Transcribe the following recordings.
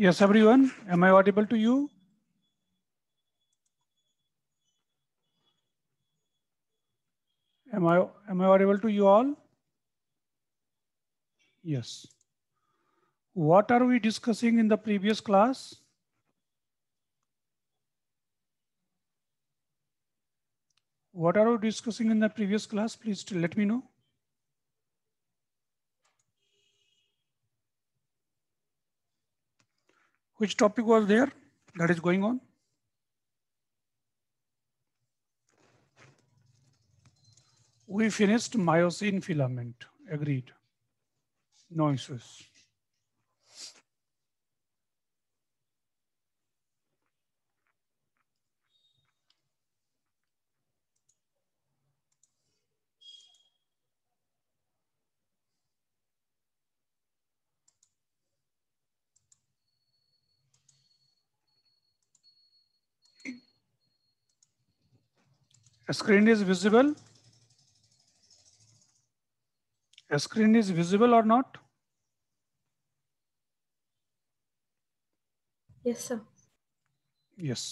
Yes, everyone. Am I audible to you? Am I, am I audible to you all? Yes. What are we discussing in the previous class? What are we discussing in the previous class? Please let me know. Which topic was there that is going on? We finished myosin filament, agreed. No issues. A screen is visible. A screen is visible or not? Yes, sir. Yes.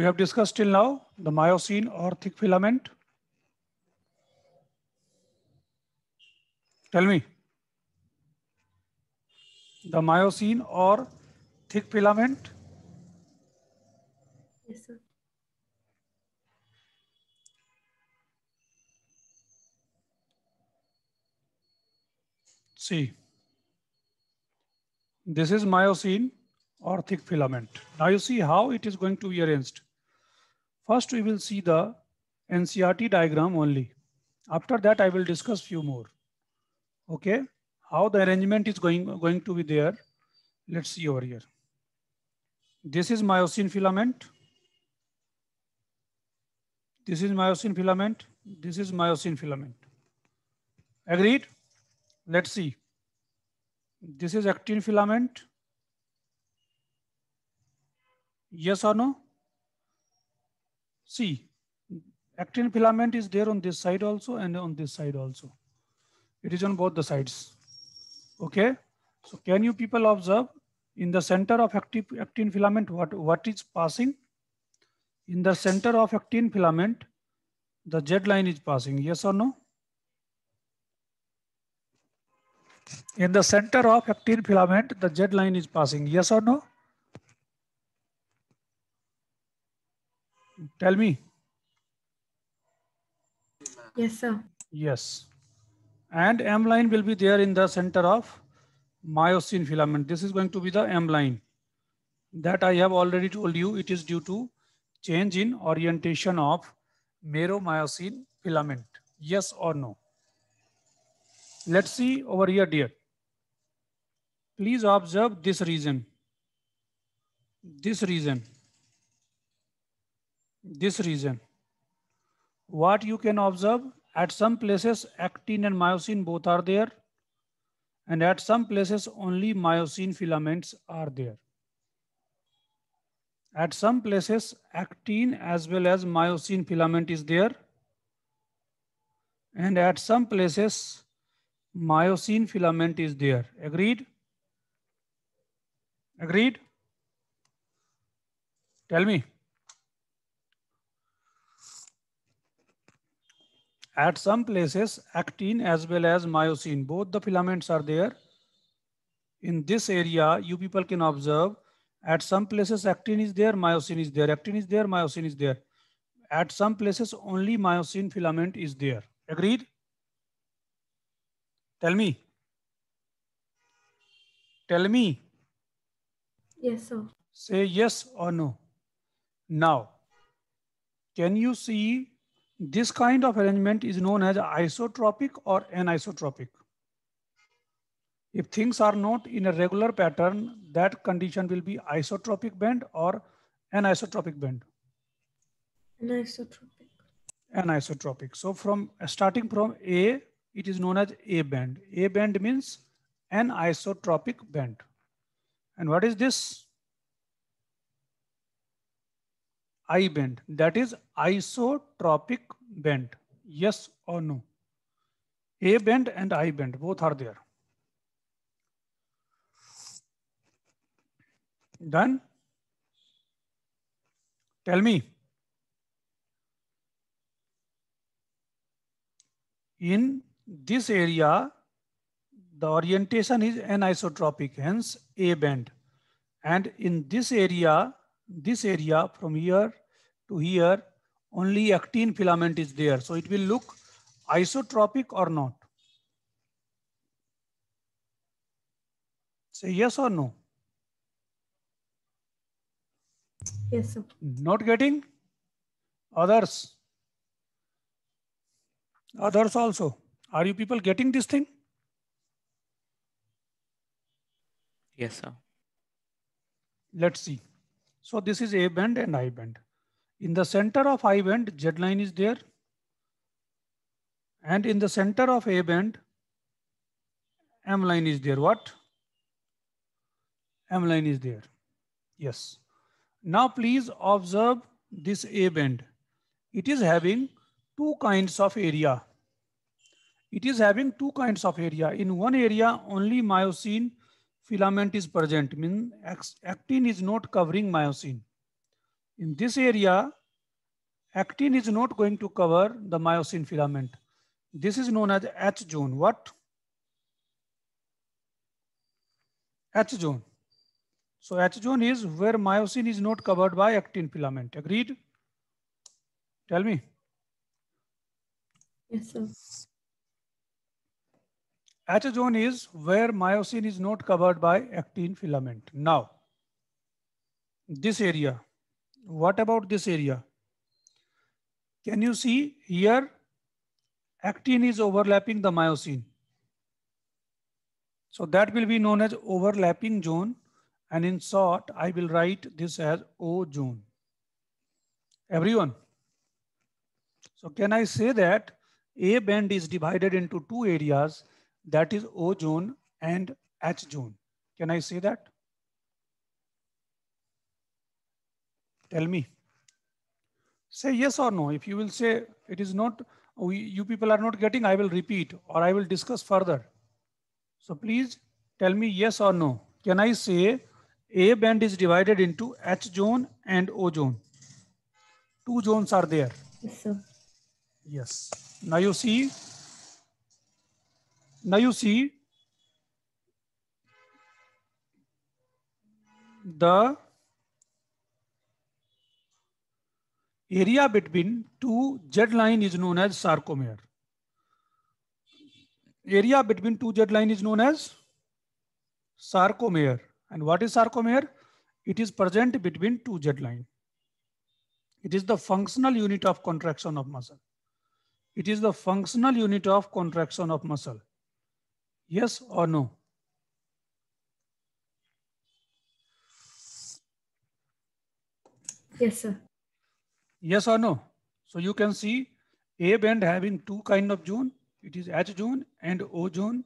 We have discussed till now the myosin or thick filament. Tell me. The myosin or thick filament? Yes, sir. See, this is myosin or thick filament. Now you see how it is going to be arranged. First, we will see the NCRT diagram only. After that, I will discuss few more. Okay, how the arrangement is going, going to be there. Let's see over here. This is myosin filament. This is myosin filament. This is myosin filament. Agreed? Let's see. This is actin filament. Yes or no? see, actin filament is there on this side also and on this side also. It is on both the sides. Okay. So can you people observe in the center of active, actin filament, what, what is passing? In the center of actin filament, the Z line is passing. Yes or no? In the center of actin filament, the Z line is passing. Yes or no? Tell me. Yes, sir. Yes. And M line will be there in the center of myosin filament. This is going to be the M line. That I have already told you it is due to change in orientation of meromyosin filament. Yes or no? Let's see over here, dear. Please observe this region. This region this region. What you can observe at some places actin and myosin both are there and at some places only myosin filaments are there. At some places actin as well as myosin filament is there and at some places myosin filament is there. Agreed? Agreed? Tell me. At some places, actin as well as myosin, both the filaments are there. In this area, you people can observe at some places actin is there, myosin is there, actin is there, myosin is there. At some places only myosin filament is there. Agreed? Tell me. Tell me. Yes, sir. Say yes or no. Now, can you see this kind of arrangement is known as isotropic or anisotropic. If things are not in a regular pattern, that condition will be isotropic band or anisotropic band. Anisotropic. Anisotropic. So from starting from A, it is known as A band. A band means anisotropic band. And what is this? I bend. That is isotropic bend. Yes or no? A bend and I bend, both are there. Done? Tell me. In this area, the orientation is anisotropic, hence A bend. And in this area, this area from here to here, only actin filament is there. So it will look isotropic or not. Say yes or no. Yes, sir. Not getting? Others? Others also. Are you people getting this thing? Yes, sir. Let's see. So this is A band and I band. In the center of I band, Z line is there. And in the center of A band, M line is there. What? M line is there. Yes. Now please observe this A band. It is having two kinds of area. It is having two kinds of area. In one area, only myosin filament is present. Mean actin is not covering myosin. In this area, actin is not going to cover the myosin filament. This is known as H zone. What? H zone. So H zone is where myosin is not covered by actin filament. Agreed? Tell me. Yes, sir. H zone is where myosin is not covered by actin filament. Now, this area, what about this area? Can you see here actin is overlapping the myosin. So that will be known as overlapping zone. And in short, I will write this as O zone. Everyone. So can I say that A band is divided into two areas that is O zone and H zone. Can I say that? Tell me. Say yes or no. If you will say it is not, we, you people are not getting, I will repeat or I will discuss further. So please tell me yes or no. Can I say A band is divided into H zone and O zone? Two zones are there. Yes, sir. Yes. Now you see, now you see the area between two Z line is known as sarcomere. Area between two Z line is known as sarcomere. And what is sarcomere? It is present between two Z line. It is the functional unit of contraction of muscle. It is the functional unit of contraction of muscle. Yes or no? Yes, sir. Yes or no? So you can see A band having two kind of zone. It is H zone and O zone.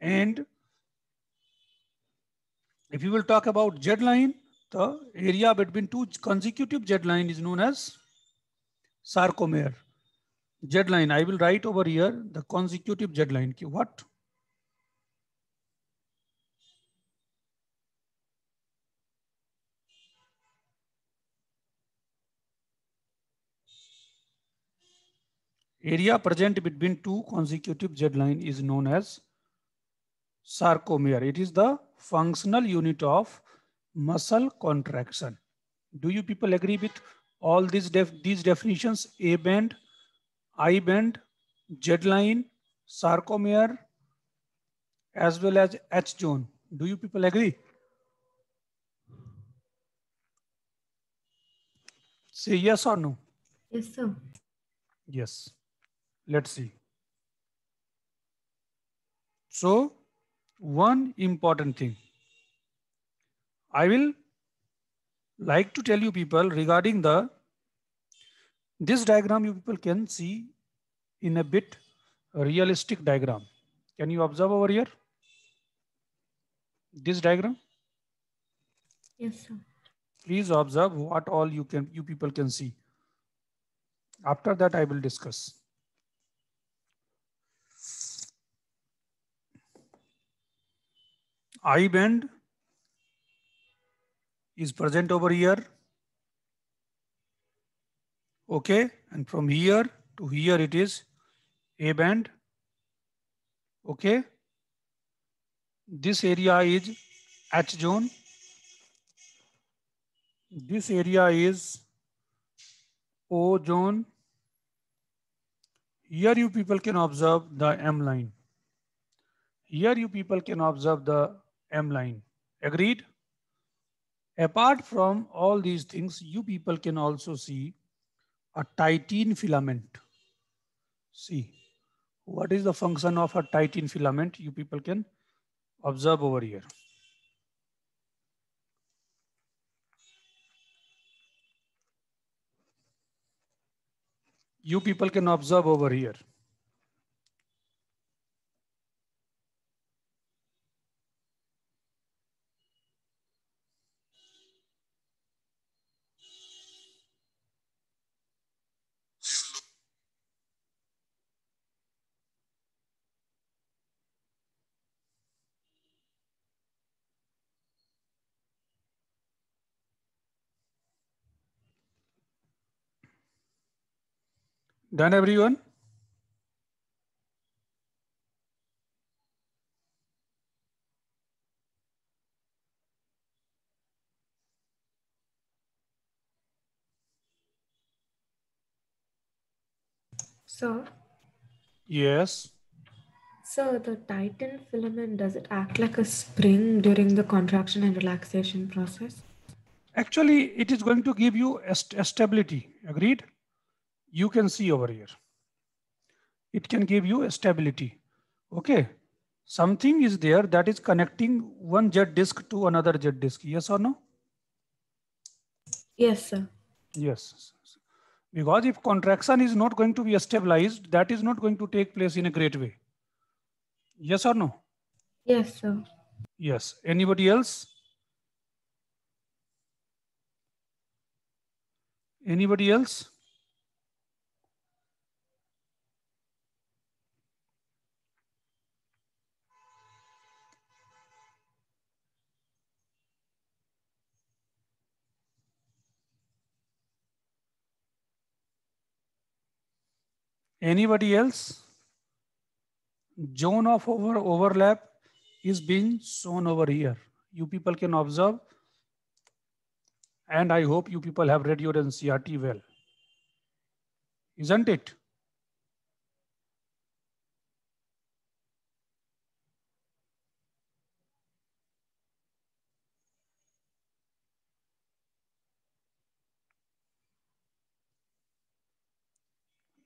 And if you will talk about Z line, the area between two consecutive Z line is known as sarcomere. Z line, I will write over here the consecutive Z line. What? Area present between two consecutive Z line is known as sarcomere. It is the functional unit of muscle contraction. Do you people agree with all these, def these definitions? A band, I band, Z line, sarcomere, as well as H zone. Do you people agree? Say yes or no. Yes, sir. Yes. Let's see. So one important thing. I will like to tell you people regarding the this diagram you people can see in a bit realistic diagram. Can you observe over here? This diagram? Yes, sir. Please observe what all you can you people can see. After that, I will discuss. I band is present over here. Okay, and from here to here it is A band. Okay, this area is H zone. This area is O zone. Here you people can observe the M line. Here you people can observe the M line. Agreed? Apart from all these things, you people can also see a titan filament. See, what is the function of a titan filament? You people can observe over here. You people can observe over here. Done everyone? So. Yes. So the Titan filament, does it act like a spring during the contraction and relaxation process? Actually, it is going to give you a, a stability. Agreed? you can see over here. It can give you a stability. Okay. Something is there that is connecting one jet disk to another jet disk. Yes or no? Yes, sir. Yes. Because if contraction is not going to be stabilized, that is not going to take place in a great way. Yes or no? Yes, sir. Yes. Anybody else? Anybody else? Anybody else? Zone of over overlap is being shown over here. You people can observe. And I hope you people have read your NCRT well. Isn't it?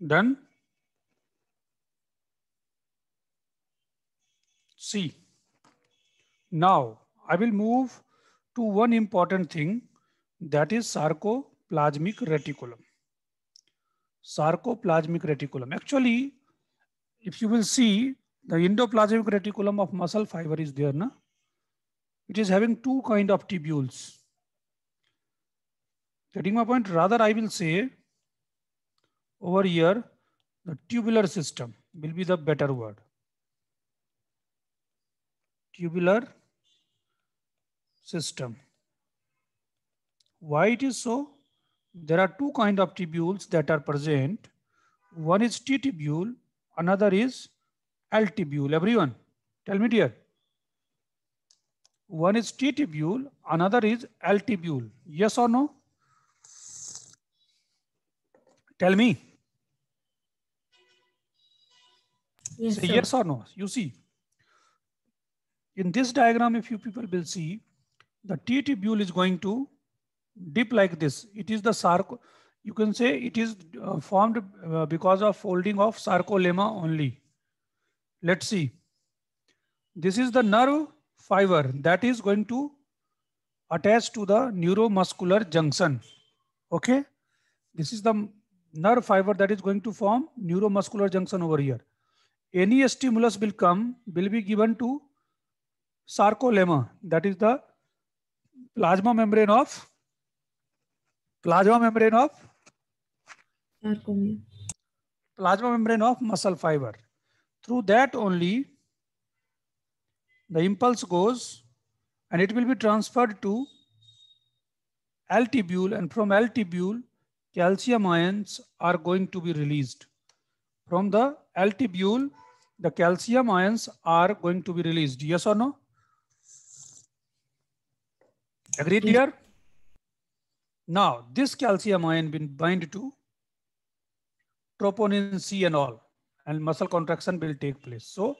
Done? C. Now I will move to one important thing that is sarcoplasmic reticulum. Sarcoplasmic reticulum. Actually, if you will see the endoplasmic reticulum of muscle fiber is there, na? It is having two kind of tubules. Getting my point? Rather, I will say over here, the tubular system will be the better word tubular system. Why it is so? There are two kind of tubules that are present. One is T tubule, another is L tubule. Everyone, tell me dear. One is T tubule, another is L tubule. Yes or no? Tell me. Yes, Say yes or no. You see, in this diagram, if you people will see, the T tubule is going to dip like this. It is the sarco. You can say it is uh, formed uh, because of folding of sarcolemma only. Let's see. This is the nerve fiber that is going to attach to the neuromuscular junction. Okay. This is the nerve fiber that is going to form neuromuscular junction over here. Any stimulus will come, will be given to sarcolemma, that is the plasma membrane of plasma membrane of sarcolemma. Plasma membrane of muscle fiber. Through that only the impulse goes and it will be transferred to l and from l calcium ions are going to be released. From the l the calcium ions are going to be released. Yes or no? Agreed here? Now, this calcium ion will bind to troponin C and all, and muscle contraction will take place. So,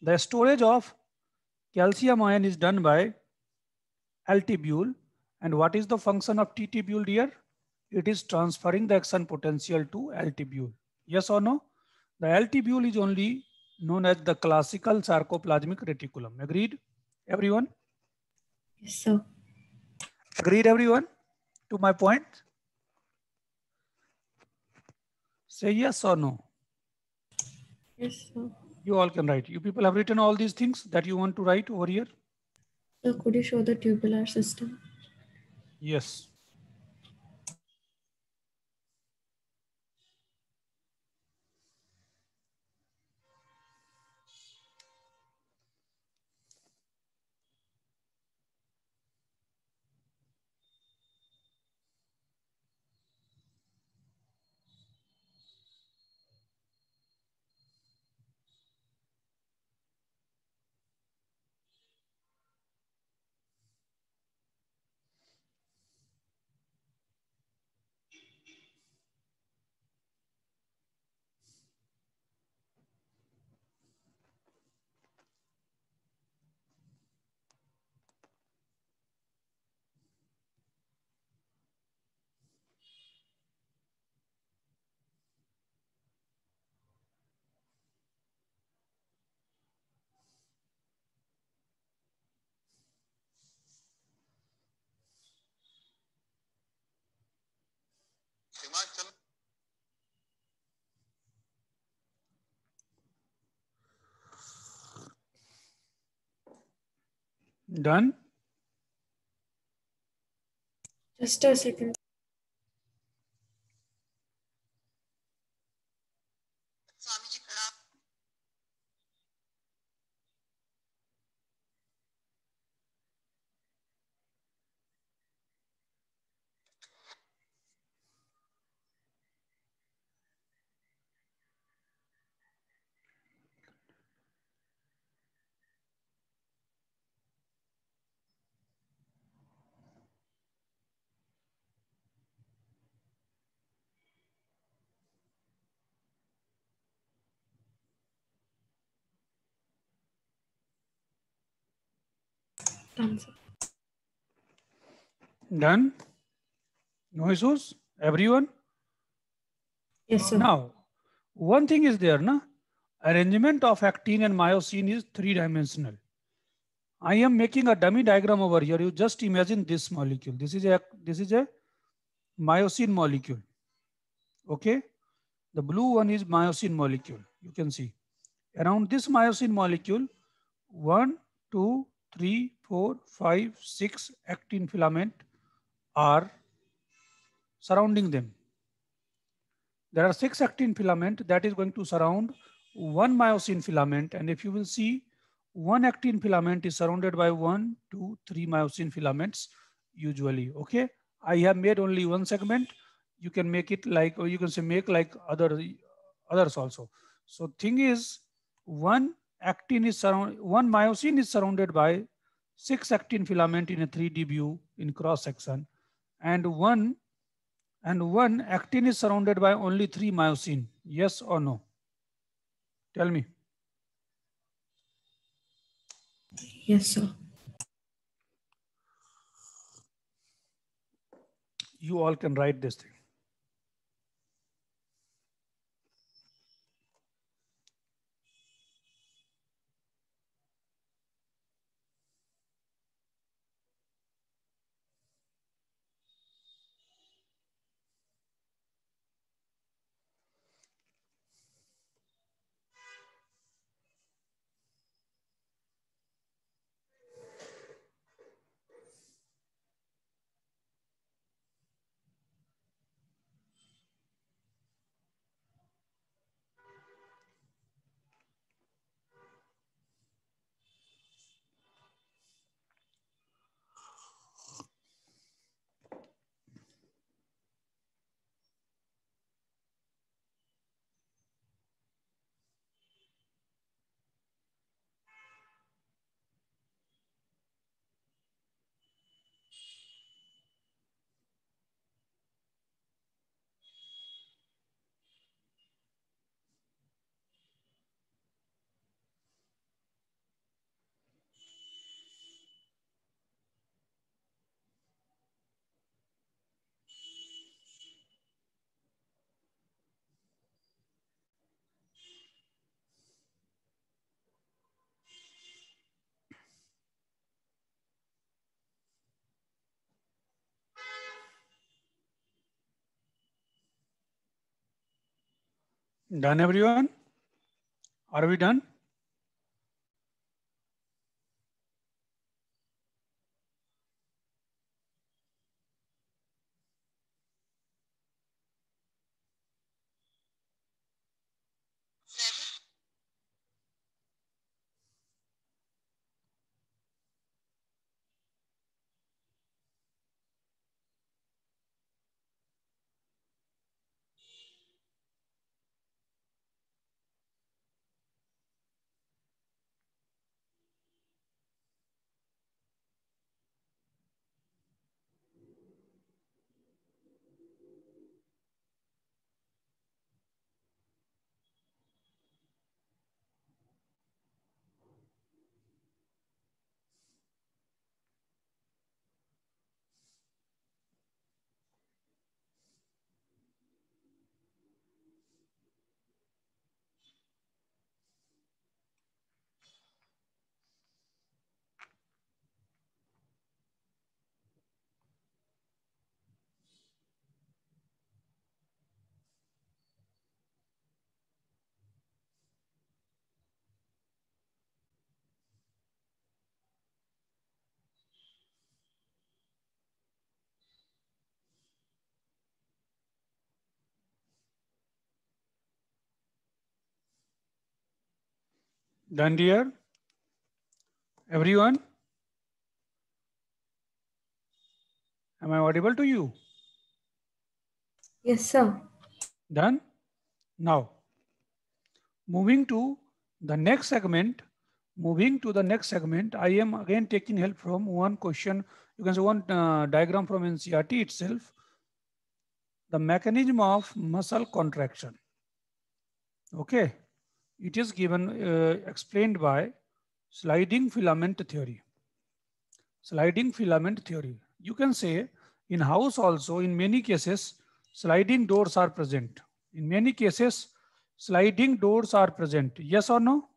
the storage of calcium ion is done by LT-bule. And what is the function of TTBule here? It is transferring the action potential to LT-bule. Yes or no? The LT-bule is only known as the classical sarcoplasmic reticulum. Agreed, everyone? Yes, sir. Agreed everyone to my point? Say yes or no. Yes, sir. You all can write. You people have written all these things that you want to write over here. Sir, could you show the tubular system? Yes. Done? Just a second. Done, No issues? Everyone? Yes, sir. Now, one thing is there, na? Arrangement of actin and myosin is three-dimensional. I am making a dummy diagram over here. You just imagine this molecule. This is a this is a myosin molecule. Okay, the blue one is myosin molecule. You can see around this myosin molecule, one, two, three, Four, five, six actin filament are surrounding them. There are six actin filament that is going to surround one myosin filament. And if you will see, one actin filament is surrounded by one, two, three myosin filaments usually, okay? I have made only one segment. You can make it like, or you can say make like other others also. So thing is, one actin is surrounded, one myosin is surrounded by six actin filament in a 3D view in cross section and one and one actin is surrounded by only three myosin. Yes or no? Tell me. Yes, sir. You all can write this thing. Done everyone? Are we done? Done dear? Everyone? Am I audible to you? Yes, sir. Done? Now, moving to the next segment, moving to the next segment, I am again taking help from one question. You can see one uh, diagram from NCRT itself. The mechanism of muscle contraction. Okay. It is given, uh, explained by sliding filament theory. Sliding filament theory. You can say in house also, in many cases, sliding doors are present. In many cases, sliding doors are present. Yes or no?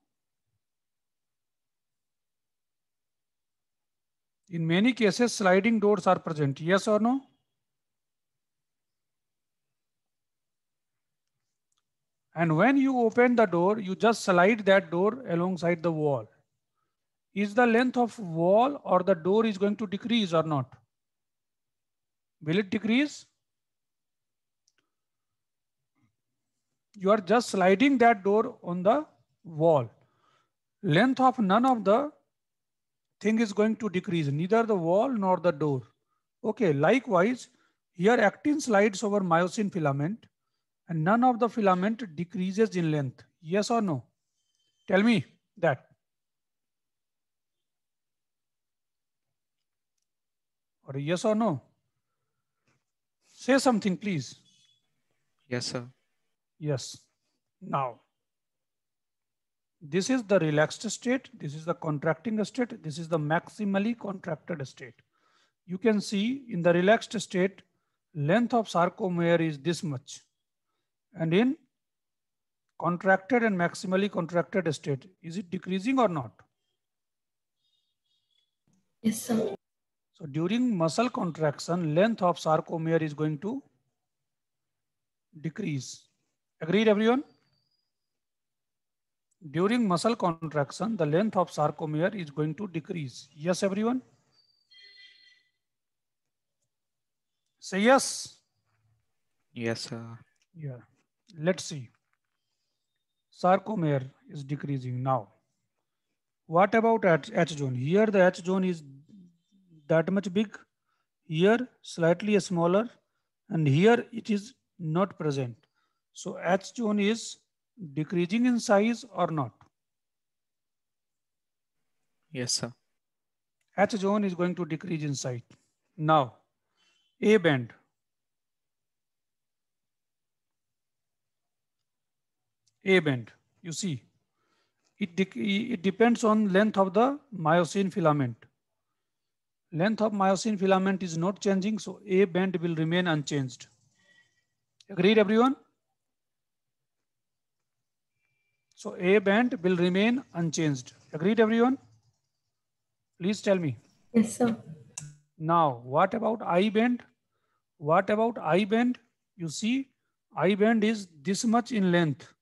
In many cases, sliding doors are present. Yes or no? And when you open the door, you just slide that door alongside the wall. Is the length of wall or the door is going to decrease or not? Will it decrease? You are just sliding that door on the wall. Length of none of the thing is going to decrease, neither the wall nor the door. Okay, likewise, here actin slides over myosin filament and none of the filament decreases in length. Yes or no? Tell me that. Or yes or no? Say something, please. Yes, sir. Yes. Now, this is the relaxed state. This is the contracting state. This is the maximally contracted state. You can see in the relaxed state, length of sarcomere is this much and in contracted and maximally contracted state. Is it decreasing or not? Yes, sir. So during muscle contraction, length of sarcomere is going to decrease. Agreed, everyone? During muscle contraction, the length of sarcomere is going to decrease. Yes, everyone? Say yes. Yes, sir. Yeah. Let's see. Sarcomere is decreasing now. What about H, H zone? Here the H zone is that much big. Here slightly smaller. And here it is not present. So H zone is decreasing in size or not? Yes, sir. H zone is going to decrease in size. Now, A band. A band, you see. It, de it depends on length of the myosin filament. Length of myosin filament is not changing, so A band will remain unchanged. Agreed everyone? So A band will remain unchanged. Agreed everyone? Please tell me. Yes, sir. Now, what about I band? What about I band? You see, I band is this much in length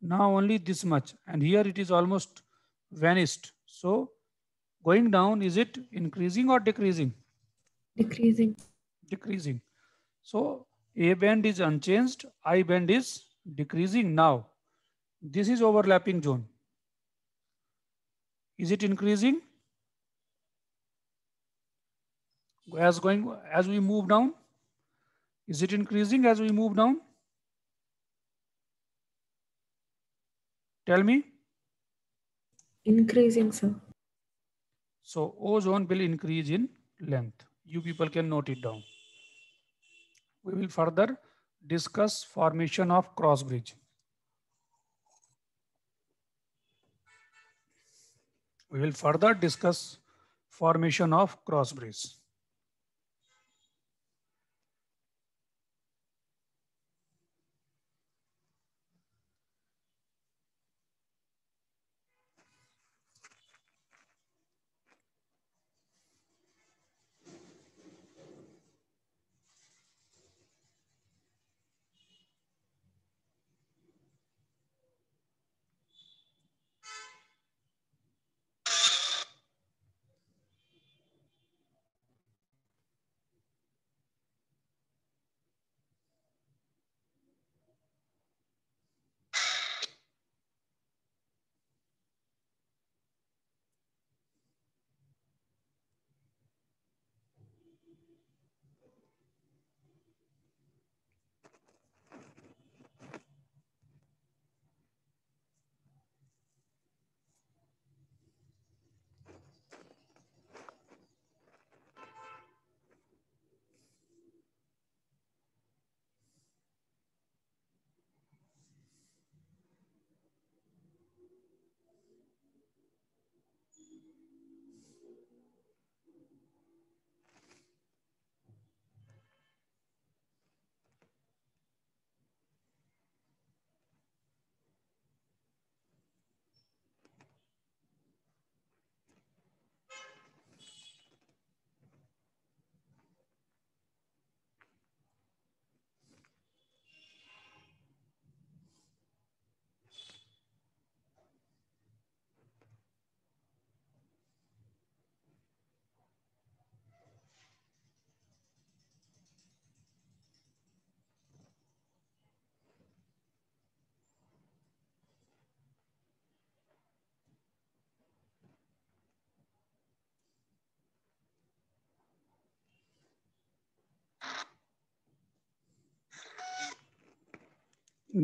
now only this much and here it is almost vanished so going down is it increasing or decreasing decreasing decreasing so a band is unchanged i band is decreasing now this is overlapping zone is it increasing as going as we move down is it increasing as we move down Tell me. Increasing, sir. So ozone will increase in length. You people can note it down. We will further discuss formation of cross bridge. We will further discuss formation of cross bridge.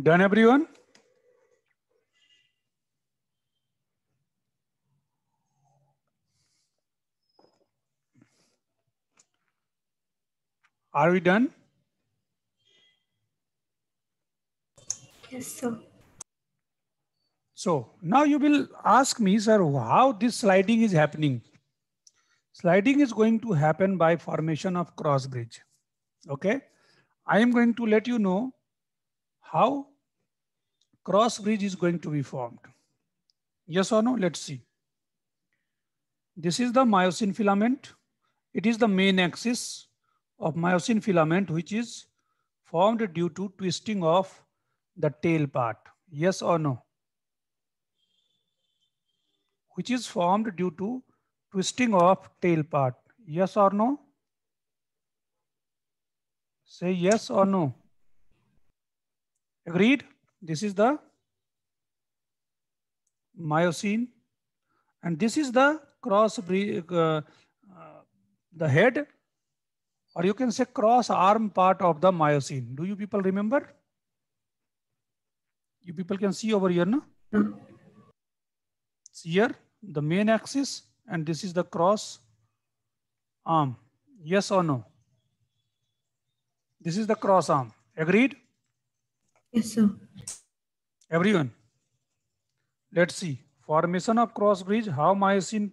Done everyone? Are we done? Yes, sir. So now you will ask me, sir, how this sliding is happening. Sliding is going to happen by formation of cross bridge. Okay. I am going to let you know how cross bridge is going to be formed. Yes or no? Let's see. This is the myosin filament. It is the main axis of myosin filament, which is formed due to twisting of the tail part. Yes or no? Which is formed due to twisting of tail part. Yes or no? Say yes or no. Agreed? This is the Miocene and this is the cross, uh, uh, the head or you can say cross arm part of the Miocene. Do you people remember? You people can see over here, no? It's here, the main axis and this is the cross arm. Yes or no? This is the cross arm. Agreed? Yes, sir. Everyone, let's see. Formation of cross bridge, how myosin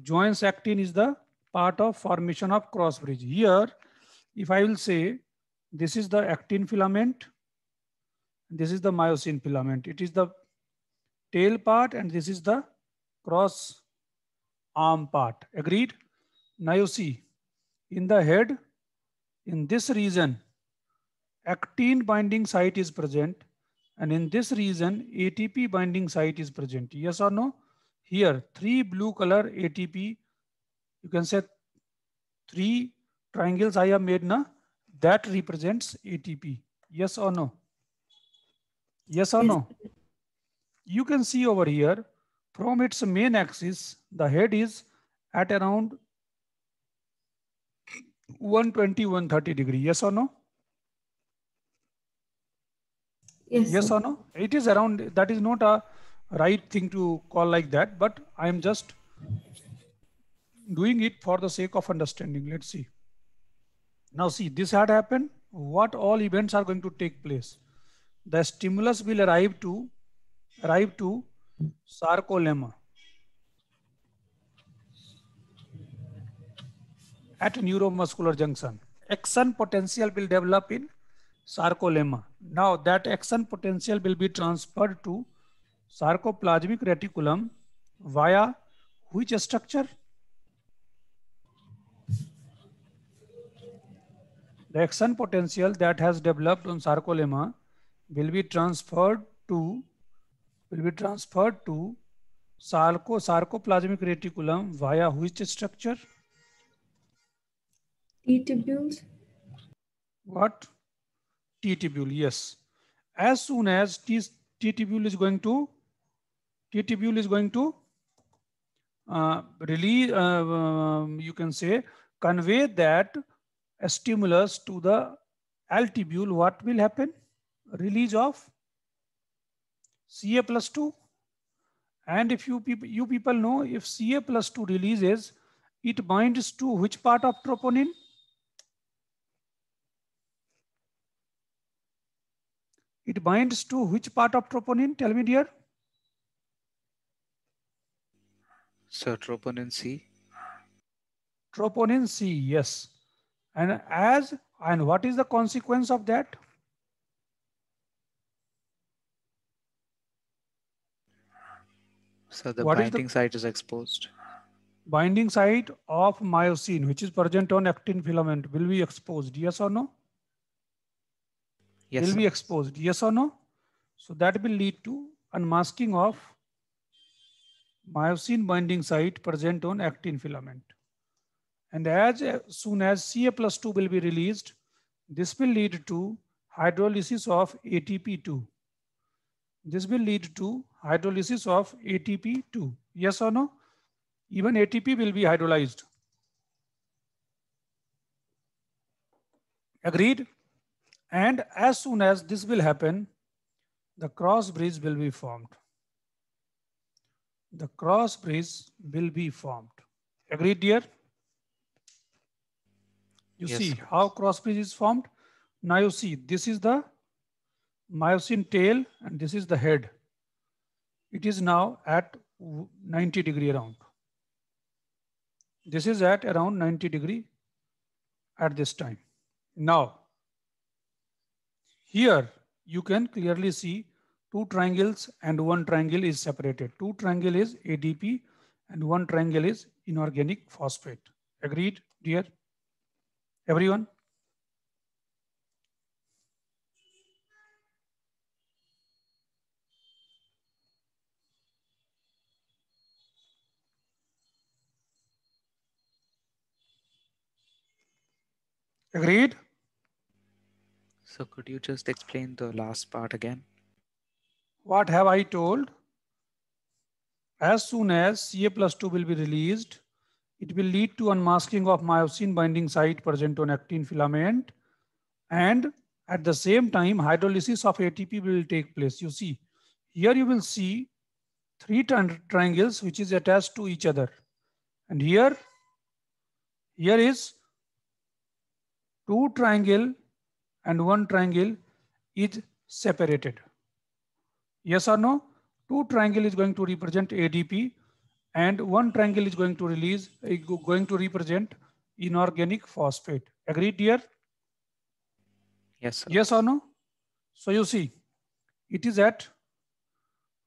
joins actin is the part of formation of cross bridge. Here, if I will say, this is the actin filament, this is the myosin filament. It is the tail part and this is the cross arm part. Agreed? Now you see, in the head, in this region, actin binding site is present and in this region ATP binding site is present. Yes or no? Here three blue color ATP, you can say three triangles I have made na that represents ATP. Yes or no? Yes or no? You can see over here from its main axis, the head is at around 120, 130 degree. Yes or no? Yes. Yes or no? It is around, that is not a right thing to call like that, but I am just doing it for the sake of understanding. Let's see. Now see, this had happened. What all events are going to take place? The stimulus will arrive to arrive to sarcolemma at neuromuscular junction. Action potential will develop in sarcolemma now that action potential will be transferred to sarcoplasmic reticulum via which structure the action potential that has developed on sarcolemma will be transferred to will be transferred to sarco sarcoplasmic reticulum via which structure tubules what t tubule. Yes. As soon as t, t tubule is going to t tubule is going to uh, release, uh, um, you can say, convey that stimulus to the L tubule. What will happen? Release of Ca plus two. And if you people you people know if Ca plus two releases, it binds to which part of troponin? It binds to which part of troponin? Tell me, dear. Sir, troponin C. Troponin C, yes. And as and what is the consequence of that? So the what binding the site is exposed. Binding site of myosin, which is present on actin filament, will be exposed, yes or no? yes, will sir. be exposed. Yes or no? So that will lead to unmasking of myosin binding site present on actin filament. And as uh, soon as Ca plus 2 will be released, this will lead to hydrolysis of ATP2. This will lead to hydrolysis of ATP2. Yes or no? Even ATP will be hydrolyzed. Agreed? And as soon as this will happen, the cross bridge will be formed. The cross bridge will be formed. Agreed, dear? You yes. see how cross bridge is formed? Now you see this is the myosin tail and this is the head. It is now at 90 degree around. This is at around 90 degree at this time. Now, here you can clearly see two triangles and one triangle is separated. Two triangle is ADP and one triangle is inorganic phosphate. Agreed, dear? Everyone? Agreed? So could you just explain the last part again? What have I told? As soon as CA plus 2 will be released, it will lead to unmasking of myosin binding site present on actin filament. And at the same time, hydrolysis of ATP will take place. You see, here you will see three triangles which is attached to each other. And here, here is two triangle and one triangle is separated. Yes or no? Two triangle is going to represent ADP and one triangle is going to release, going to represent inorganic phosphate. Agreed dear? Yes. Sir. Yes or no? So you see, it is at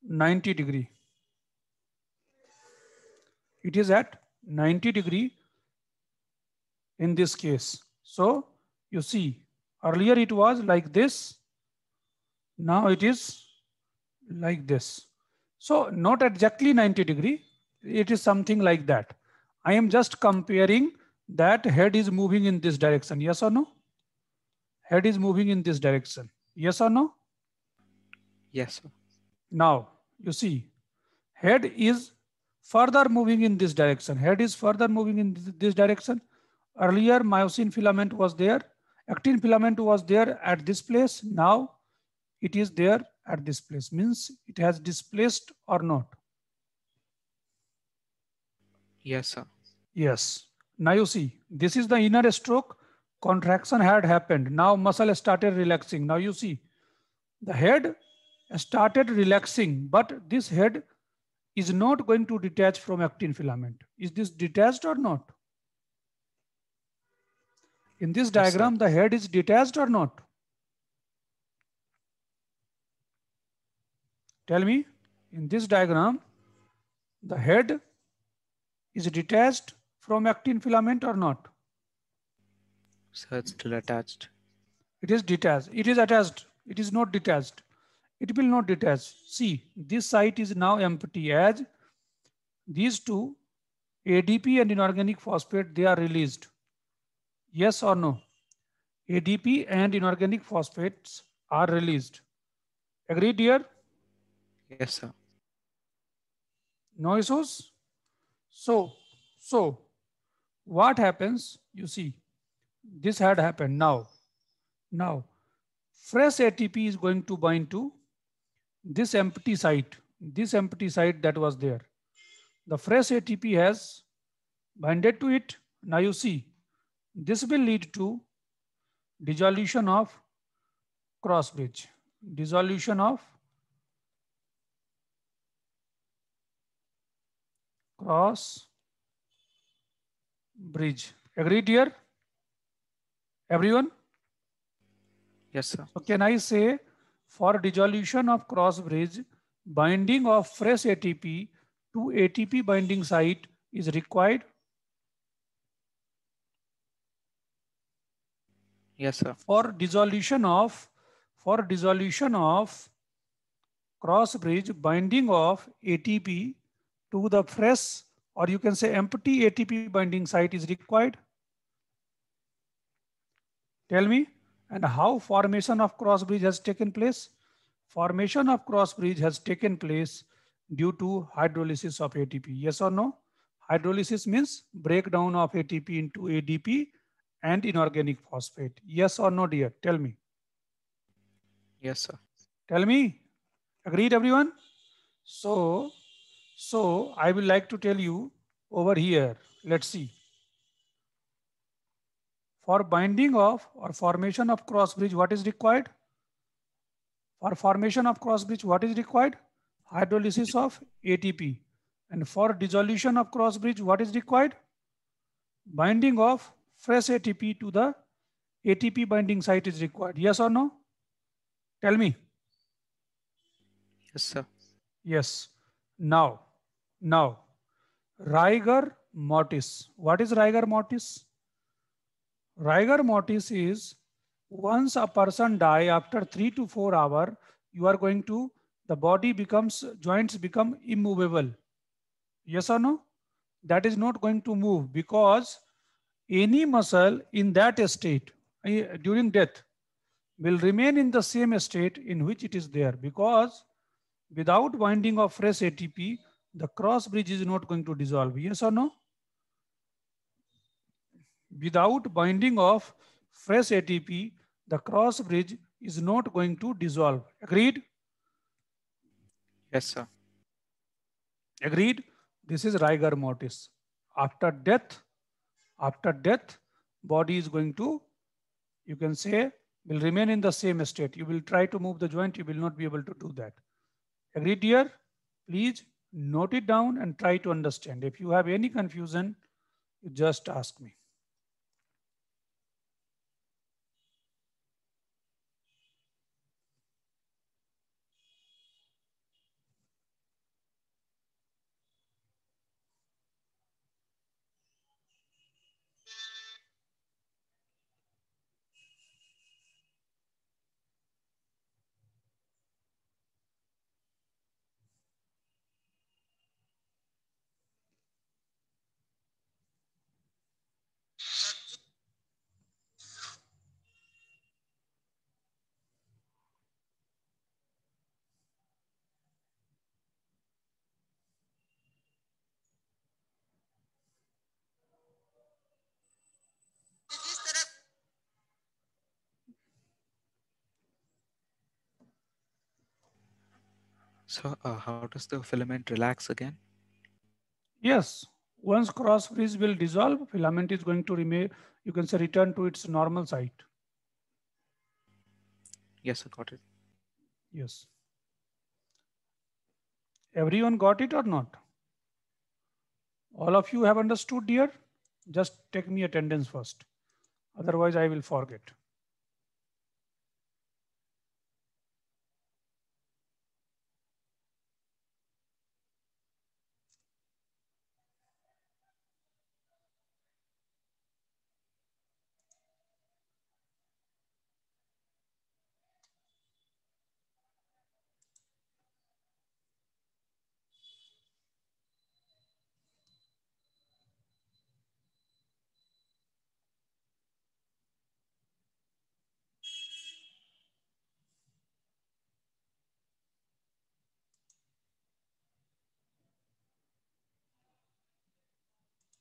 90 degree. It is at 90 degree in this case. So you see Earlier it was like this. Now it is like this. So not exactly 90 degree. It is something like that. I am just comparing that head is moving in this direction. Yes or no? Head is moving in this direction. Yes or no? Yes. Sir. Now you see head is further moving in this direction. Head is further moving in this direction. Earlier myosin filament was there actin filament was there at this place. Now it is there at this place. Means it has displaced or not. Yes, sir. Yes. Now you see, this is the inner stroke. Contraction had happened. Now muscle started relaxing. Now you see, the head started relaxing, but this head is not going to detach from actin filament. Is this detached or not? In this diagram, yes, the head is detached or not? Tell me, in this diagram, the head is detached from actin filament or not? So it's still attached. It is detached. It is attached. It is not detached. It will not detach. See, this site is now empty as these two ADP and inorganic phosphate, they are released. Yes or no? ADP and inorganic phosphates are released. Agreed here? Yes, sir. No issues? So, so what happens? You see, this had happened now. Now, fresh ATP is going to bind to this empty site, this empty site that was there. The fresh ATP has binded to it. Now you see this will lead to dissolution of cross bridge, dissolution of cross bridge. Agreed here? Everyone? Yes, sir. So can I say for dissolution of cross bridge, binding of fresh ATP to ATP binding site is required Yes, sir. For dissolution of, for dissolution of cross bridge binding of ATP to the fresh or you can say empty ATP binding site is required. Tell me, and how formation of cross bridge has taken place? Formation of cross bridge has taken place due to hydrolysis of ATP. Yes or no? Hydrolysis means breakdown of ATP into ADP and inorganic phosphate? Yes or no, dear? Tell me. Yes, sir. Tell me. Agreed, everyone? So, so I would like to tell you over here. Let's see. For binding of or formation of cross bridge, what is required? For formation of cross bridge, what is required? Hydrolysis of ATP. And for dissolution of cross bridge, what is required? Binding of fresh ATP to the ATP binding site is required. Yes or no? Tell me. Yes, sir. Yes. Now, now, Rigor mortis. What is rigor mortis? Rigor mortis is once a person die after three to four hour, you are going to, the body becomes, joints become immovable. Yes or no? That is not going to move because any muscle in that state eh, during death will remain in the same state in which it is there because without winding of fresh ATP, the cross bridge is not going to dissolve. Yes or no? Without binding of fresh ATP, the cross bridge is not going to dissolve. Agreed? Yes, sir. Agreed? This is rigor mortis. After death, after death, body is going to, you can say, will remain in the same state. You will try to move the joint, you will not be able to do that. Agreed here? Please note it down and try to understand. If you have any confusion, you just ask me. So uh, how does the filament relax again? Yes, once cross freeze will dissolve, filament is going to remain, you can say return to its normal site. Yes, I got it. Yes. Everyone got it or not? All of you have understood dear. Just take me attendance first. Otherwise I will forget.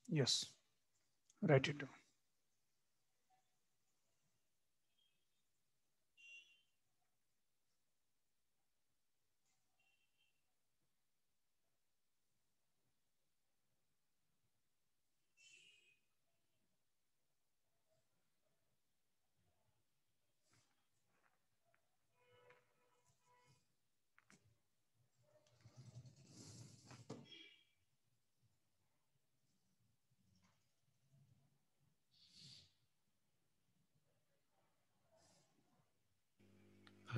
Yes, write it down.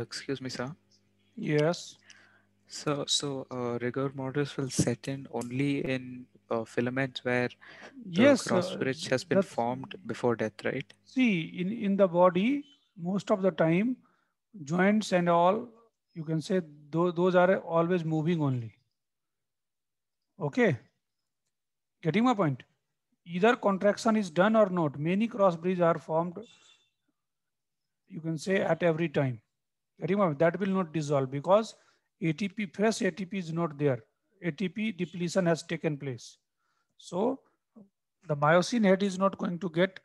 Excuse me, sir. Yes. So, so uh, rigor mortis will set in only in uh, filaments where the yes, uh, cross bridge uh, has been formed before death, right? See, in, in the body, most of the time, joints and all, you can say those, those are always moving only. Okay? Getting my point? Either contraction is done or not, many cross bridges are formed, you can say, at every time. Remember that will not dissolve because ATP, fresh ATP is not there. ATP depletion has taken place. So the myosin head is not going to get,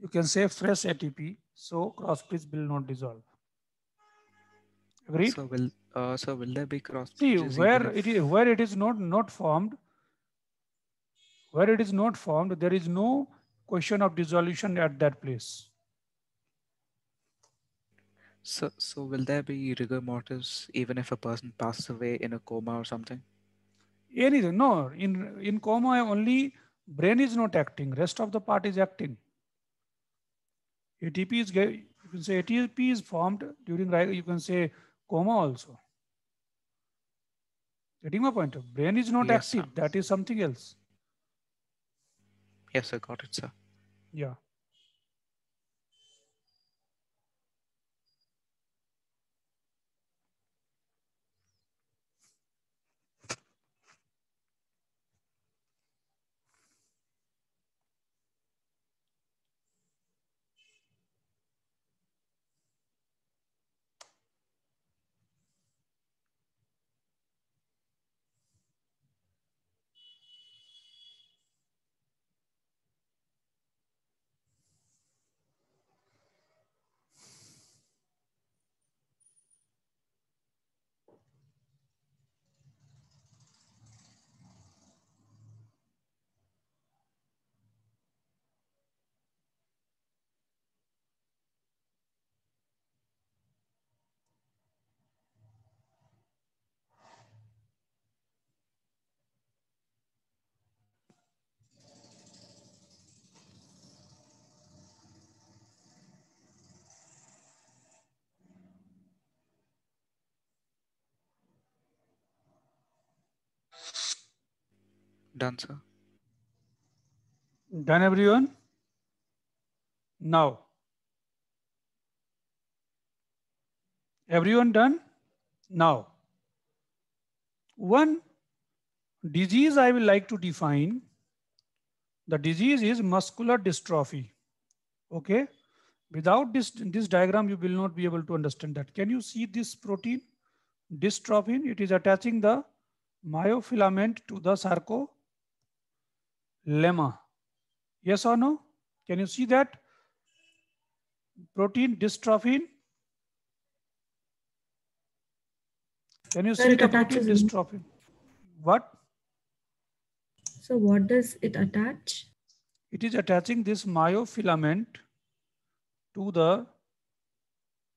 you can say fresh ATP. So cross bridge will not dissolve. Agreed? So will, uh, so will there be cross See, where it, is, where it is not, not formed, where it is not formed, there is no question of dissolution at that place. So, so will there be rigor mortis even if a person passes away in a coma or something? Anything? No. In in coma, only brain is not acting. Rest of the part is acting. ATP is you can say ATP is formed during you can say coma also. Getting my point? Brain is not yes, active. Sir. That is something else. Yes, I got it, sir. Yeah. Done, sir. Done, everyone? Now. Everyone done? Now. One disease I will like to define. The disease is muscular dystrophy. Okay. Without this, this diagram, you will not be able to understand that. Can you see this protein? Dystrophin, it is attaching the myofilament to the sarco lemma. Yes or no? Can you see that? Protein dystrophin. Can you see the protein dystrophin? What? So what does it attach? It is attaching this myofilament to the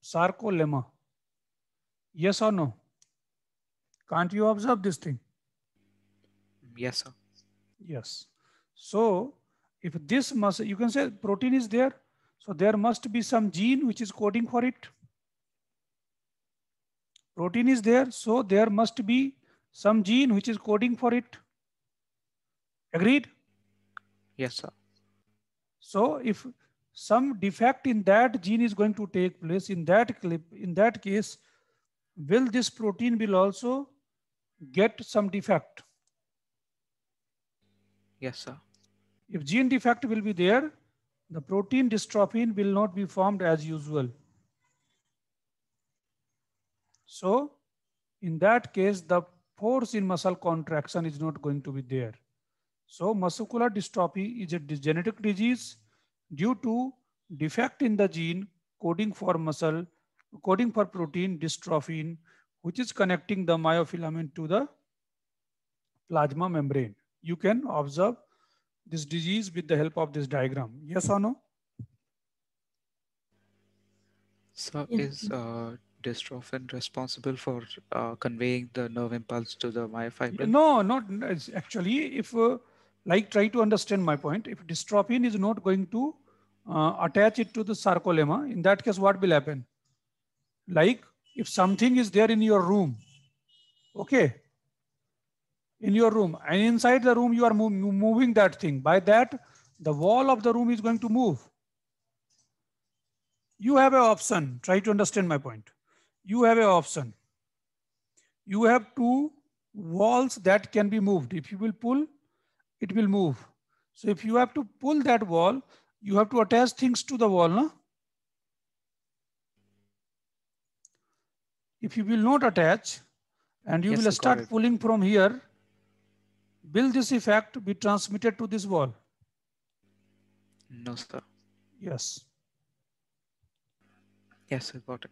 sarcolemma. Yes or no? Can't you observe this thing? Yes, sir. Yes. So if this must, you can say protein is there. So there must be some gene which is coding for it. Protein is there. So there must be some gene which is coding for it. Agreed? Yes, sir. So if some defect in that gene is going to take place in that clip, in that case, will this protein will also get some defect? Yes, sir. If gene defect will be there, the protein dystrophin will not be formed as usual. So in that case, the force in muscle contraction is not going to be there. So muscular dystrophy is a genetic disease due to defect in the gene coding for muscle, coding for protein dystrophin, which is connecting the myofilament to the plasma membrane. You can observe this disease with the help of this diagram? Yes or no? So is uh, dystrophin responsible for uh, conveying the nerve impulse to the myofibril? No, not actually. If uh, like try to understand my point, if dystrophin is not going to uh, attach it to the sarcolemma, in that case, what will happen? Like if something is there in your room, okay, in your room and inside the room you are move, moving that thing by that the wall of the room is going to move you have an option try to understand my point you have an option you have two walls that can be moved if you will pull it will move so if you have to pull that wall you have to attach things to the wall no? if you will not attach and you yes, will start pulling from here will this effect be transmitted to this wall? No, sir. Yes. Yes, I got it.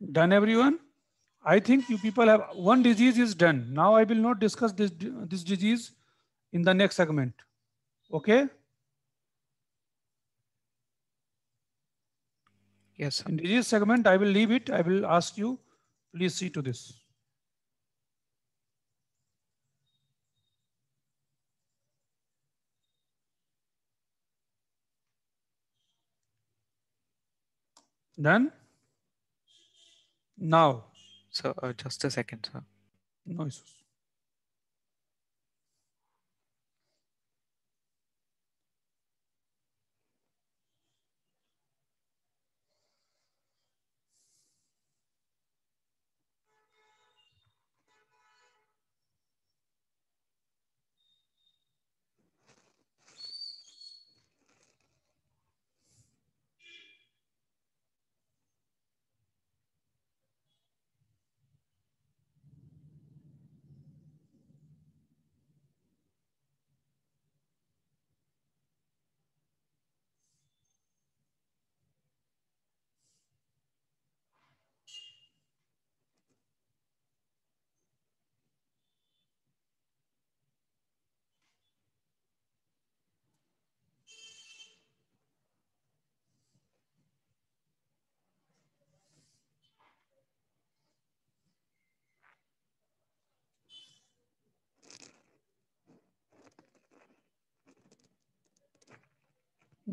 Done everyone? I think you people have one disease is done. Now I will not discuss this, this disease in the next segment. Okay? Yes. Sir. In disease segment, I will leave it. I will ask you, please see to this. Done? Now, sir, uh, just a second, sir. No issues.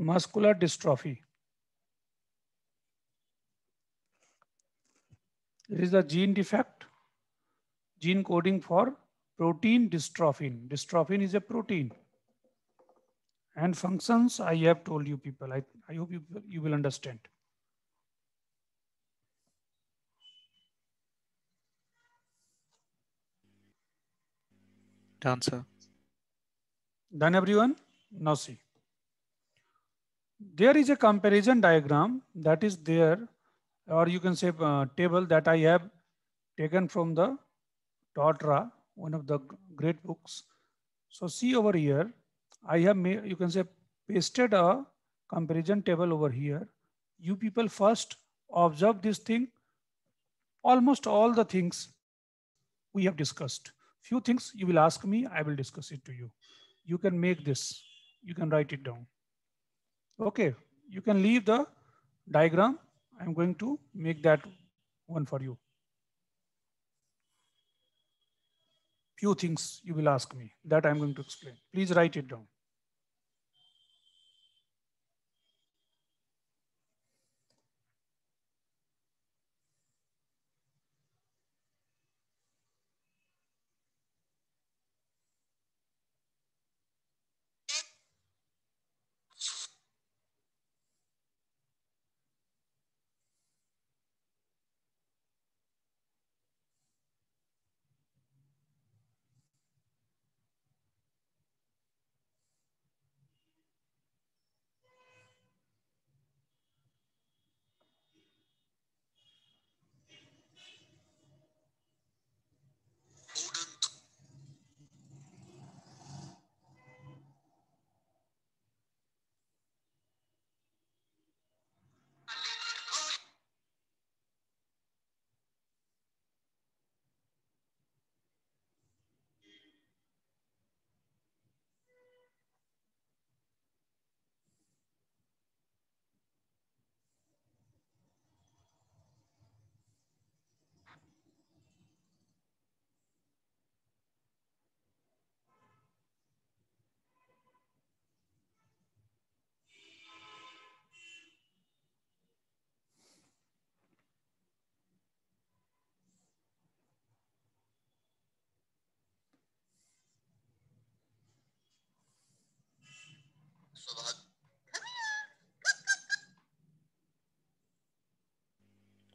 muscular dystrophy. It is a gene defect, gene coding for protein dystrophin. Dystrophin is a protein. And functions, I have told you people. I, I hope you, you will understand. Done, sir. Done, everyone? Now see there is a comparison diagram that is there, or you can say uh, table that I have taken from the Tautra, one of the great books. So see over here, I have made, you can say pasted a comparison table over here. You people first observe this thing, almost all the things we have discussed. Few things you will ask me, I will discuss it to you. You can make this, you can write it down. Okay, you can leave the diagram. I'm going to make that one for you. Few things you will ask me that I'm going to explain. Please write it down.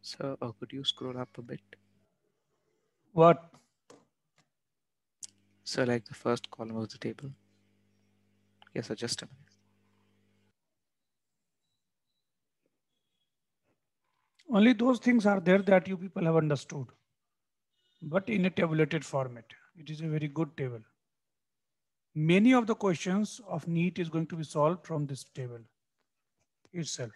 Sir, uh, could you scroll up a bit? What? So like the first column of the table. Yes, sir, just a minute. Only those things are there that you people have understood, but in a tabulated format. It is a very good table. Many of the questions of NEET is going to be solved from this table itself.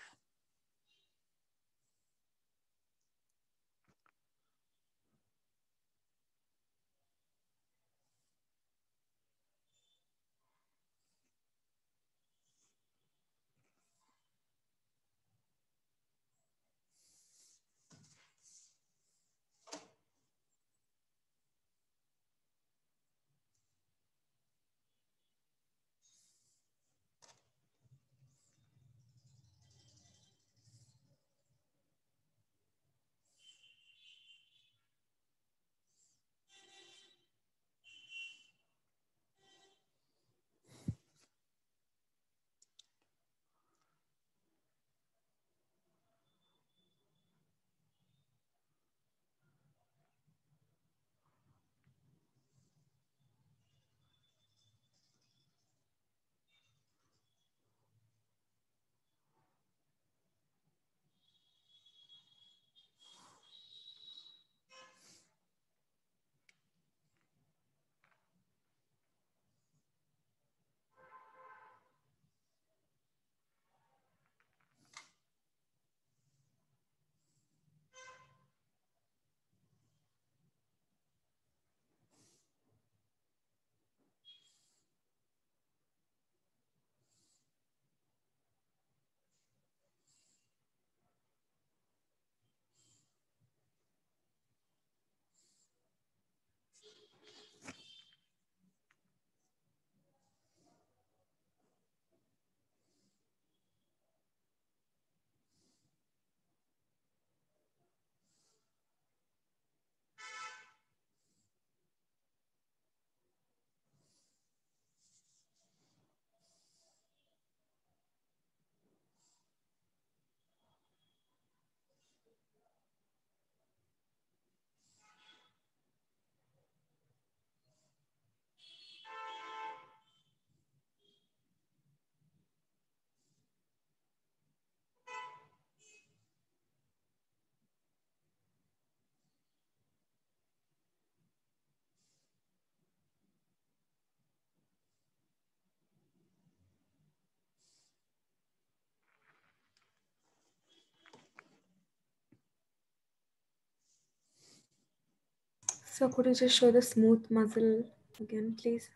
So could you just show the smooth muzzle again, please?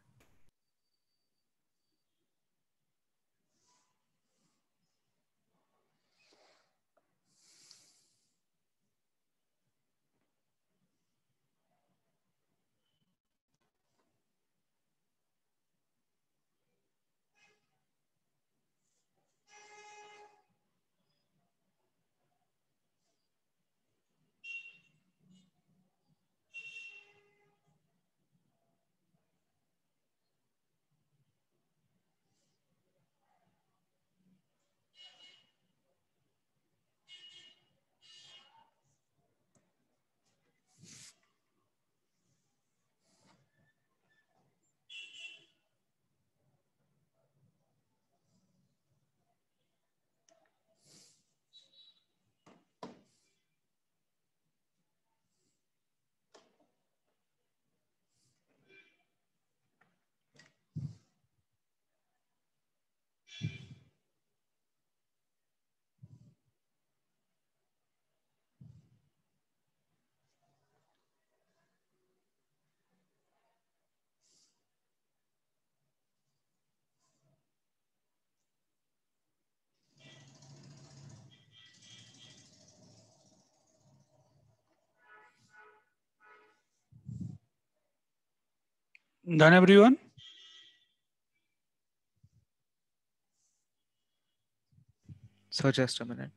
Done everyone? So just a minute.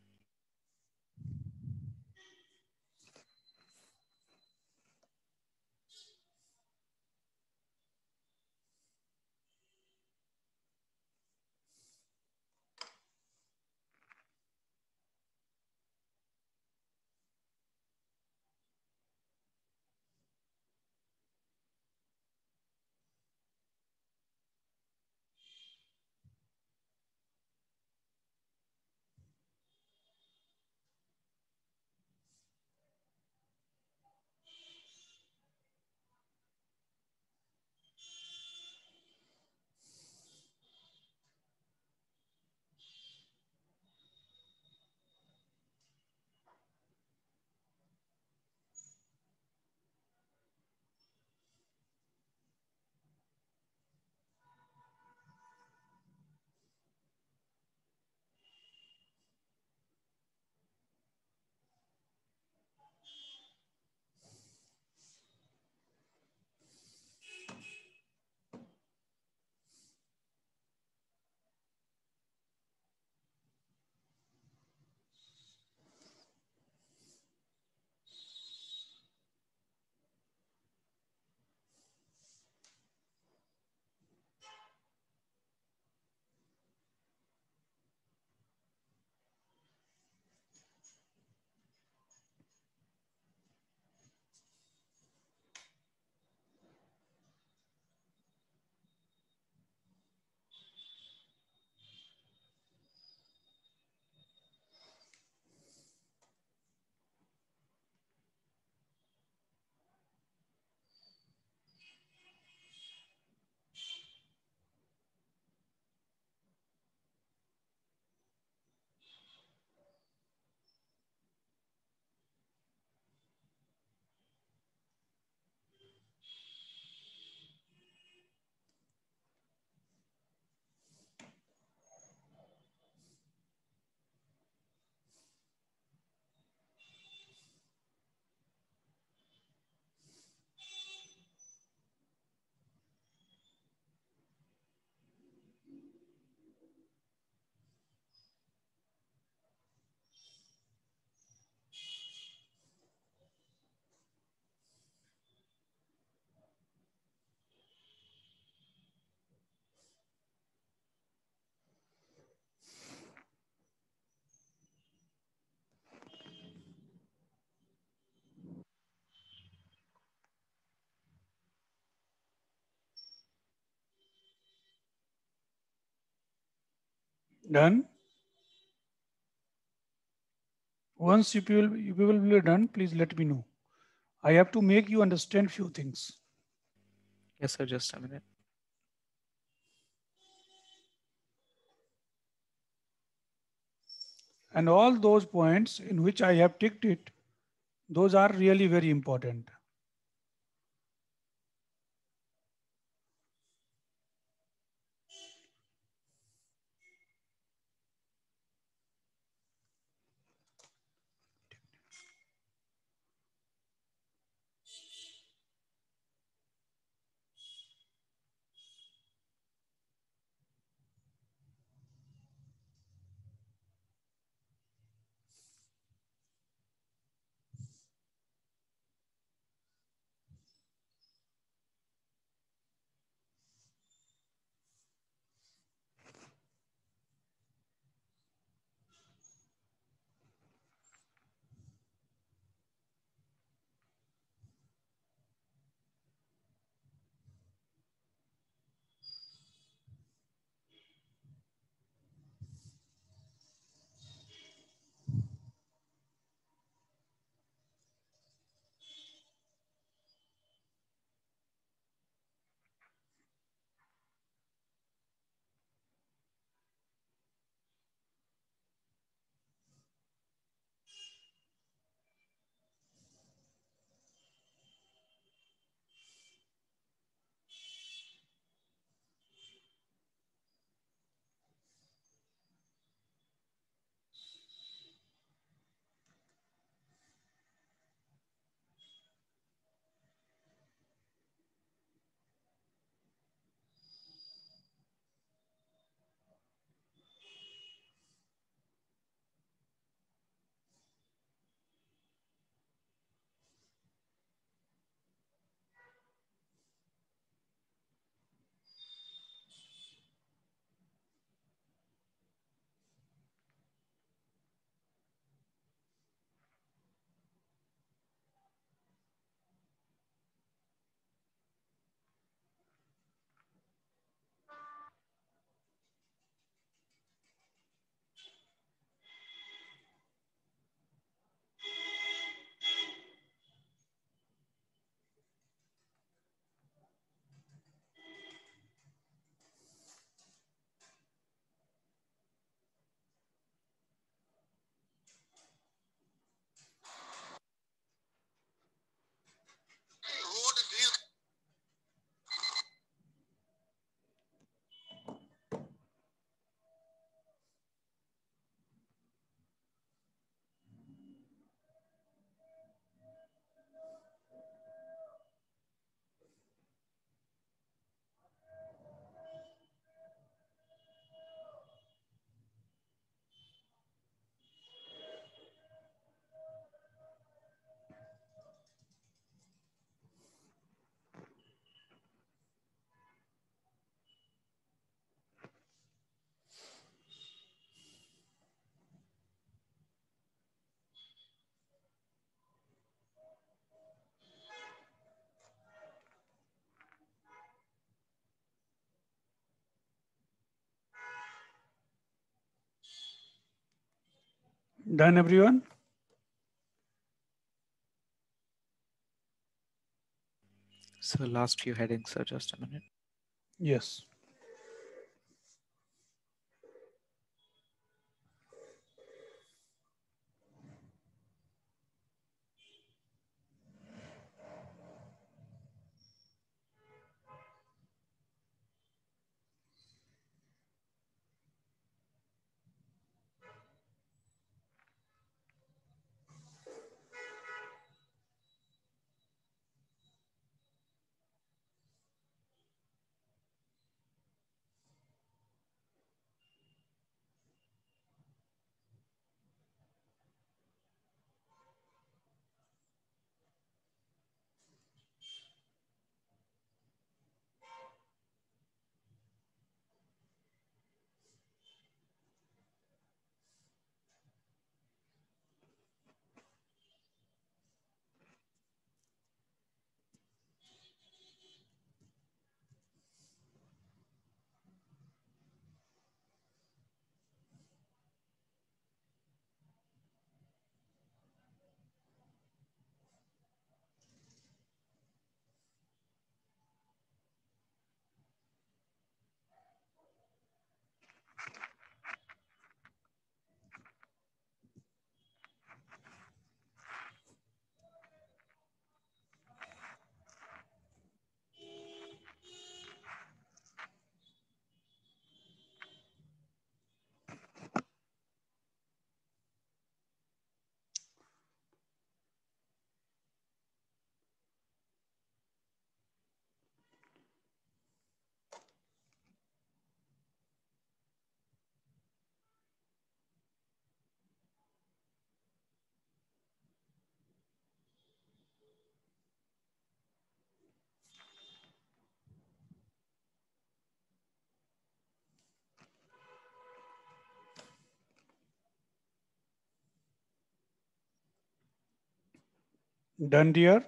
done. Once you people, you will be done, please let me know. I have to make you understand few things. Yes, sir. Just a minute. And all those points in which I have ticked it, those are really very important. Done, everyone? So last few headings, sir, just a minute. Yes. done dear?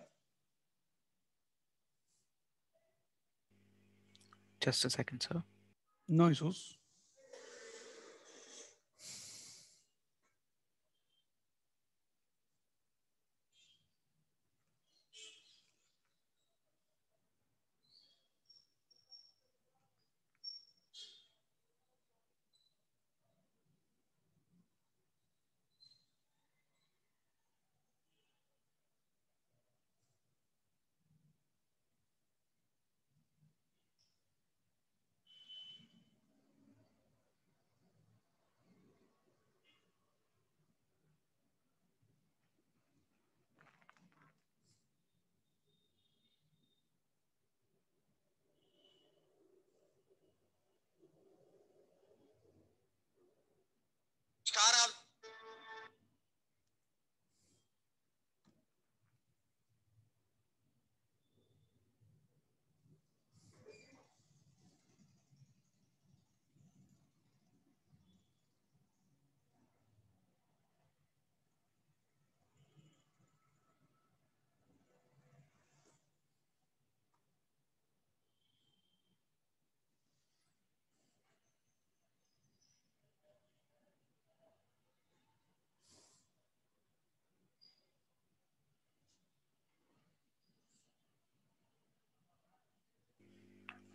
Just a second, sir. No issues.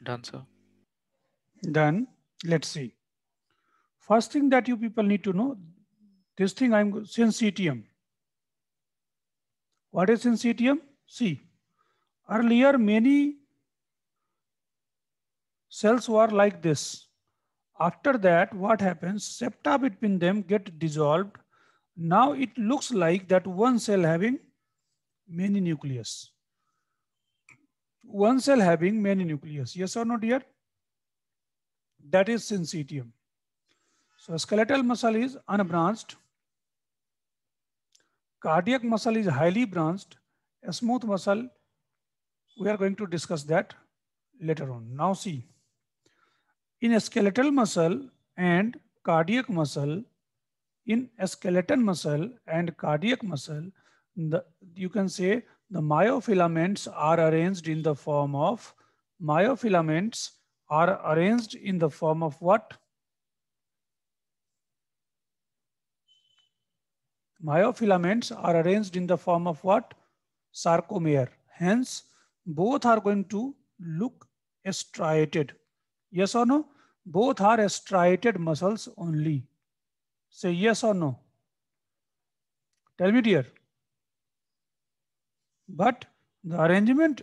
Done, sir. Done. Let's see. First thing that you people need to know, this thing I'm since CTM. What is in CTM? See, earlier many cells were like this. After that, what happens? Septa between them get dissolved. Now it looks like that one cell having many nucleus one cell having many nucleus. Yes or no, dear? That is syncytium. So skeletal muscle is unbranched. Cardiac muscle is highly branched. A smooth muscle, we are going to discuss that later on. Now see, in a skeletal muscle and cardiac muscle, in a skeletal muscle and cardiac muscle, the, you can say the myofilaments are arranged in the form of myofilaments are arranged in the form of what? Myofilaments are arranged in the form of what? Sarcomere. Hence, both are going to look striated. Yes or no? Both are striated muscles only. Say yes or no. Tell me dear. But the arrangement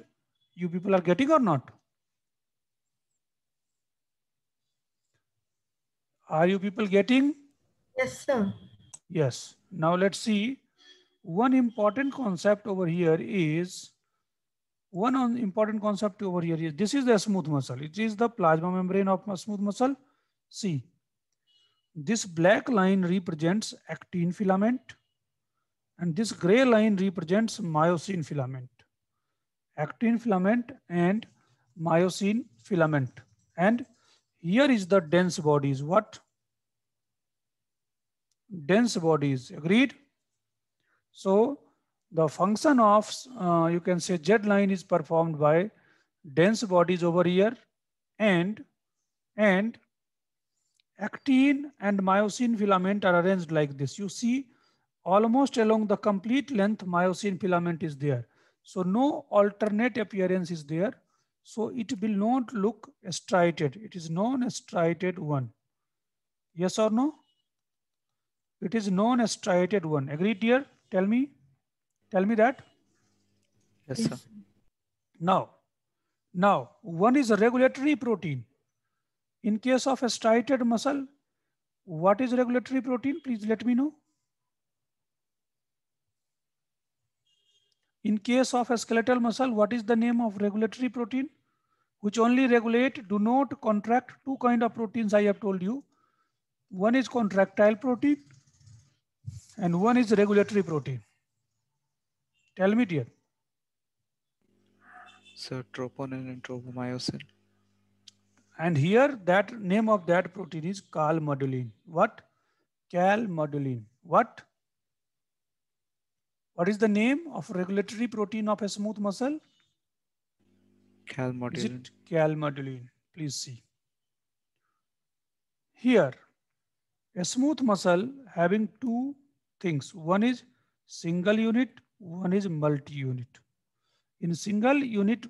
you people are getting or not? Are you people getting? Yes, sir. Yes. Now let's see. One important concept over here is one important concept over here is this is the smooth muscle. It is the plasma membrane of smooth muscle. See, this black line represents actin filament. And this gray line represents myosin filament, actin filament and myosin filament. And here is the dense bodies. What? Dense bodies, agreed? So the function of, uh, you can say jet line is performed by dense bodies over here and, and actin and myosin filament are arranged like this. You see almost along the complete length myosin filament is there. So no alternate appearance is there. So it will not look striated. It is non-striated one. Yes or no? It is non-striated one. Agree, dear? Tell me. Tell me that. Yes, sir. Now, now one is a regulatory protein. In case of a striated muscle, what is regulatory protein? Please let me know. In case of a skeletal muscle, what is the name of regulatory protein? Which only regulate, do not contract two kind of proteins I have told you. One is contractile protein and one is regulatory protein. Tell me dear. Sir, troponin and tropomyosin. And here that name of that protein is calmodulin. What? Calmodulin. What? What is the name of regulatory protein of a smooth muscle? Calmodulin. Is it calmodulin? Please see. Here, a smooth muscle having two things. One is single unit, one is multi-unit. In single unit,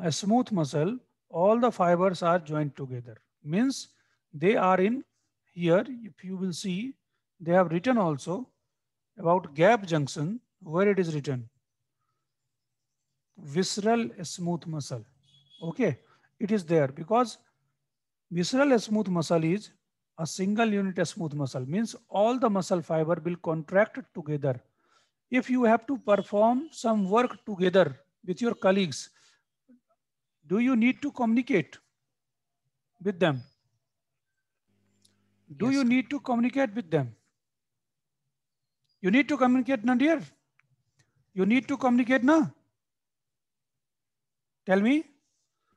a smooth muscle, all the fibers are joined together. Means they are in here, if you will see, they have written also about gap junction, where it is written? Visceral smooth muscle. Okay, it is there because visceral smooth muscle is a single unit smooth muscle means all the muscle fiber will contract together. If you have to perform some work together with your colleagues, do you need to communicate with them? Do yes. you need to communicate with them? You need to communicate na dear. You need to communicate na. Tell me.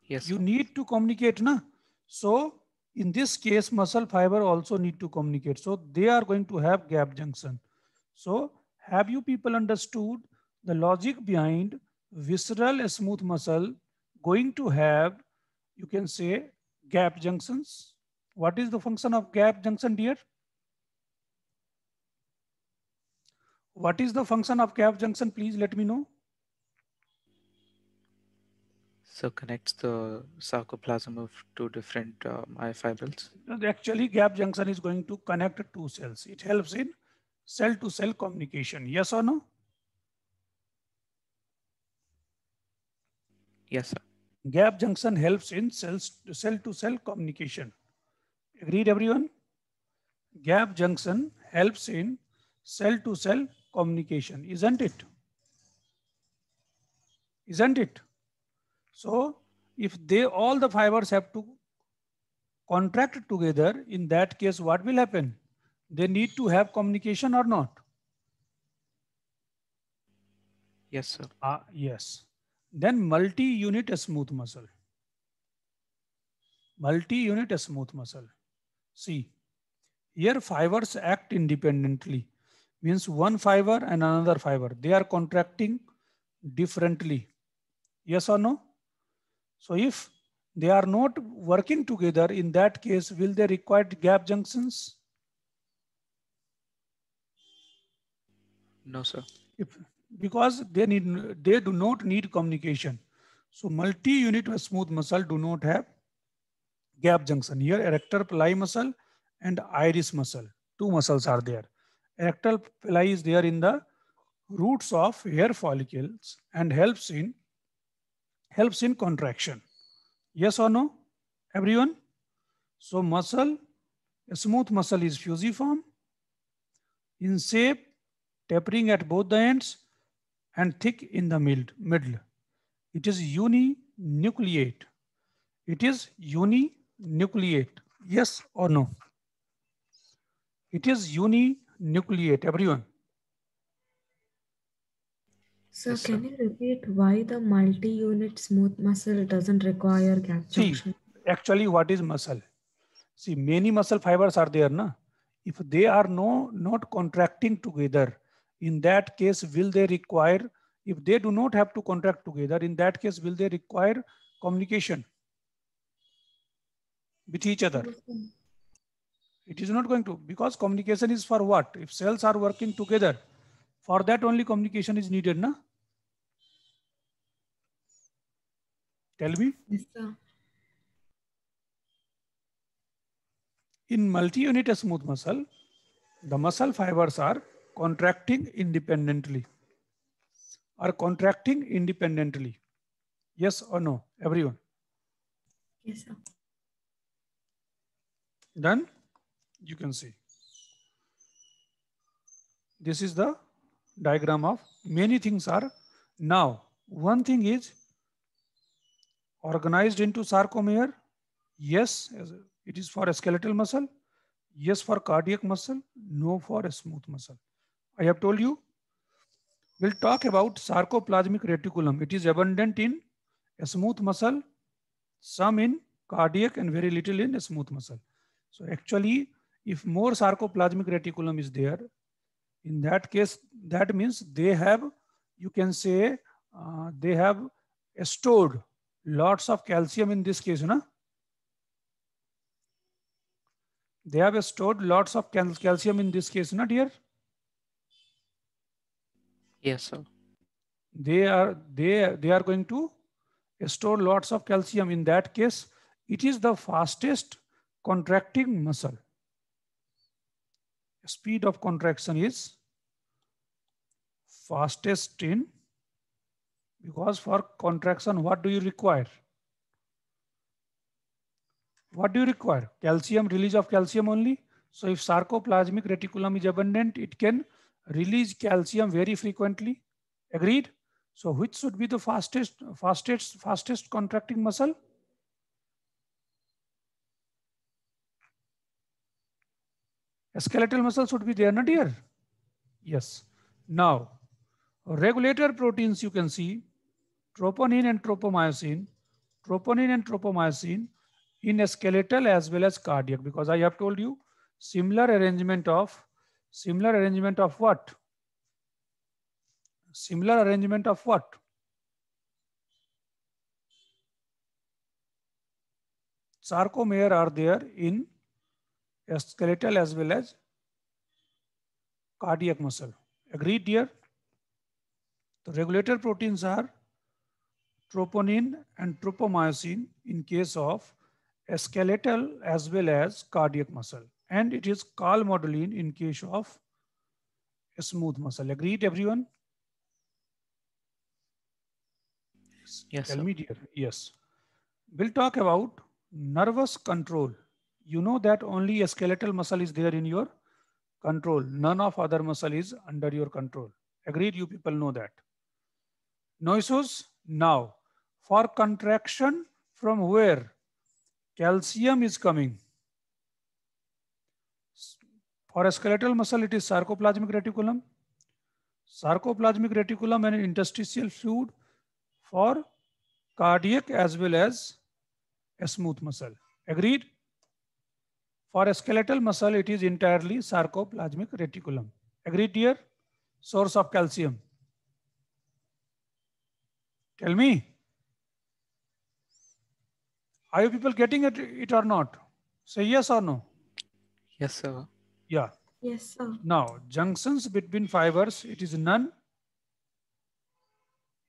Yes. You sir. need to communicate na. So in this case, muscle fiber also need to communicate. So they are going to have gap junction. So have you people understood the logic behind visceral smooth muscle going to have, you can say, gap junctions? What is the function of gap junction, dear? What is the function of cap junction? Please let me know. So connects the sarcoplasm of two different um, myofibrils. Actually, gap junction is going to connect two cells. It helps in cell-to-cell communication. Yes or no? Yes, sir. Gap junction helps in cells cell-to-cell communication. Agreed, everyone? Gap junction helps in cell-to-cell -cell communication, isn't it? Isn't it? So if they all the fibers have to contract together, in that case, what will happen? They need to have communication or not? Yes, sir. Ah, yes. Then multi-unit smooth muscle. Multi-unit smooth muscle. See, here fibers act independently means one fiber and another fiber they are contracting differently yes or no so if they are not working together in that case will they require gap junctions no sir if, because they need they do not need communication so multi unit smooth muscle do not have gap junction here erector pili muscle and iris muscle two muscles are there Erectile pili is there in the roots of hair follicles and helps in helps in contraction. Yes or no, everyone? So muscle, smooth muscle is fusiform. In shape, tapering at both the ends and thick in the mid middle. It is uninucleate. It is uninucleate. Yes or no? It is uninucleate nucleate everyone. So yes, can sir. you repeat why the multi-unit smooth muscle doesn't require gap See, actually what is muscle? See, many muscle fibers are there. Na? If they are no, not contracting together, in that case, will they require, if they do not have to contract together, in that case, will they require communication with each other? Yes, it is not going to because communication is for what? If cells are working together, for that only communication is needed, na? Tell me. Yes, sir. In multi-unit smooth muscle, the muscle fibers are contracting independently are contracting independently yes or no everyone yes sir done you can see. This is the diagram of many things are now. One thing is organized into sarcomere. Yes, it is for a skeletal muscle. Yes, for cardiac muscle. No, for a smooth muscle. I have told you. We'll talk about sarcoplasmic reticulum. It is abundant in a smooth muscle, some in cardiac and very little in a smooth muscle. So actually if more sarcoplasmic reticulum is there, in that case, that means they have, you can say, uh, they have stored lots of calcium in this case, na? They have stored lots of cal calcium in this case, not here. Yes, sir. They are they they are going to store lots of calcium. In that case, it is the fastest contracting muscle speed of contraction is fastest in because for contraction what do you require what do you require calcium release of calcium only so if sarcoplasmic reticulum is abundant it can release calcium very frequently agreed so which should be the fastest fastest fastest contracting muscle skeletal muscles would be there, not here. Yes. Now, regulator proteins you can see, troponin and tropomyosin, troponin and tropomyosin in skeletal as well as cardiac, because I have told you similar arrangement of, similar arrangement of what? Similar arrangement of what? sarcomere are there in skeletal as well as cardiac muscle. Agreed here? The regulator proteins are troponin and tropomyosin in case of skeletal as well as cardiac muscle. And it is calmodulin in case of smooth muscle. Agreed everyone? Yes. Tell sir. me dear. Yes. We'll talk about nervous control you know that only a skeletal muscle is there in your control. None of other muscle is under your control. Agreed? You people know that. Noises now. For contraction from where? Calcium is coming. For a skeletal muscle, it is sarcoplasmic reticulum. Sarcoplasmic reticulum and interstitial fluid for cardiac as well as a smooth muscle. Agreed? For a skeletal muscle, it is entirely sarcoplasmic reticulum. Agreed here? Source of calcium. Tell me. Are you people getting it, it or not? Say yes or no. Yes, sir. Yeah. Yes, sir. Now, junctions between fibers, it is none.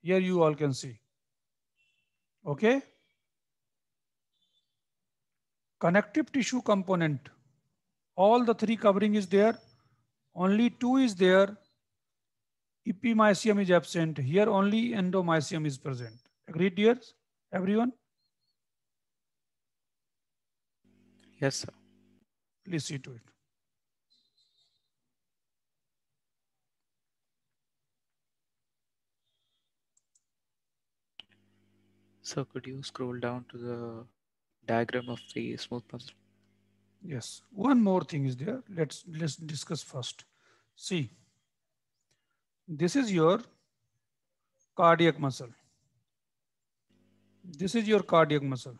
Here you all can see. Okay. Connective tissue component, all the three covering is there. Only two is there. Epimysium is absent. Here only endomysium is present. Agreed, dear Everyone? Yes, sir. Please see to it. So could you scroll down to the diagram of the smooth puzzle. Yes, one more thing is there. Let's let's discuss first. See, this is your cardiac muscle. This is your cardiac muscle.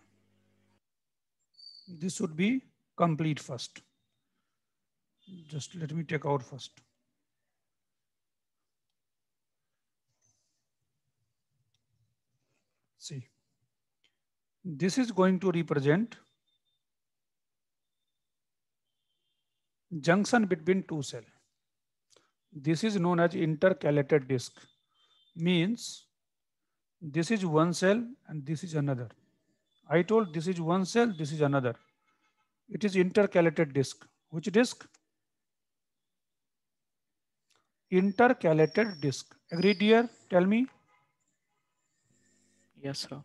This should be complete first. Just let me take out first. See. This is going to represent junction between two cell. This is known as intercalated disc. Means this is one cell and this is another. I told this is one cell, this is another. It is intercalated disc. Which disc? Intercalated disc. Agree dear? Tell me. Yes, sir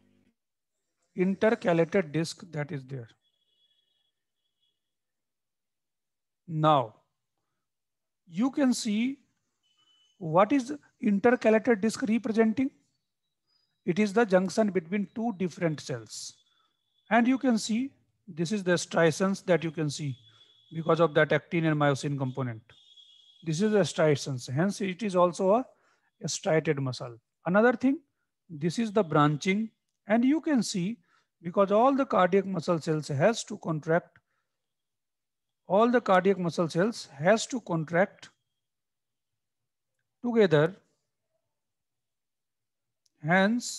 intercalated disc that is there. Now, you can see what is intercalated disc representing? It is the junction between two different cells. And you can see this is the striations that you can see because of that actin and myosin component. This is the striations, hence it is also a, a striated muscle. Another thing, this is the branching and you can see because all the cardiac muscle cells has to contract all the cardiac muscle cells has to contract together hence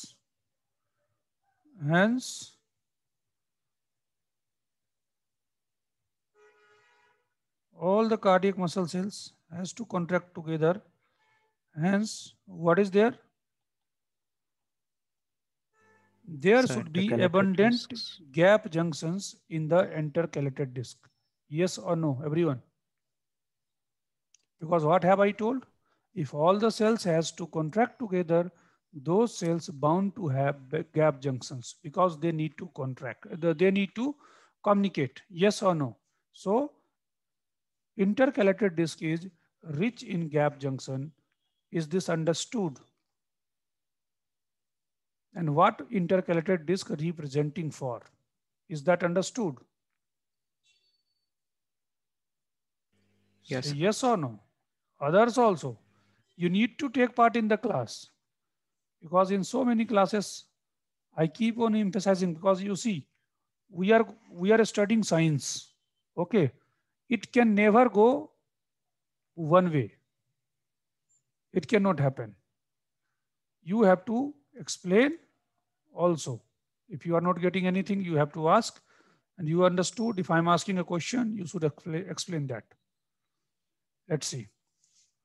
hence all the cardiac muscle cells has to contract together hence what is there there should be abundant discs. gap junctions in the intercalated disc. Yes or no, everyone? Because what have I told? If all the cells has to contract together, those cells bound to have gap junctions because they need to contract, uh, they need to communicate, yes or no. So intercalated disc is rich in gap junction. Is this understood? and what intercalated disc representing for. Is that understood? Yes. yes or no? Others also. You need to take part in the class because in so many classes, I keep on emphasizing because you see, we are we are studying science. Okay, it can never go one way. It cannot happen. You have to explain also. If you are not getting anything, you have to ask. And you understood, if I'm asking a question, you should explain that. Let's see.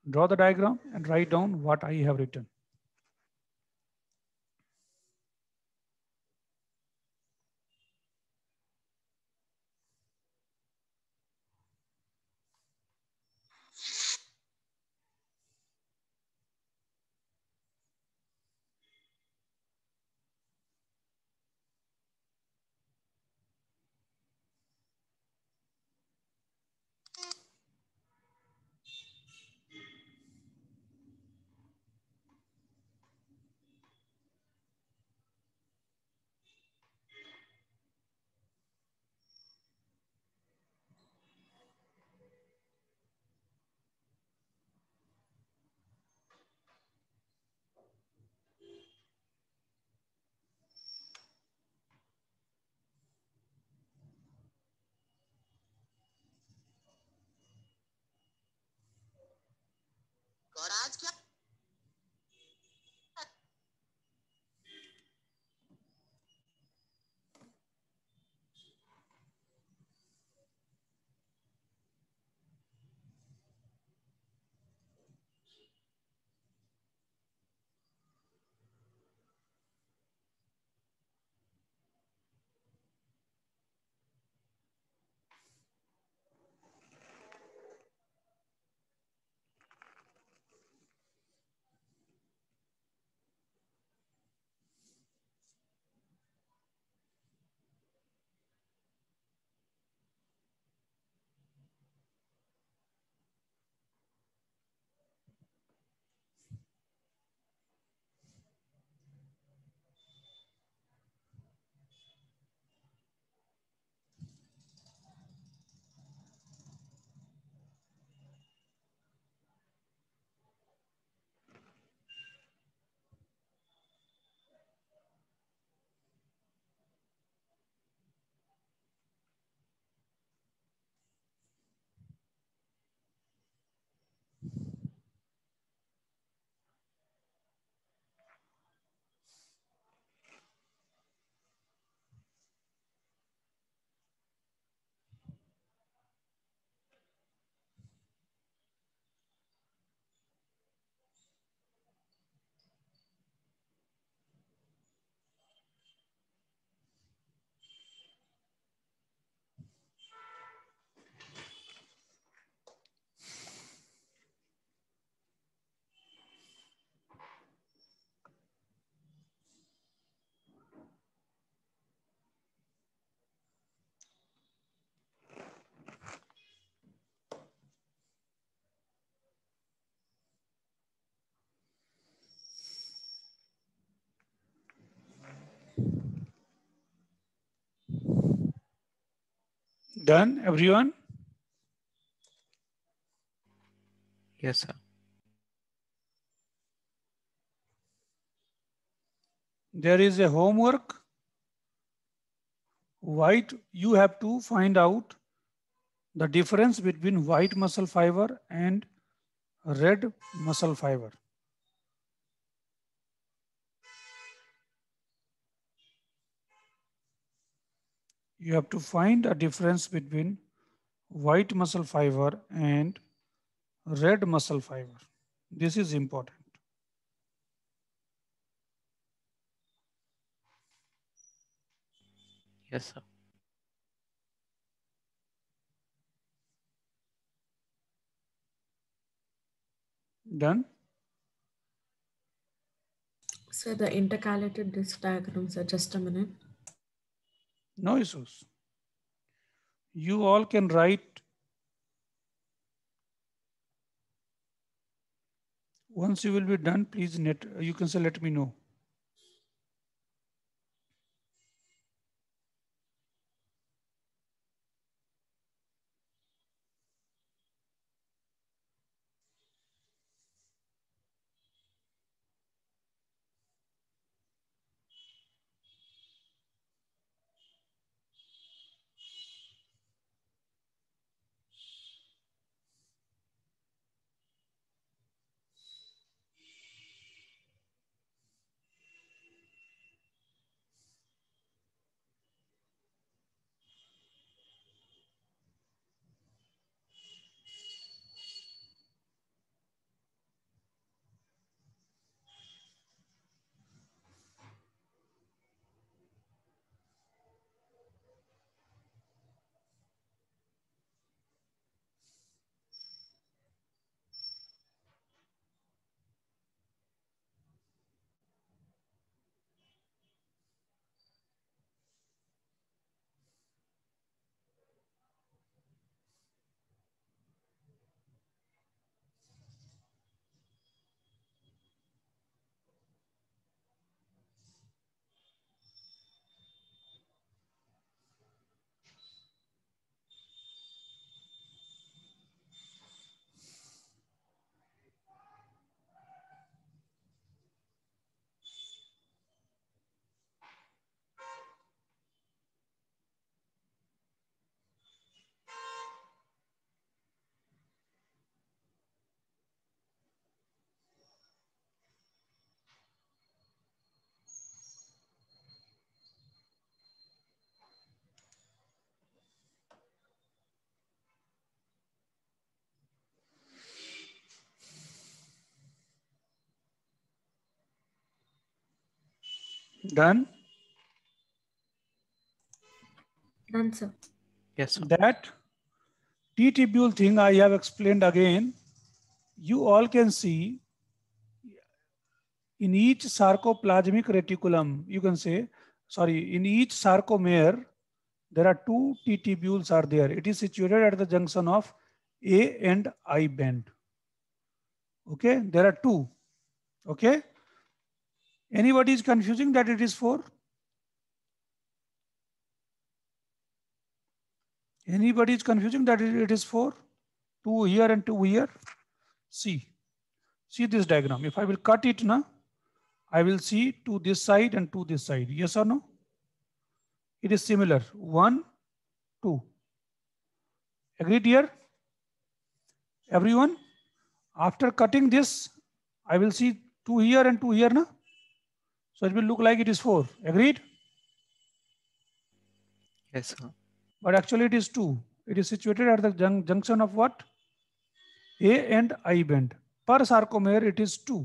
Draw the diagram and write down what I have written. done, everyone? Yes, sir. There is a homework. White, you have to find out the difference between white muscle fiber and red muscle fiber. you have to find a difference between white muscle fiber and red muscle fiber. This is important. Yes, sir. Done? So the intercalated disc diagrams are just a minute. No issues. You all can write once you will be done, please net, you can say let me know. Done? Done, sir. Yes. Sir. That T-tubule thing I have explained again. You all can see in each sarcoplasmic reticulum, you can say, sorry, in each sarcomere, there are two T-tubules are there. It is situated at the junction of A and I band. Okay, there are two. Okay. Anybody is confusing that it is 4? Anybody is confusing that it is 4? 2 here and 2 here. See. See this diagram. If I will cut it, now, I will see to this side and to this side. Yes or no? It is similar. 1, 2. Agreed here? Everyone? After cutting this, I will see 2 here and 2 here. now. So it will look like it is 4. Agreed? Yes, sir. But actually it is 2. It is situated at the jun junction of what? A and I band. Per sarcomere it is 2.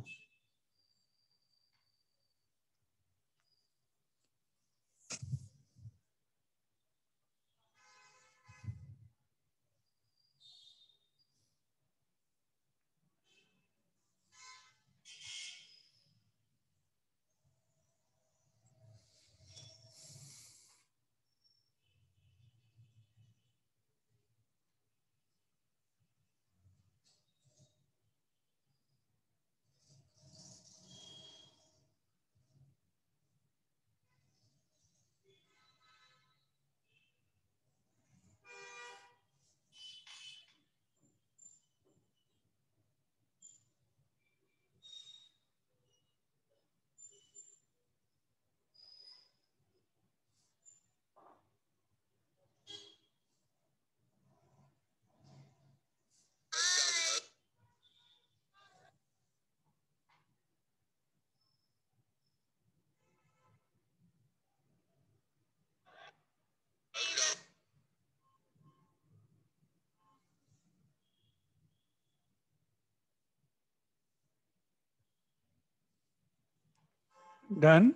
Done?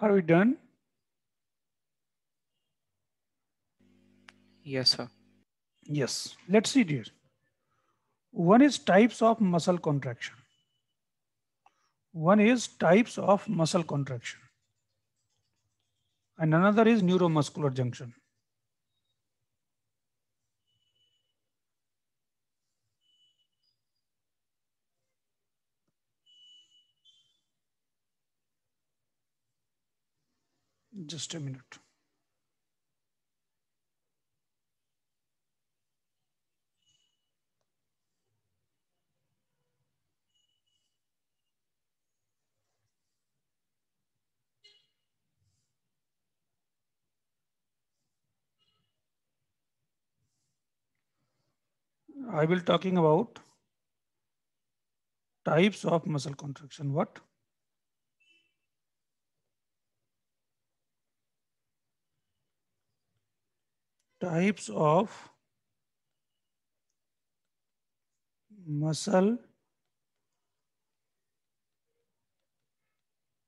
Are we done? Yes, sir. Yes. Let's see dear. One is types of muscle contraction. One is types of muscle contraction. And another is neuromuscular junction. Just a minute. I will talking about types of muscle contraction. What? types of muscle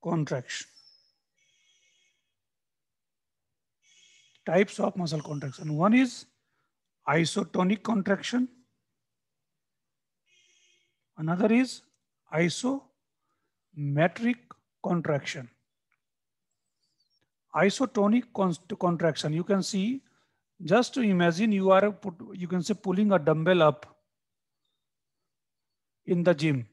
contraction. Types of muscle contraction. One is isotonic contraction. Another is isometric contraction. Isotonic contraction, you can see just to imagine you are, put, you can say pulling a dumbbell up in the gym.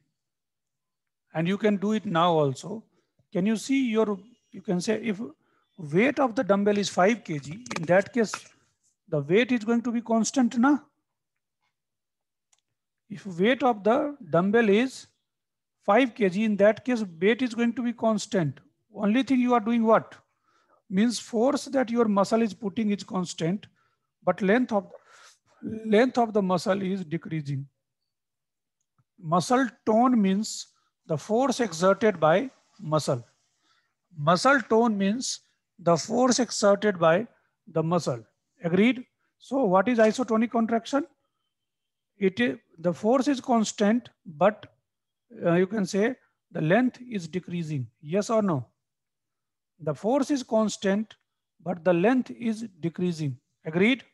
And you can do it now also. Can you see your, you can say if weight of the dumbbell is 5 kg, in that case, the weight is going to be constant na if weight of the dumbbell is 5 kg in that case weight is going to be constant only thing you are doing what means force that your muscle is putting is constant but length of length of the muscle is decreasing. Muscle tone means the force exerted by muscle. Muscle tone means the force exerted by the muscle. Agreed? So what is isotonic contraction? It is, the force is constant, but uh, you can say the length is decreasing. Yes or no? The force is constant, but the length is decreasing. Agreed?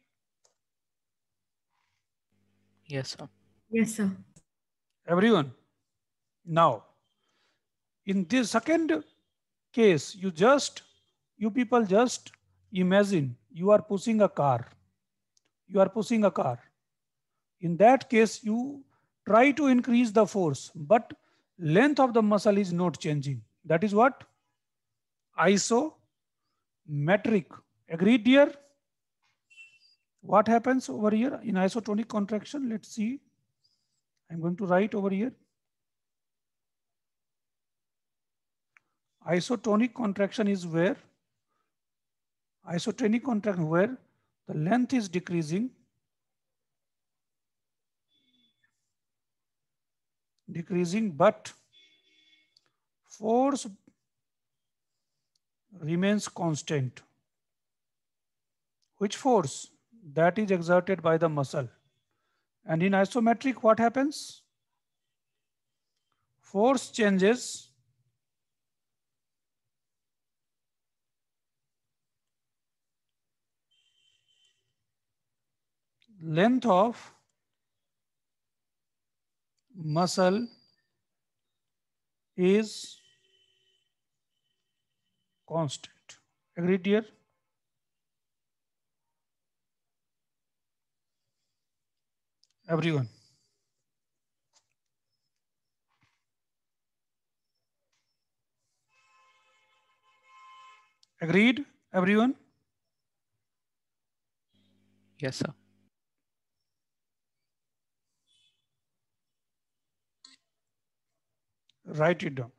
Yes, sir. Yes, sir. Everyone, now, in this second case, you just, you people just imagine you are pushing a car. You are pushing a car. In that case, you try to increase the force, but length of the muscle is not changing. That is what? Isometric. Agreed, dear? What happens over here in isotonic contraction? Let's see. I'm going to write over here. Isotonic contraction is where isotonic contraction where the length is decreasing decreasing but force remains constant which force that is exerted by the muscle. And in isometric, what happens? Force changes length of muscle is constant. Agreed here? everyone. Agreed, everyone? Yes, sir. Write it down.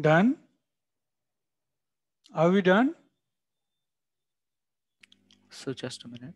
Done? Are we done? So just a minute.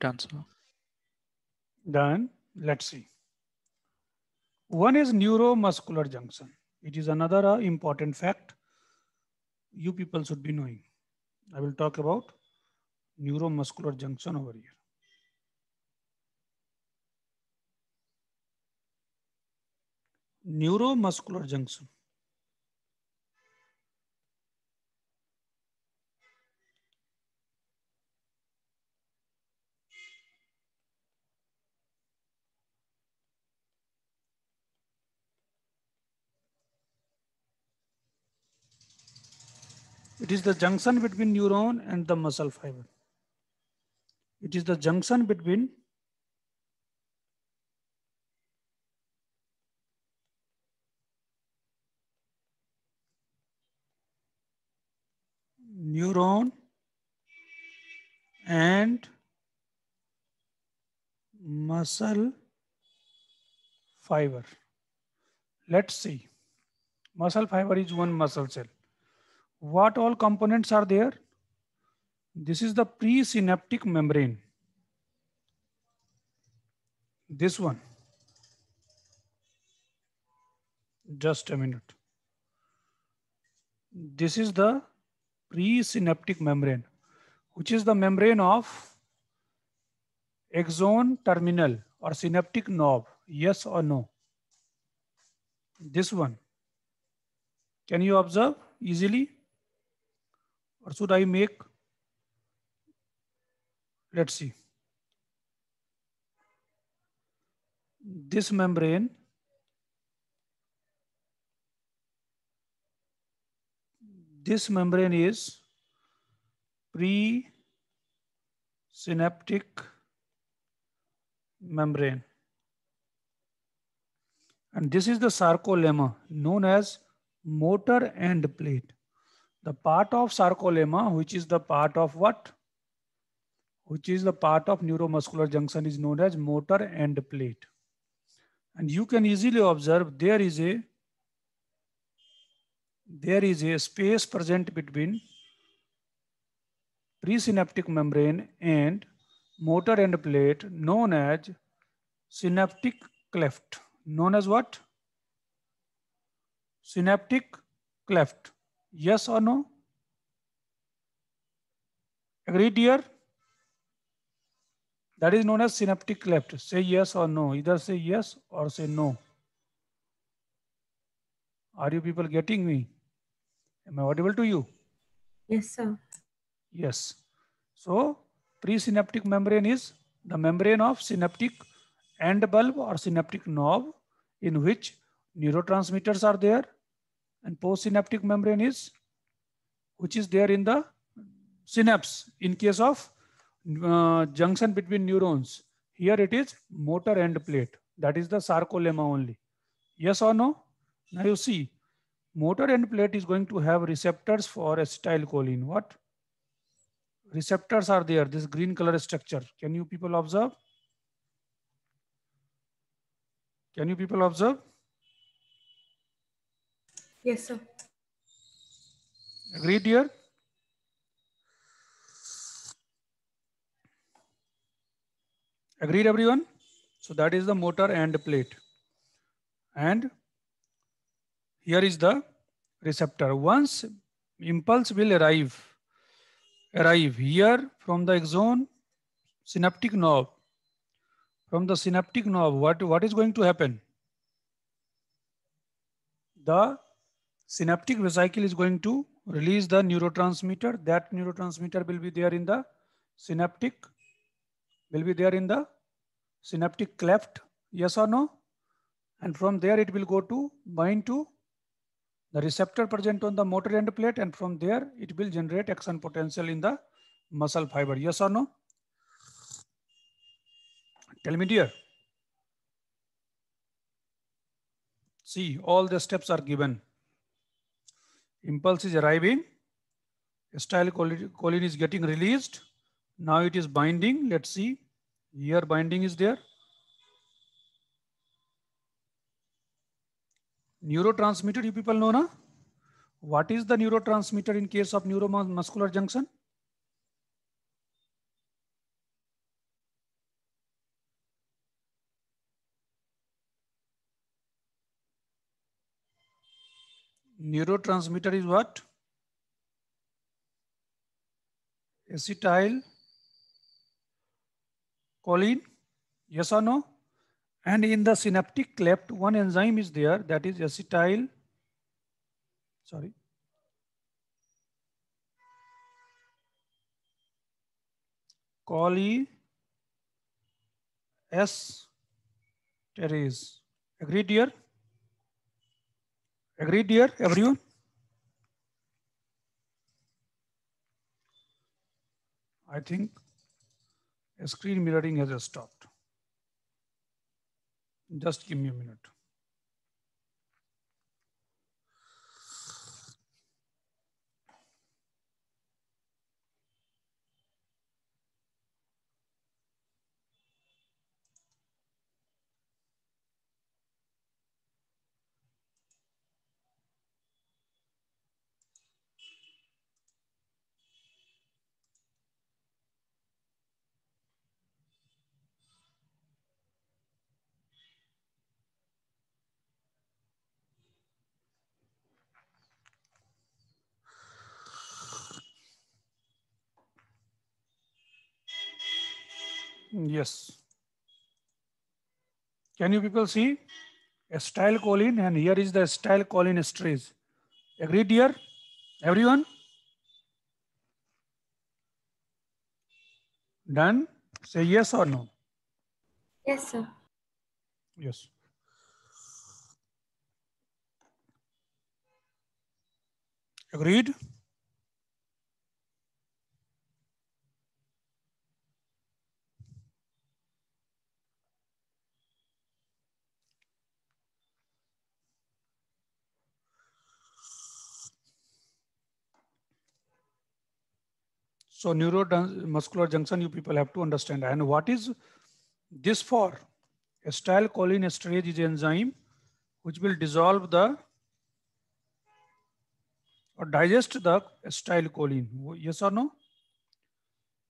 transfer. Done. Let's see. One is neuromuscular junction. It is another uh, important fact you people should be knowing. I will talk about neuromuscular junction over here. Neuromuscular junction. It is the junction between neuron and the muscle fiber. It is the junction between neuron and muscle fiber. Let's see. Muscle fiber is one muscle cell what all components are there? This is the presynaptic membrane. This one. Just a minute. This is the presynaptic membrane, which is the membrane of axon terminal or synaptic knob. Yes or no? This one. Can you observe easily? or should I make? Let's see. This membrane this membrane is presynaptic membrane. And this is the sarcolemma known as motor end plate the part of sarcolemma, which is the part of what? Which is the part of neuromuscular junction is known as motor end plate. And you can easily observe there is a there is a space present between presynaptic membrane and motor end plate known as synaptic cleft. Known as what? Synaptic cleft. Yes or no? Agreed here? That is known as synaptic cleft. Say yes or no. Either say yes or say no. Are you people getting me? Am I audible to you? Yes, sir. Yes. So presynaptic membrane is the membrane of synaptic end bulb or synaptic knob in which neurotransmitters are there and postsynaptic membrane is, which is there in the synapse in case of uh, junction between neurons. Here it is motor end plate. That is the sarcolemma only. Yes or no? Now you see, motor end plate is going to have receptors for acetylcholine. What? Receptors are there, this green color structure. Can you people observe? Can you people observe? Yes, sir. Agree, dear? Agreed, everyone? So that is the motor and plate. And here is the receptor. Once impulse will arrive, arrive here from the axon synaptic knob. From the synaptic knob, what, what is going to happen? The synaptic vesicle is going to release the neurotransmitter. That neurotransmitter will be there in the synaptic, will be there in the synaptic cleft, yes or no? And from there it will go to bind to the receptor present on the motor end plate and from there it will generate action potential in the muscle fiber, yes or no? Tell me dear. See, all the steps are given impulse is arriving, acetylcholine is getting released. Now it is binding. Let's see. Here binding is there. Neurotransmitter, you people know, na? What is the neurotransmitter in case of neuromuscular junction? neurotransmitter is what? Acetyl choline, yes or no? And in the synaptic cleft, one enzyme is there that is acetyl, sorry. Choline S terase. Agreed here? Agree, dear everyone? I think screen mirroring has stopped. Just give me a minute. Yes. Can you people see? Acetylcholine and here is the acetylcholine esterase. Agreed here? Everyone? Done? Say yes or no? Yes, sir. Yes. Agreed? So neuromuscular junction, you people have to understand. And what is this for? Acetylcholinesterase is enzyme which will dissolve the or digest the acetylcholine. Yes or no?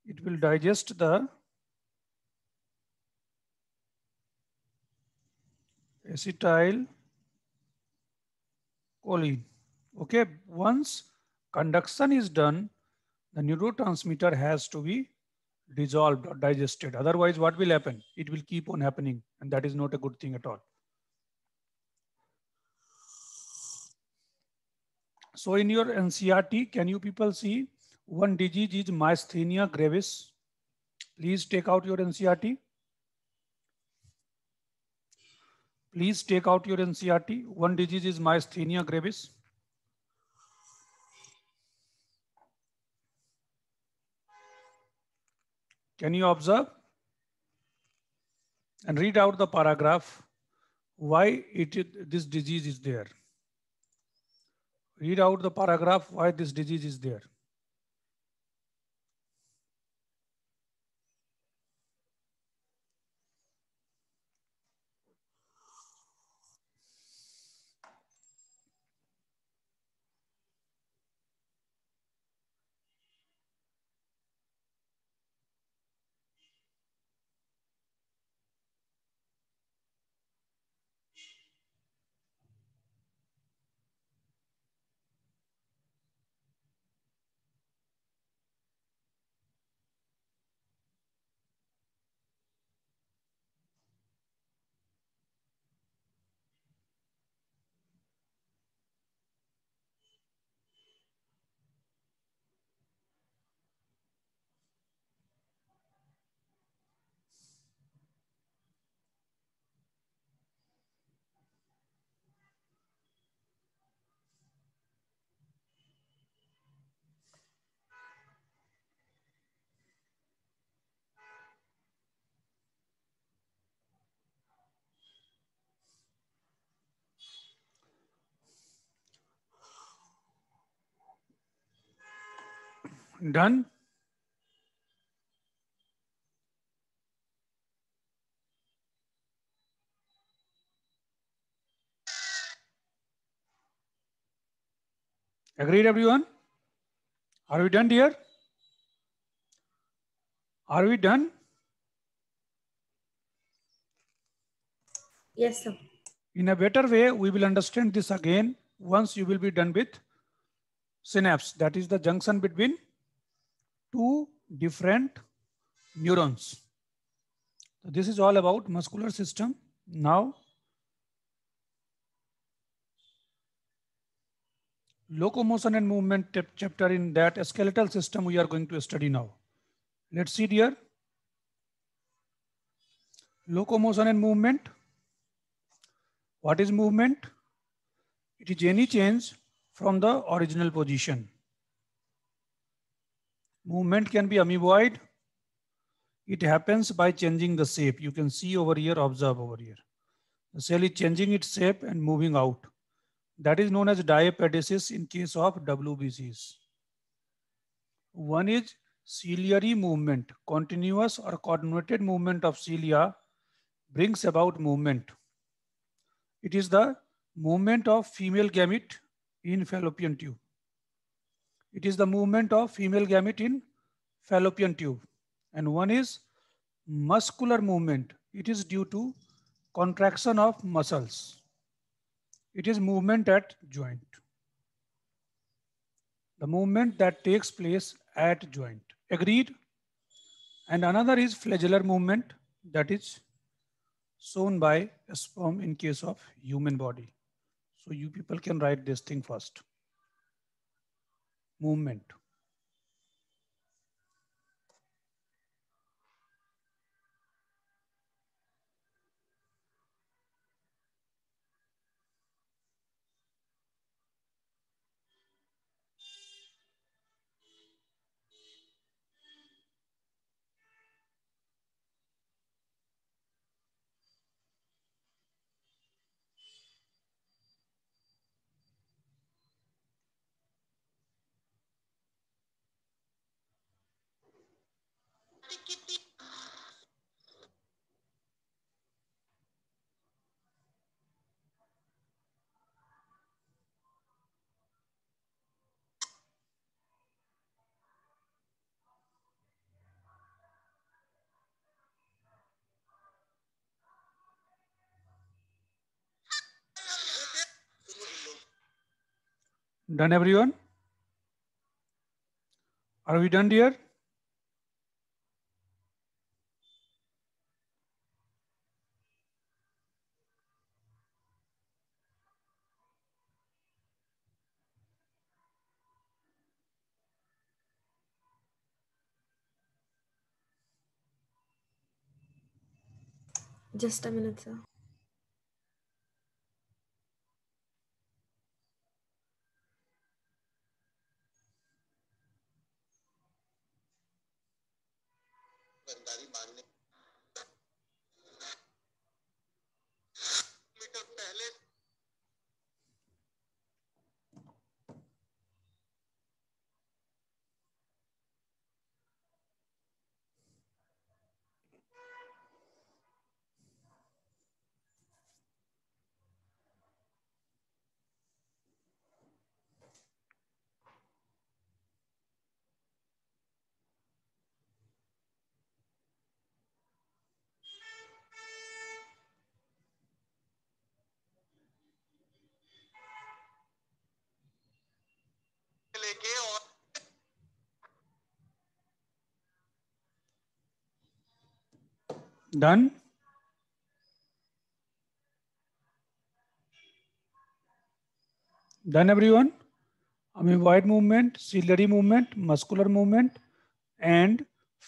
It will digest the acetylcholine. Okay, once conduction is done, the neurotransmitter has to be dissolved or digested. Otherwise, what will happen? It will keep on happening, and that is not a good thing at all. So in your NCRT, can you people see one disease is myasthenia gravis? Please take out your NCRT. Please take out your NCRT. One disease is myasthenia gravis. Can you observe? And read out the paragraph why it, this disease is there. Read out the paragraph why this disease is there. done? Agreed, everyone? Are we done, dear? Are we done? Yes, sir. In a better way, we will understand this again once you will be done with synapse. That is the junction between two different neurons. So this is all about muscular system. Now, locomotion and movement chapter in that skeletal system we are going to study now. Let's see here. Locomotion and movement. What is movement? It is any change from the original position. Movement can be amoeboid. It happens by changing the shape. You can see over here, observe over here. The cell is changing its shape and moving out. That is known as diapedesis in case of WBCs. One is ciliary movement. Continuous or coordinated movement of cilia brings about movement. It is the movement of female gamete in fallopian tube. It is the movement of female gamete in fallopian tube. And one is muscular movement. It is due to contraction of muscles. It is movement at joint. The movement that takes place at joint. Agreed? And another is flagellar movement that is shown by sperm in case of human body. So you people can write this thing first. movement Done everyone? Are we done dear? Just a minute, sir. लेके और done done everyone हमें wide movement ciliary movement muscular movement and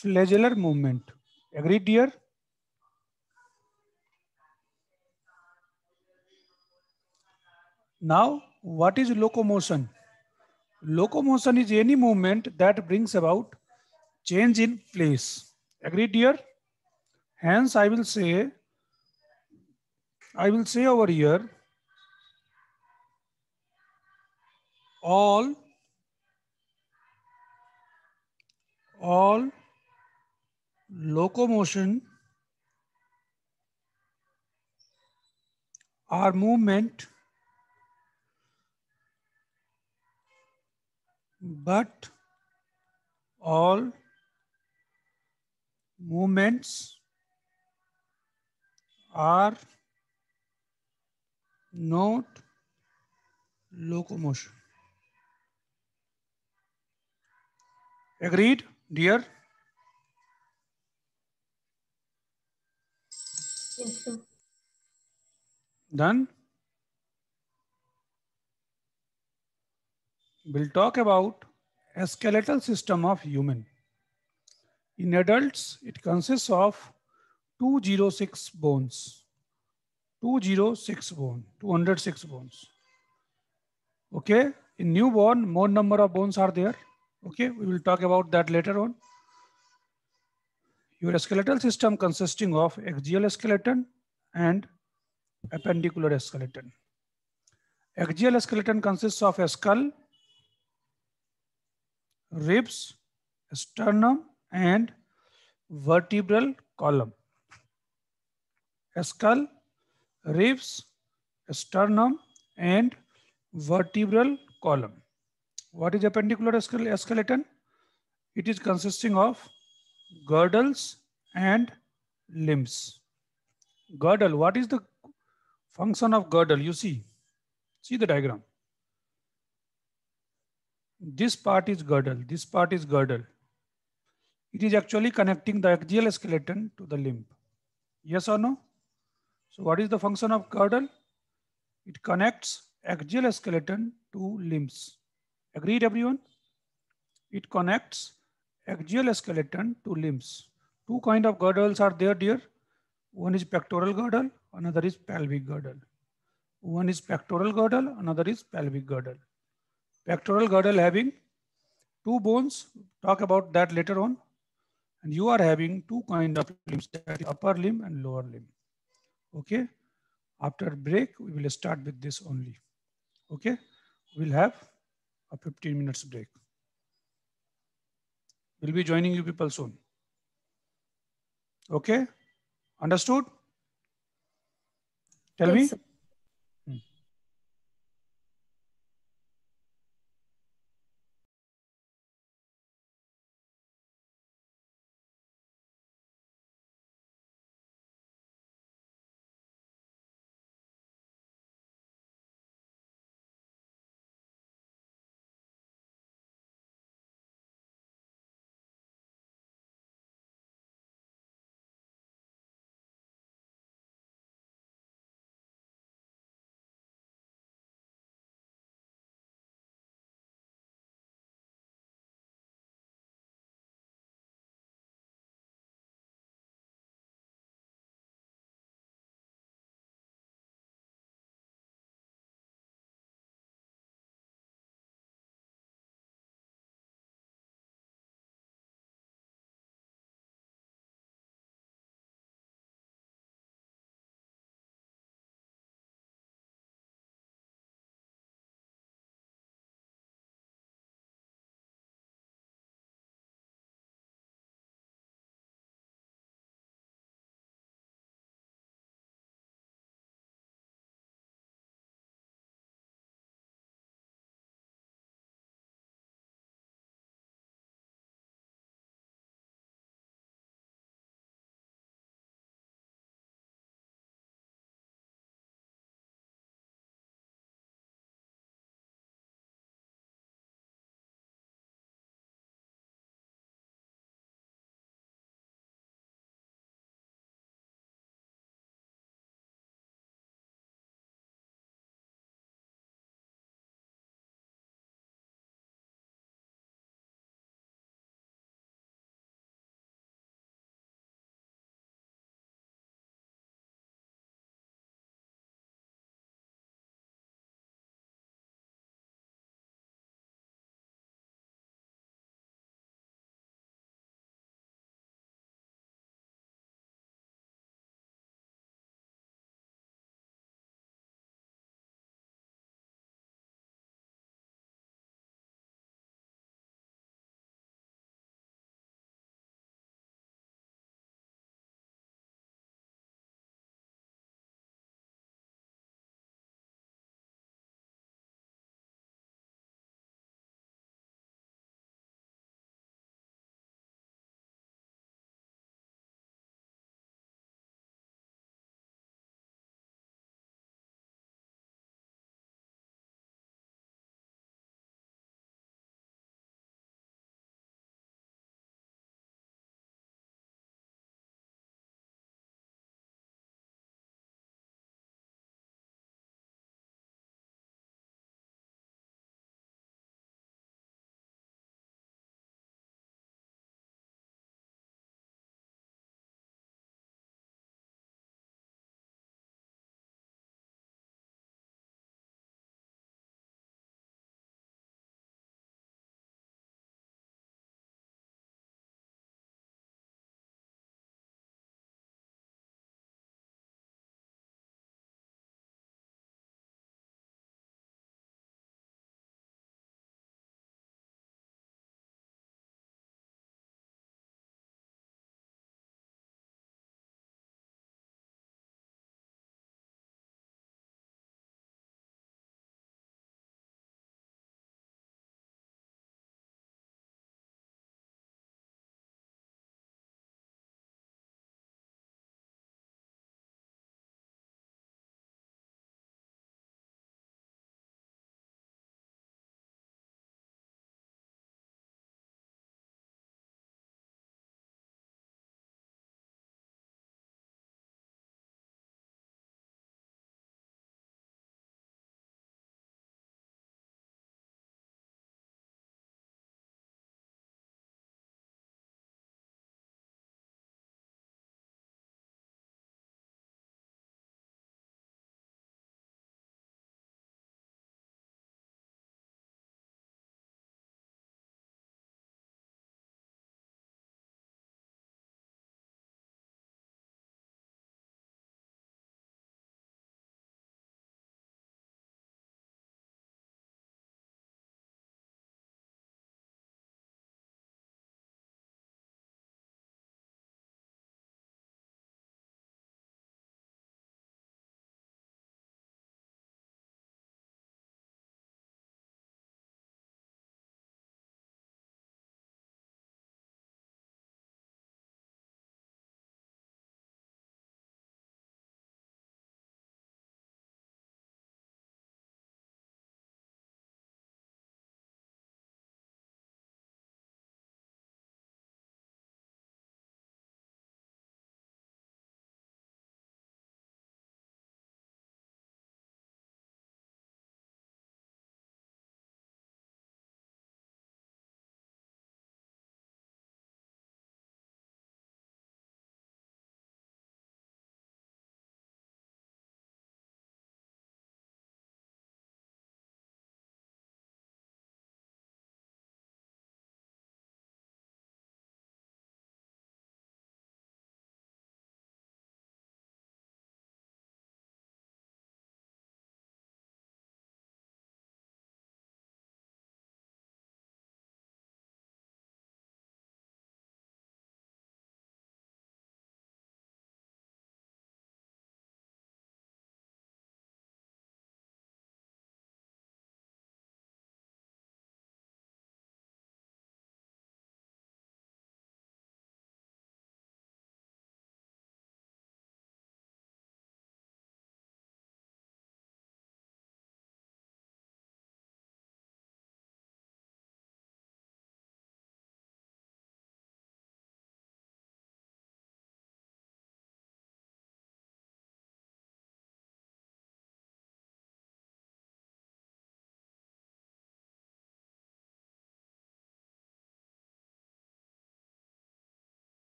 flagellar movement agree dear now what is locomotion Locomotion is any movement that brings about change in place. Agreed dear. Hence, I will say, I will say over here, all, all locomotion are movement but all movements are not locomotion. Agreed, dear? Yes, sir. Done? we'll talk about a skeletal system of human. In adults, it consists of 206 bones, 206 bone, 206 bones. Okay, in newborn, more number of bones are there. Okay, we will talk about that later on. Your skeletal system consisting of axial skeleton and appendicular skeleton. Axial skeleton consists of a skull ribs, sternum, and vertebral column. Skull, ribs, sternum, and vertebral column. What is appendicular skeleton? It is consisting of girdles and limbs. Girdle, what is the function of girdle? You see, see the diagram. This part is girdle, this part is girdle. It is actually connecting the axial skeleton to the limb. Yes or no? So what is the function of girdle? It connects axial skeleton to limbs. Agreed everyone? It connects axial skeleton to limbs. Two kind of girdles are there dear. One is pectoral girdle, another is pelvic girdle. One is pectoral girdle, another is pelvic girdle. Pectoral girdle having two bones, talk about that later on. And you are having two kind of limbs, that is upper limb and lower limb. Okay. After break, we will start with this only. Okay. We'll have a 15 minutes break. We'll be joining you people soon. Okay. Understood? Tell yes, me. Sir.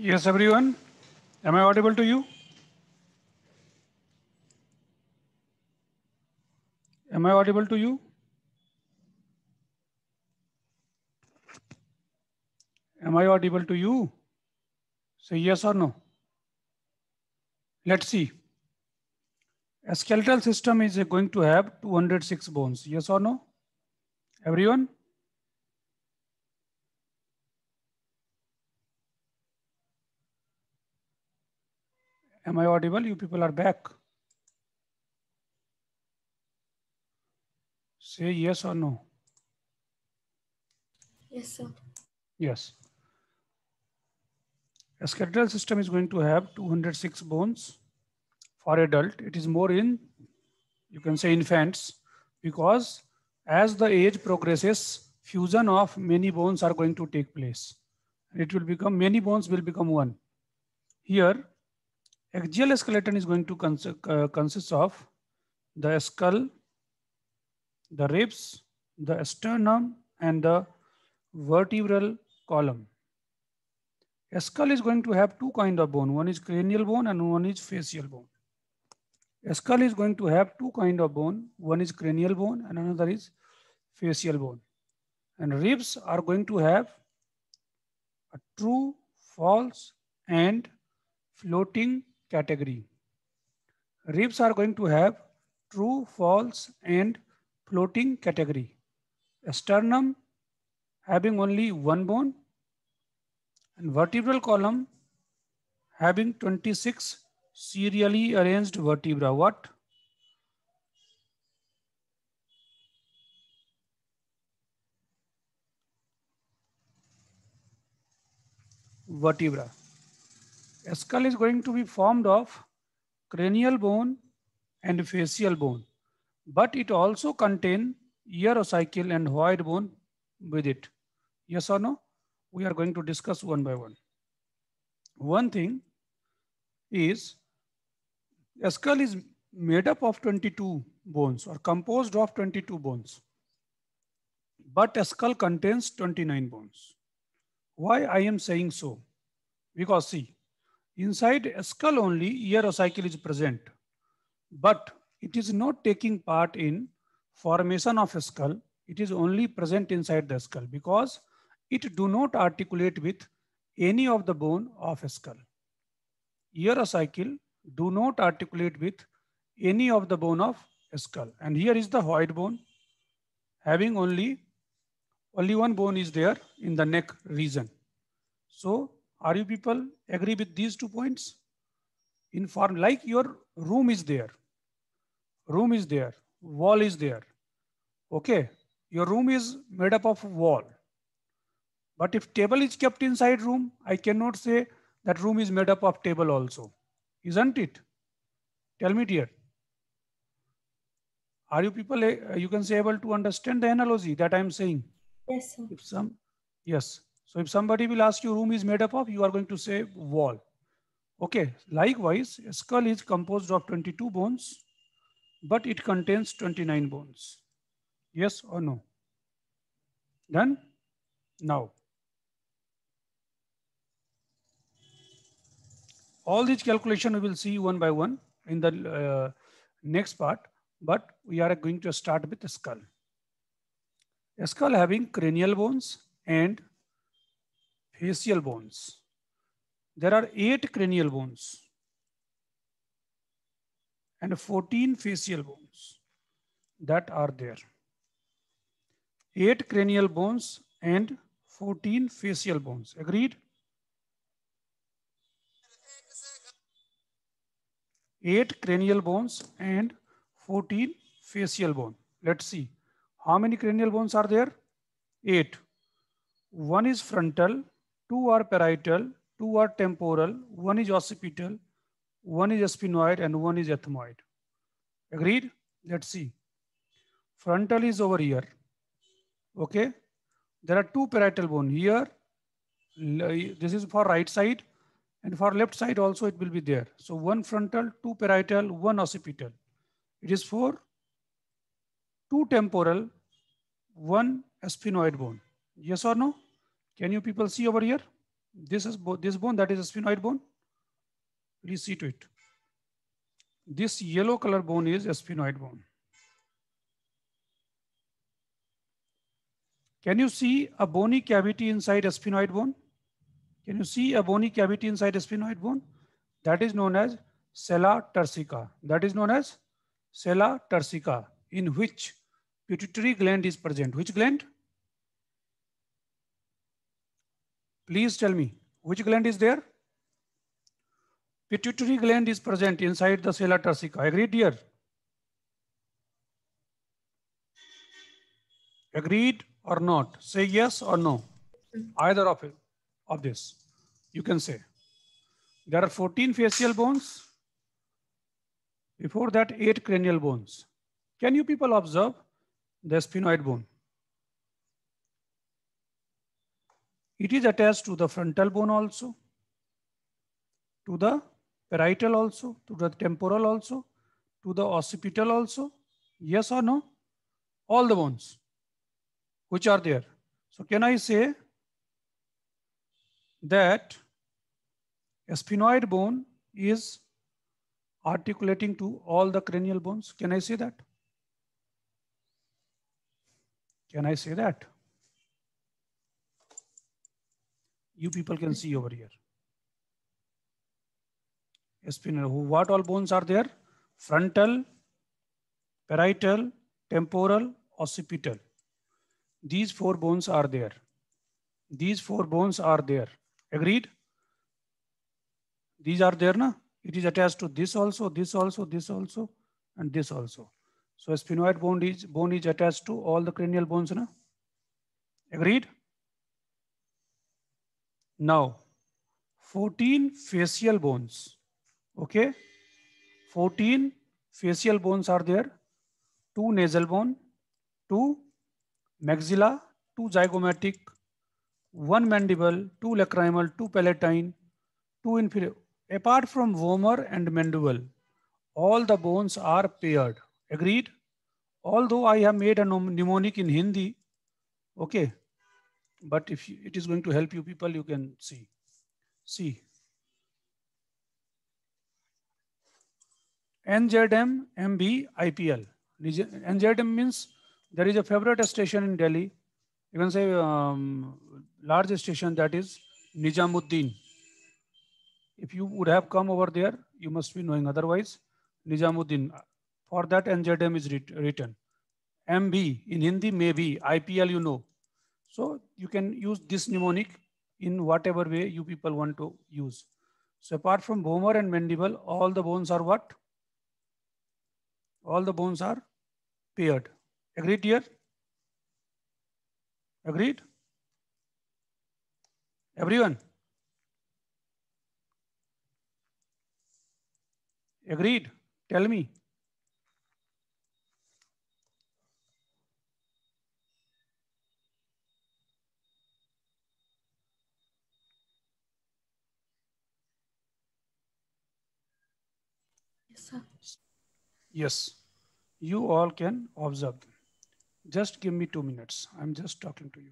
Yes, everyone. Am I audible to you? Am I audible to you? Am I audible to you? Say yes or no. Let's see. A skeletal system is going to have 206 bones. Yes or no? Everyone? Am I audible? You people are back. Say yes or no. Yes, sir. Yes. A skeletal system is going to have 206 bones for adult. It is more in, you can say infants, because as the age progresses, fusion of many bones are going to take place. It will become, many bones will become one. Here, Axial skeleton is going to cons uh, consist of the skull, the ribs, the sternum, and the vertebral column. A skull is going to have two kind of bone. One is cranial bone and one is facial bone. A skull is going to have two kind of bone. One is cranial bone and another is facial bone. And ribs are going to have a true, false, and floating category. Ribs are going to have true, false, and floating category. sternum having only one bone and vertebral column having 26 serially arranged vertebra. What? Vertebra skull is going to be formed of cranial bone and facial bone, but it also contain ear cycle and white bone with it. Yes or no? We are going to discuss one by one. One thing is a skull is made up of 22 bones or composed of 22 bones. But a skull contains 29 bones. Why I am saying so? Because see, Inside skull only, ear cycle is present, but it is not taking part in formation of skull. It is only present inside the skull because it do not articulate with any of the bone of skull. Ear cycle do not articulate with any of the bone of skull. And here is the hyoid bone having only only one bone is there in the neck region. So are you people agree with these two points? In form, like your room is there. Room is there. Wall is there. Okay. Your room is made up of wall. But if table is kept inside room, I cannot say that room is made up of table also. Isn't it? Tell me dear. Are you people, eh, you can say able to understand the analogy that I'm saying? Yes, sir. If some, yes. So if somebody will ask you room is made up of, you are going to say wall. Okay, likewise, skull is composed of 22 bones, but it contains 29 bones. Yes or no? Done? Now, all these calculation we will see one by one in the uh, next part, but we are going to start with a skull. A skull having cranial bones and facial bones. There are eight cranial bones and 14 facial bones that are there. Eight cranial bones and 14 facial bones. Agreed? Eight cranial bones and 14 facial bones. Let's see. How many cranial bones are there? Eight. One is frontal, Two are parietal, two are temporal, one is occipital, one is spinoid, and one is ethmoid. Agreed? Let's see. Frontal is over here. Okay. There are two parietal bone here. This is for right side and for left side also it will be there. So one frontal, two parietal, one occipital. It is for two temporal, one spinoid bone. Yes or no? Can you people see over here? This is bo this bone, that is a sphenoid bone. Please see to it. This yellow color bone is a sphenoid bone. Can you see a bony cavity inside a sphenoid bone? Can you see a bony cavity inside a sphenoid bone? That is known as sella tersica. That is known as sella tersica, in which pituitary gland is present. Which gland? Please tell me, which gland is there? Pituitary gland is present inside the sella tarsica Agreed, dear? Agreed or not? Say yes or no. Either of, it, of this, you can say. There are 14 facial bones. Before that, eight cranial bones. Can you people observe the sphenoid bone? It is attached to the frontal bone also, to the parietal also, to the temporal also, to the occipital also. Yes or no? All the bones which are there. So can I say that a sphenoid bone is articulating to all the cranial bones? Can I say that? Can I say that? you people can see over here. Spinal, what all bones are there? Frontal, parietal, temporal, occipital. These four bones are there. These four bones are there. Agreed? These are there, na? It is attached to this also, this also, this also, and this also. So a sphenoid bone is, bone is attached to all the cranial bones, na? Agreed? now 14 facial bones okay 14 facial bones are there two nasal bone two maxilla two zygomatic one mandible two lacrimal two palatine two inferior apart from vomer and mandible all the bones are paired agreed although i have made a mnemonic in hindi okay But if you, it is going to help you people, you can see. See. NZM MB IPL. NZM means there is a favorite station in Delhi. You can say um, large station that is Nizamuddin. If you would have come over there, you must be knowing otherwise. Nizamuddin. For that NZM is writ written. MB in Hindi, maybe. IPL, you know. So you can use this mnemonic in whatever way you people want to use. So apart from Bomer and mandible, all the bones are what? All the bones are paired. Agreed here? Agreed? Everyone? Agreed? Tell me. Yes, you all can observe them. Just give me two minutes. I'm just talking to you.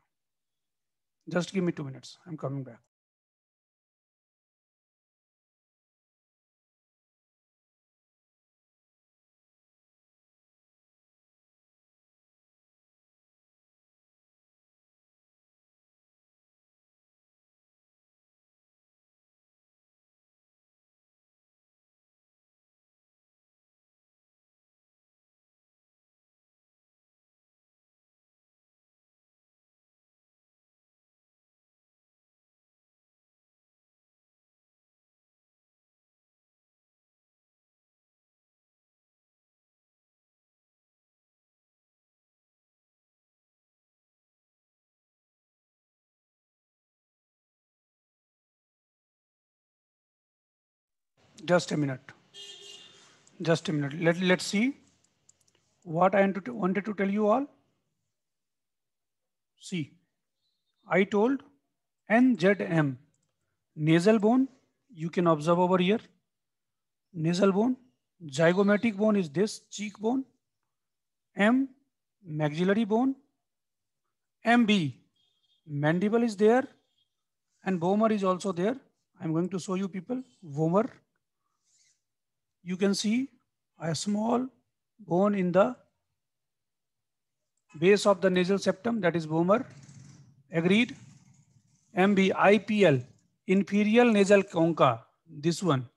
Just give me two minutes. I'm coming back. just a minute. Just a minute. Let, let's see what I wanted to tell you all. See, I told NZM, nasal bone, you can observe over here. Nasal bone, zygomatic bone is this cheekbone, M, maxillary bone, MB, mandible is there, and vomer is also there. I'm going to show you people, vomer, you can see a small bone in the base of the nasal septum, that is boomer. Agreed? MB, IPL, inferior nasal concha, this one.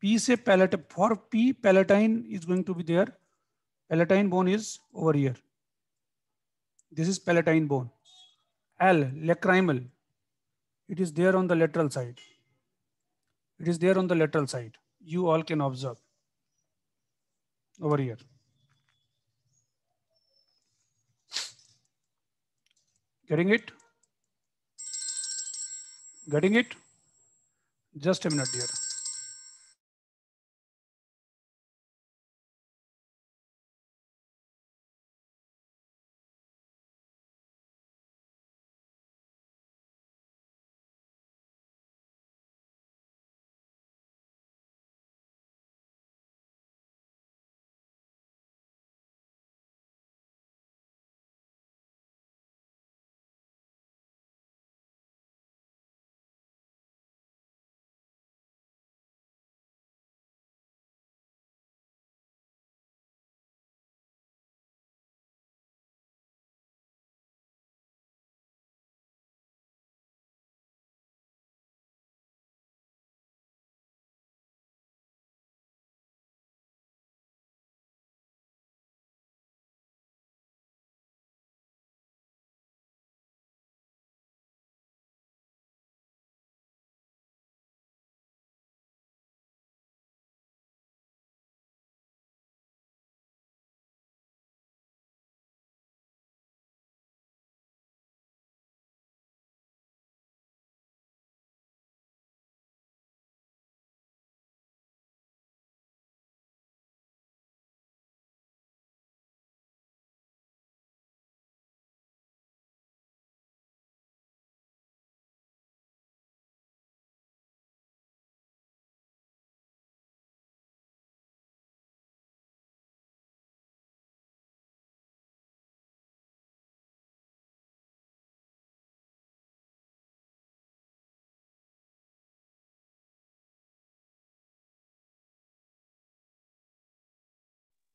P say palatine, for P palatine is going to be there. Palatine bone is over here. This is palatine bone. L, lacrimal. It is there on the lateral side. It is there on the lateral side. You all can observe over here. Getting it? Getting it? Just a minute, dear.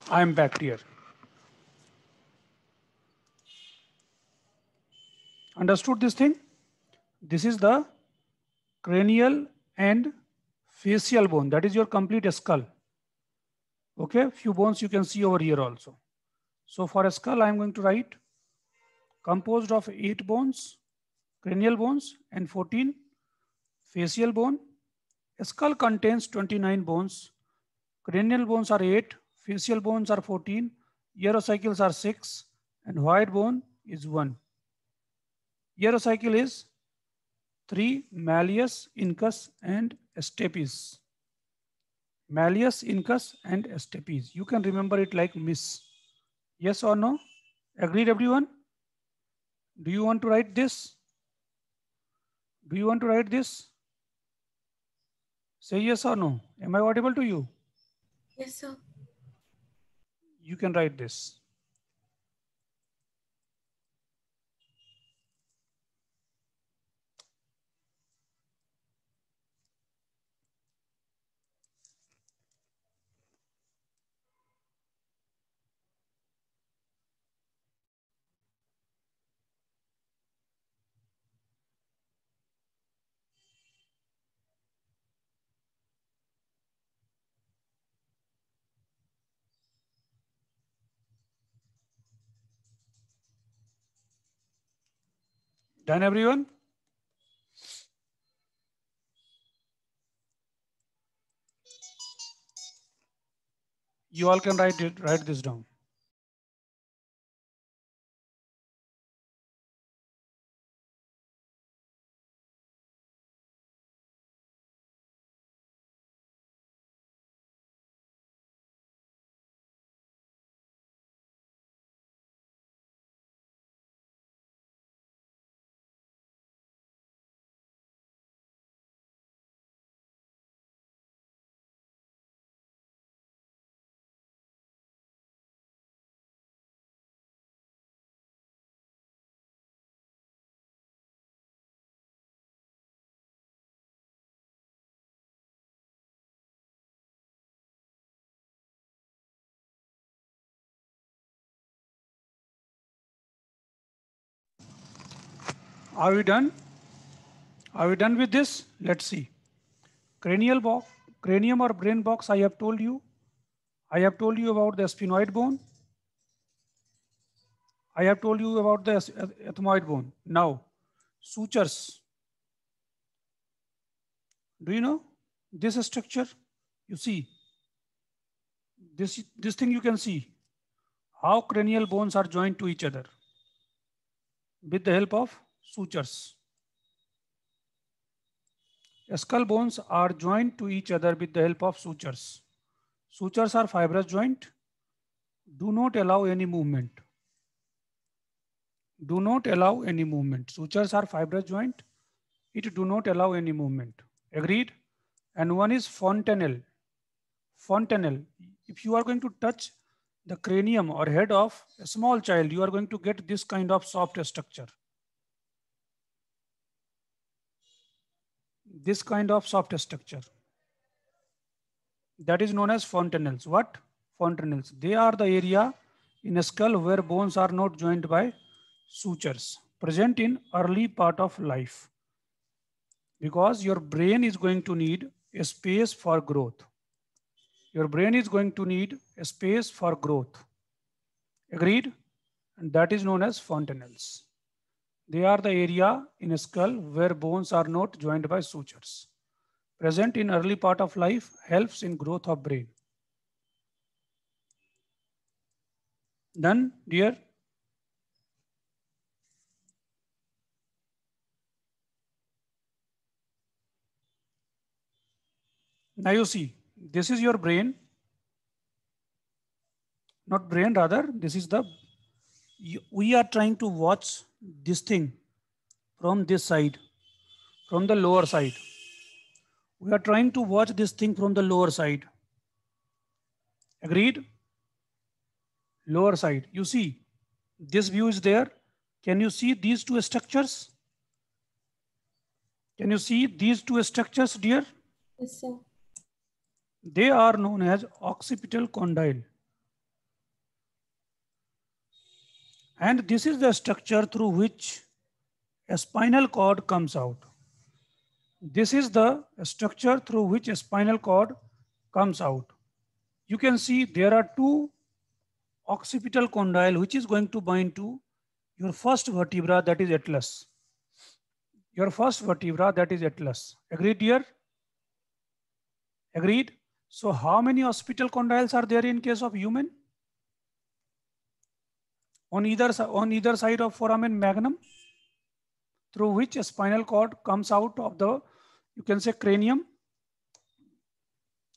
I'm back here. Understood this thing? This is the cranial and facial bone. That is your complete skull. Okay, few bones you can see over here also. So for a skull, I'm going to write composed of eight bones, cranial bones and 14 facial bone. A skull contains 29 bones. Cranial bones are eight, facial bones are 14, eurocycles are 6, and white bone is 1. Eurocycle is 3 Malleus, Incus, and Stapes. Malleus, Incus, and Stapes. You can remember it like miss. Yes or no? Agreed, everyone? Do you want to write this? Do you want to write this? Say yes or no. Am I audible to you? Yes, sir you can write this Done everyone? You all can write it, write this down. Are we done? Are we done with this? Let's see. Cranial box, cranium or brain box, I have told you. I have told you about the sphenoid bone. I have told you about the ethmoid bone. Now, sutures. Do you know this structure? You see, this, this thing you can see, how cranial bones are joined to each other with the help of sutures. Skull bones are joined to each other with the help of sutures. Sutures are fibrous joint. Do not allow any movement. Do not allow any movement. Sutures are fibrous joint. It do not allow any movement. Agreed? And one is fontanel. Fontanel. If you are going to touch the cranium or head of a small child, you are going to get this kind of soft structure. this kind of soft structure. That is known as fontanelles. What? Fontanelles. They are the area in a skull where bones are not joined by sutures present in early part of life because your brain is going to need a space for growth. Your brain is going to need a space for growth. Agreed? And that is known as fontanelles. They are the area in a skull where bones are not joined by sutures. Present in early part of life helps in growth of brain. Done, dear? Now you see, this is your brain. Not brain, rather, this is the, we are trying to watch this thing from this side, from the lower side. We are trying to watch this thing from the lower side. Agreed? Lower side. You see, this view is there. Can you see these two structures? Can you see these two structures, dear? Yes, sir. They are known as occipital condyle. And this is the structure through which a spinal cord comes out. This is the structure through which a spinal cord comes out. You can see there are two occipital condyle which is going to bind to your first vertebra that is atlas. Your first vertebra that is atlas. Agreed here? Agreed? So how many occipital condyles are there in case of human? on either, on either side of foramen magnum through which a spinal cord comes out of the, you can say cranium.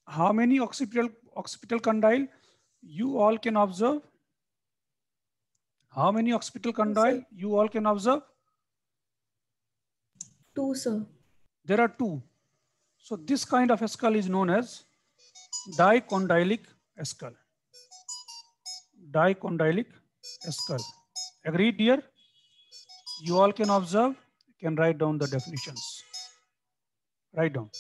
How many occipital, occipital condyle you all can observe? How many occipital condyle two, you all can observe? Two, sir. There are two. So this kind of skull is known as dicondylic skull. Dicondylic S-curve. Agreed dear. You all can observe, can write down the definitions. Write down.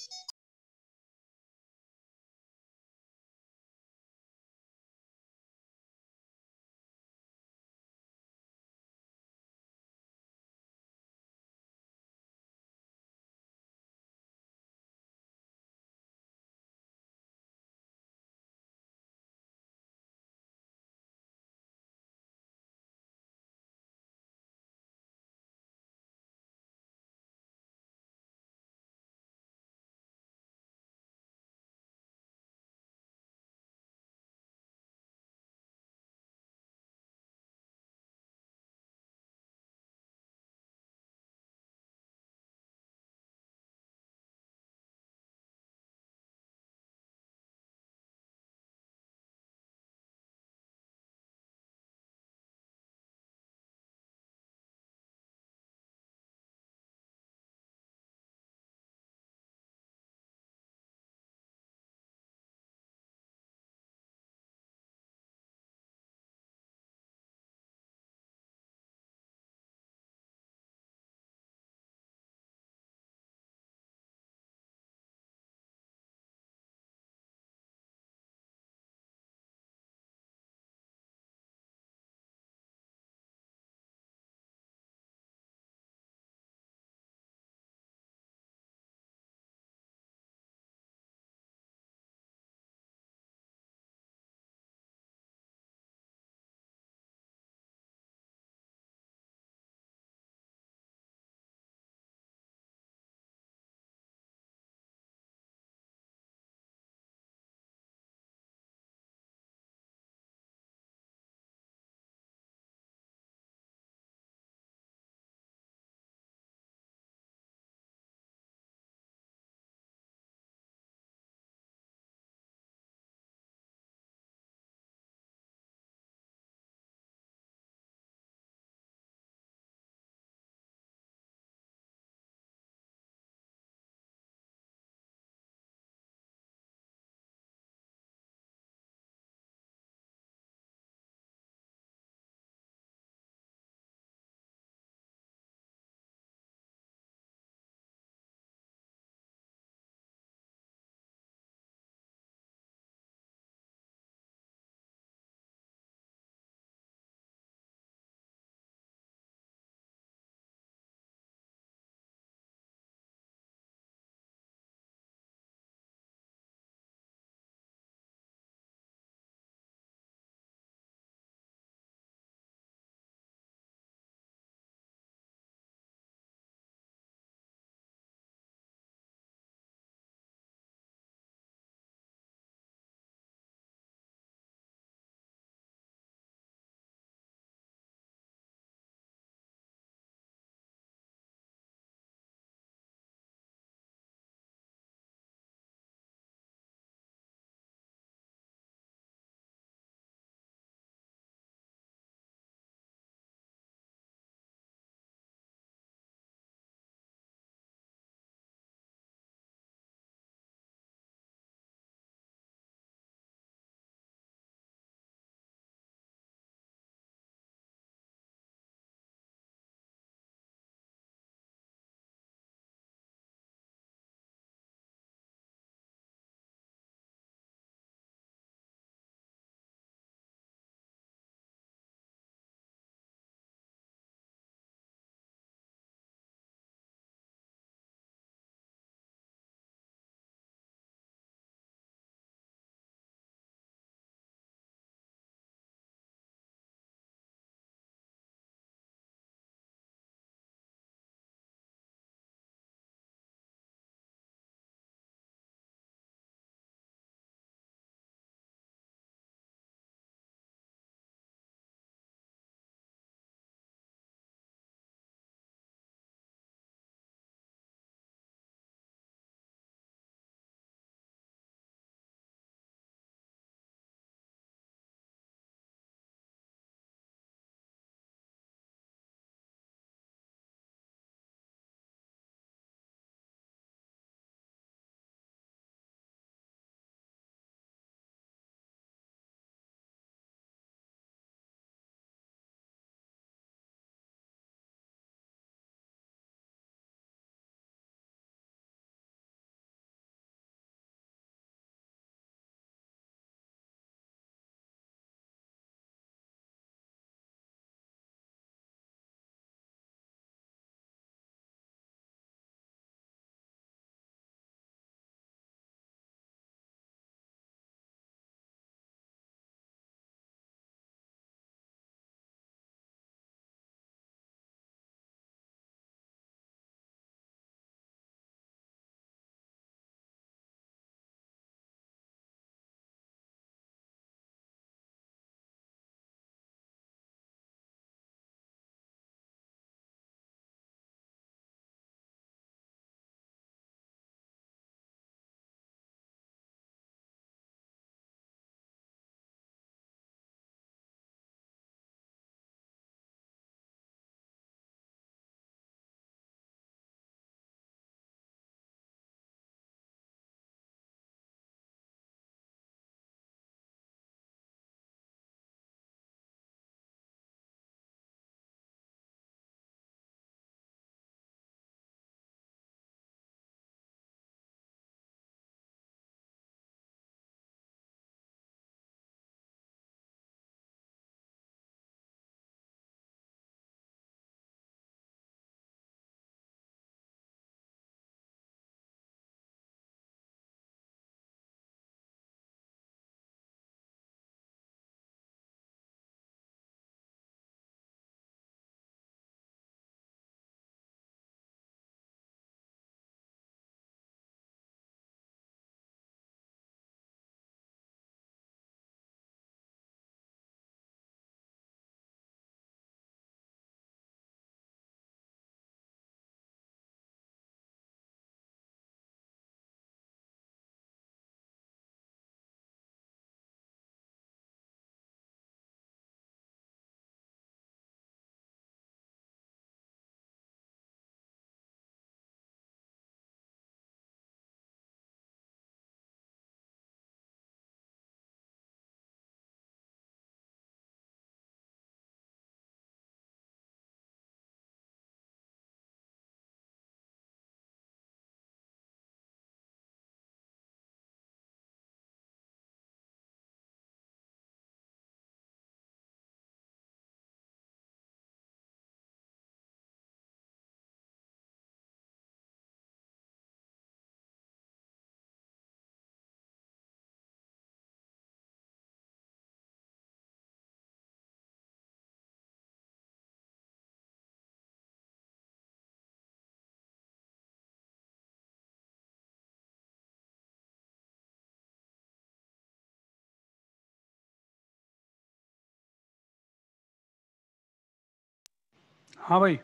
हाँ भाई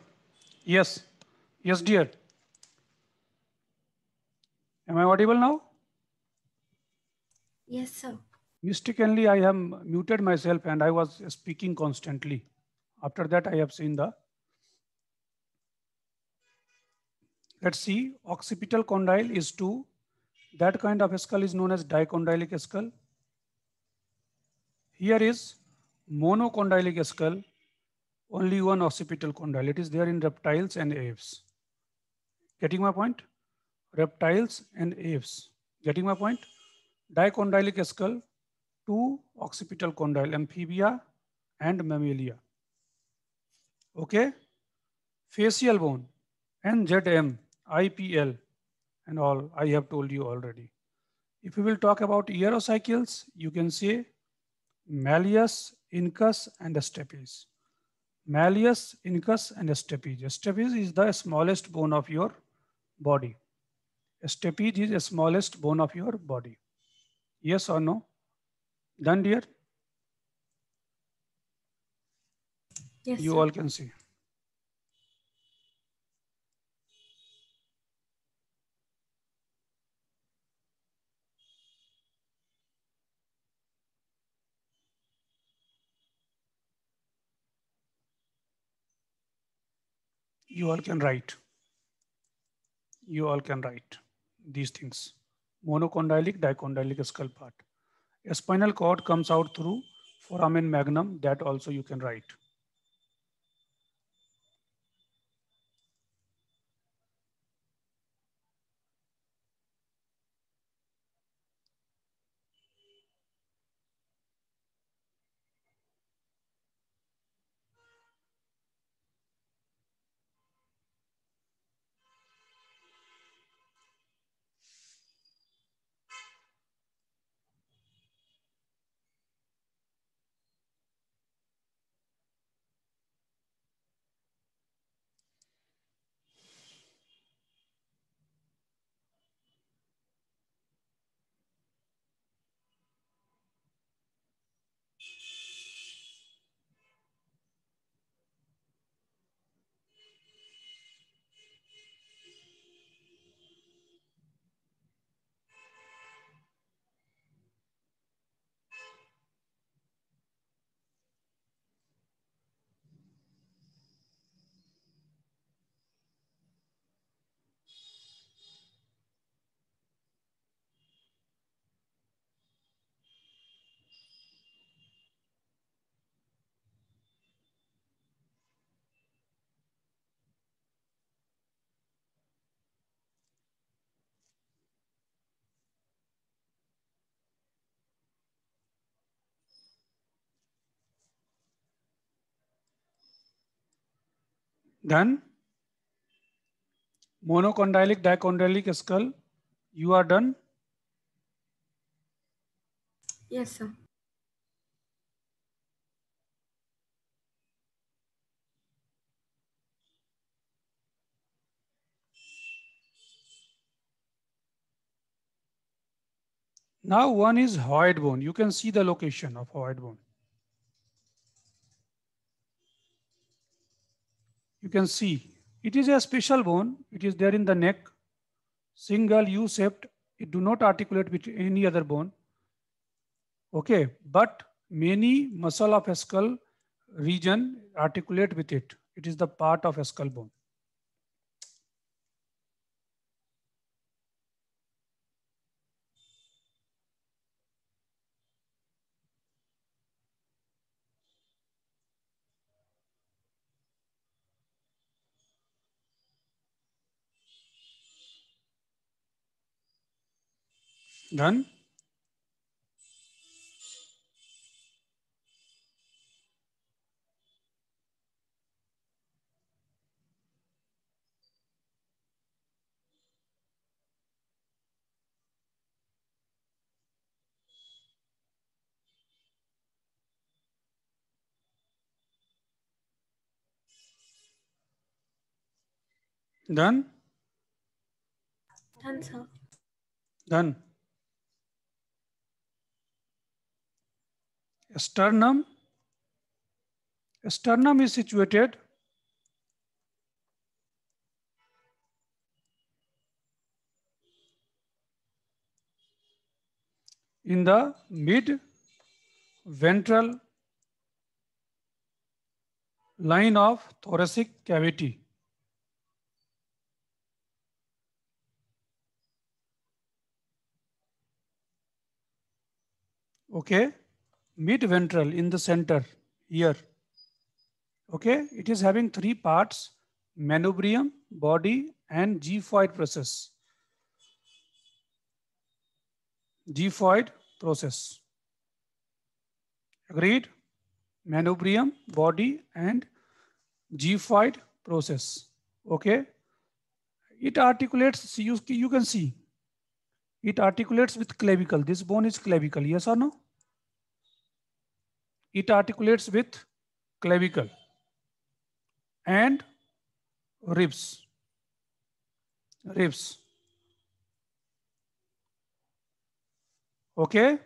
Yes, yes, dear. am i audible now yes sir mistakenly i have muted myself and i was speaking constantly after that i have seen the let's see occipital condyle is 2 that kind of skull is known as dicondylic skull here is monocondylic skull only one occipital condyle. It is there in reptiles and apes. Getting my point? Reptiles and apes. Getting my point? Dicondylic skull, two occipital condyle, amphibia and mammalia. Okay? Facial bone, NZM, IPL, and all I have told you already. If we will talk about eurocycles, you can say malleus, incus, and stapes malleus, incus, and stapes. Stapes is the smallest bone of your body. Stapes is the smallest bone of your body. Yes or no? Done, dear? Yes. You sir. all can see. you all can write. You all can write these things. Monocondylic, dicondylic skull part. A spinal cord comes out through foramen magnum that also you can write. Done? Monocondylic, dicondylic skull, you are done? Yes, sir. Now one is hyoid bone. You can see the location of hyoid bone. you can see it is a special bone. It is there in the neck, single U-shaped. It do not articulate with any other bone. Okay, but many muscle of a skull region articulate with it. It is the part of a skull bone. Done? Done? Done, sir. Done. sternum sternum is situated in the mid ventral line of thoracic cavity. Okay. mid ventral in the center here. Okay, it is having three parts, manubrium, body, and Gephoid process. Gephoid process. Agreed? Manubrium, body, and Gephoid process. Okay. It articulates, you, you can see, it articulates with clavicle. This bone is clavicle, yes or no? it articulates with clavicle and ribs ribs okay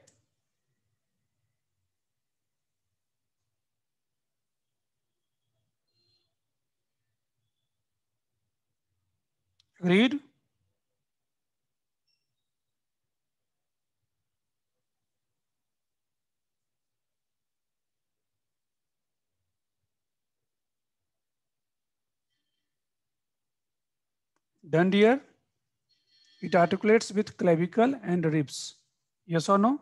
agreed done here? It articulates with clavicle and ribs. Yes or no?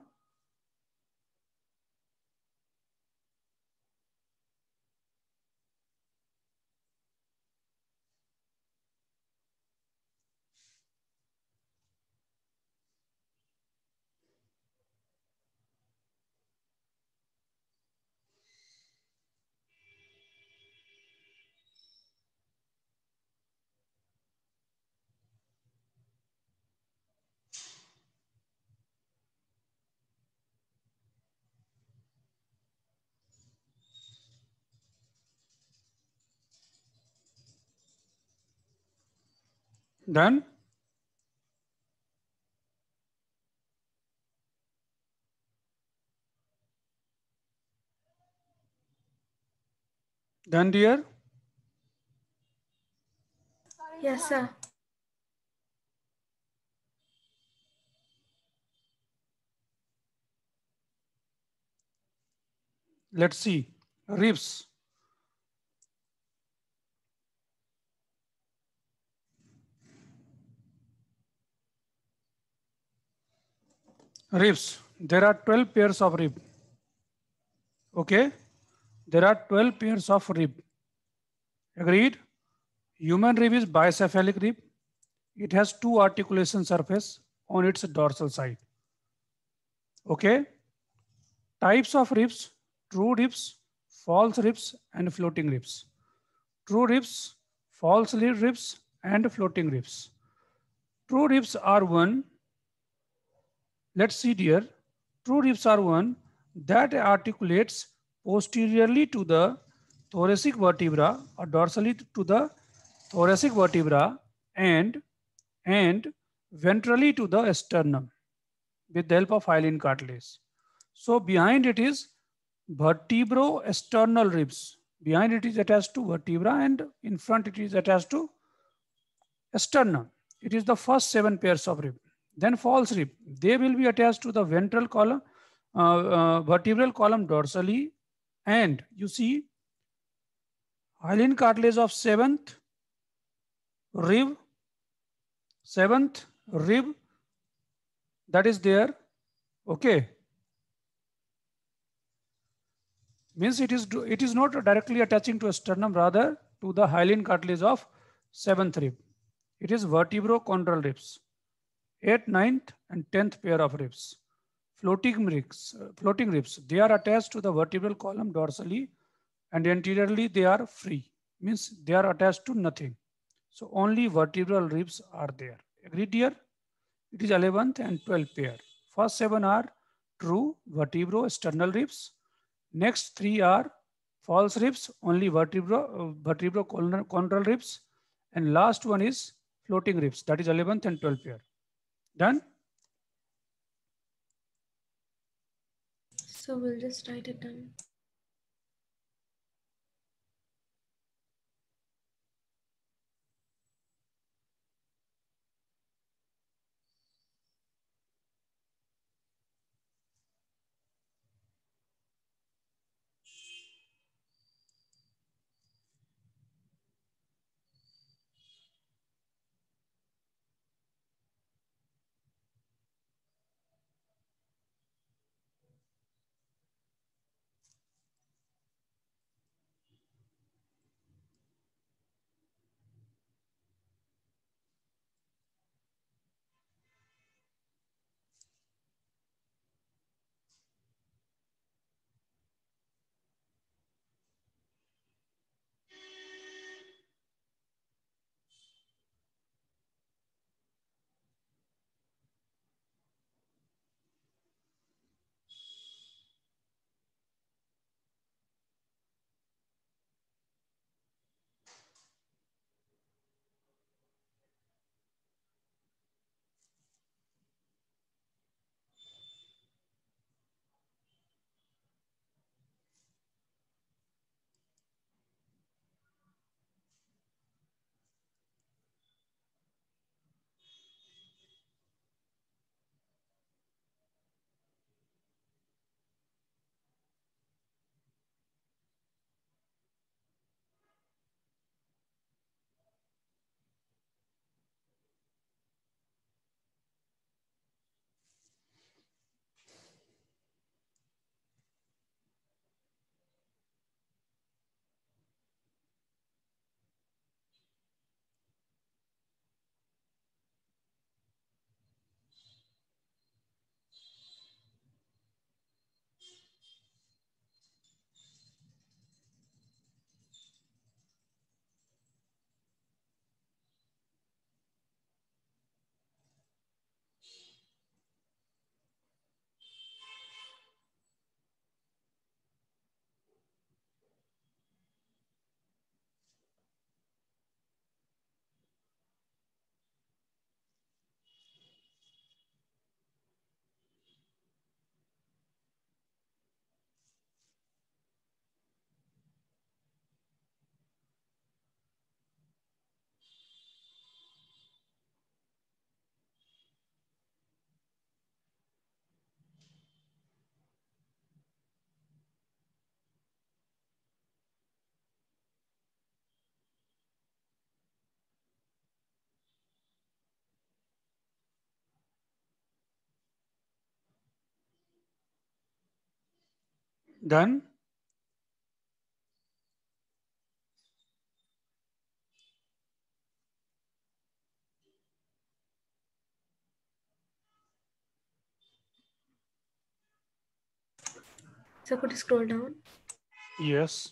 done? Done, dear? Yes, sir. Let's see. Ribs. ribs. There are 12 pairs of rib. Okay? There are 12 pairs of rib. Agreed? Human rib is bicephalic rib. It has two articulation surface on its dorsal side. Okay? Types of ribs, true ribs, false ribs, and floating ribs. True ribs, false ribs, and floating ribs. True ribs are one Let's see dear, true ribs are one that articulates posteriorly to the thoracic vertebra or dorsally to the thoracic vertebra and, and ventrally to the sternum with the help of hyaline cartilage. So behind it is vertebro-sternal ribs. Behind it is attached to vertebra and in front it is attached to sternum. It is the first seven pairs of ribs. Then false rib, they will be attached to the ventral column, uh, uh, vertebral column dorsally. And you see hyaline cartilage of seventh rib, seventh rib that is there. Okay. Means it is, it is not directly attaching to a sternum, rather to the hyaline cartilage of seventh rib. It is vertebrochondral ribs. 8th, 9th and 10th pair of ribs. Floating ribs, uh, floating ribs, they are attached to the vertebral column dorsally and anteriorly they are free, means they are attached to nothing. So only vertebral ribs are there. Agreed here? It is 11th and 12th pair. First seven are true vertebral external ribs. Next three are false ribs, only vertebro, uh, vertebro coronal ribs. And last one is floating ribs, that is 11th and 12th pair. Done? So we'll just write it down. Done? So could you scroll down? Yes.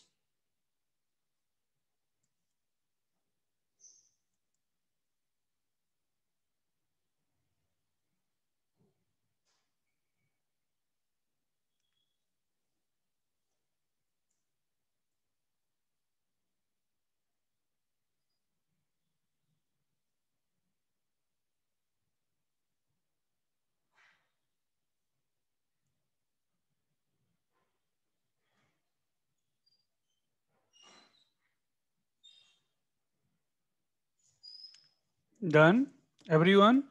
Done. Everyone?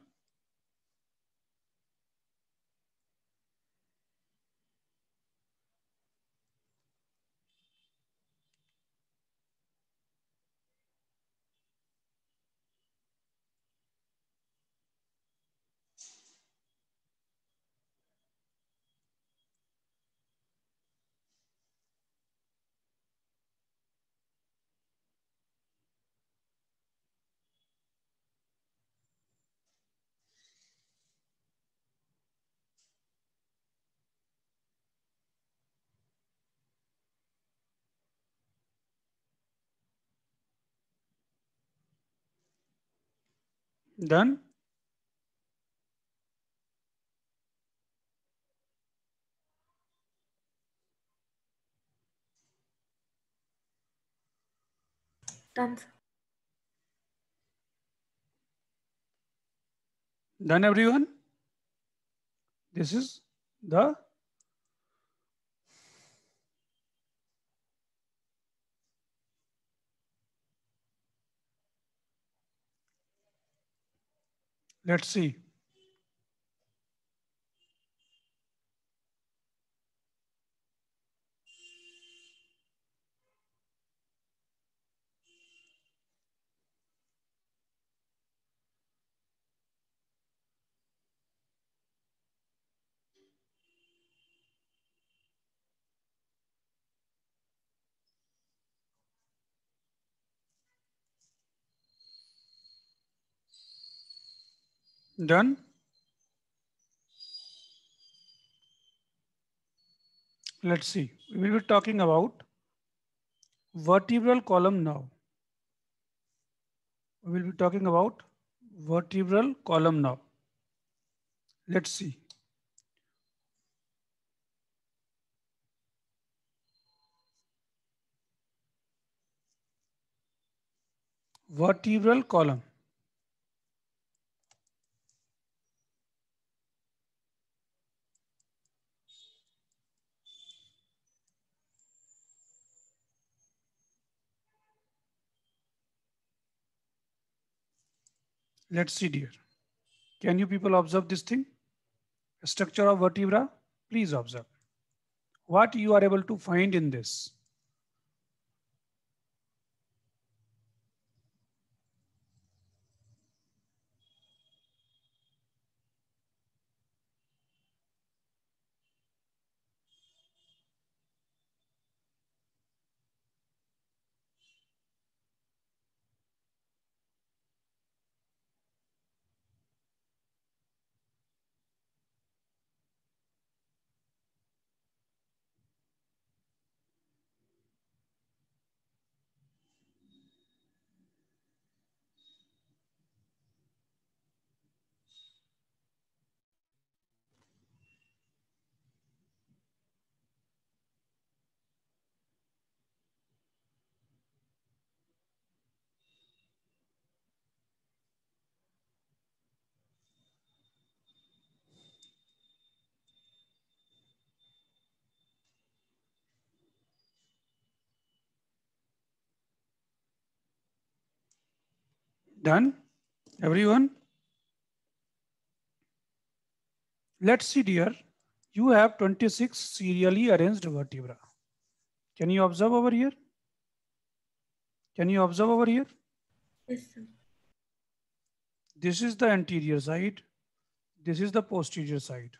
Done? Done. Done everyone? This is the Let's see. done. Let's see. We will be talking about vertebral column now. We will be talking about vertebral column now. Let's see. Vertebral column. Let's see here. Can you people observe this thing? Structure of vertebra, please observe. What you are able to find in this? Done? Everyone? Let's see dear, you have 26 serially arranged vertebra. Can you observe over here? Can you observe over here? Yes, sir. This is the anterior side. This is the posterior side.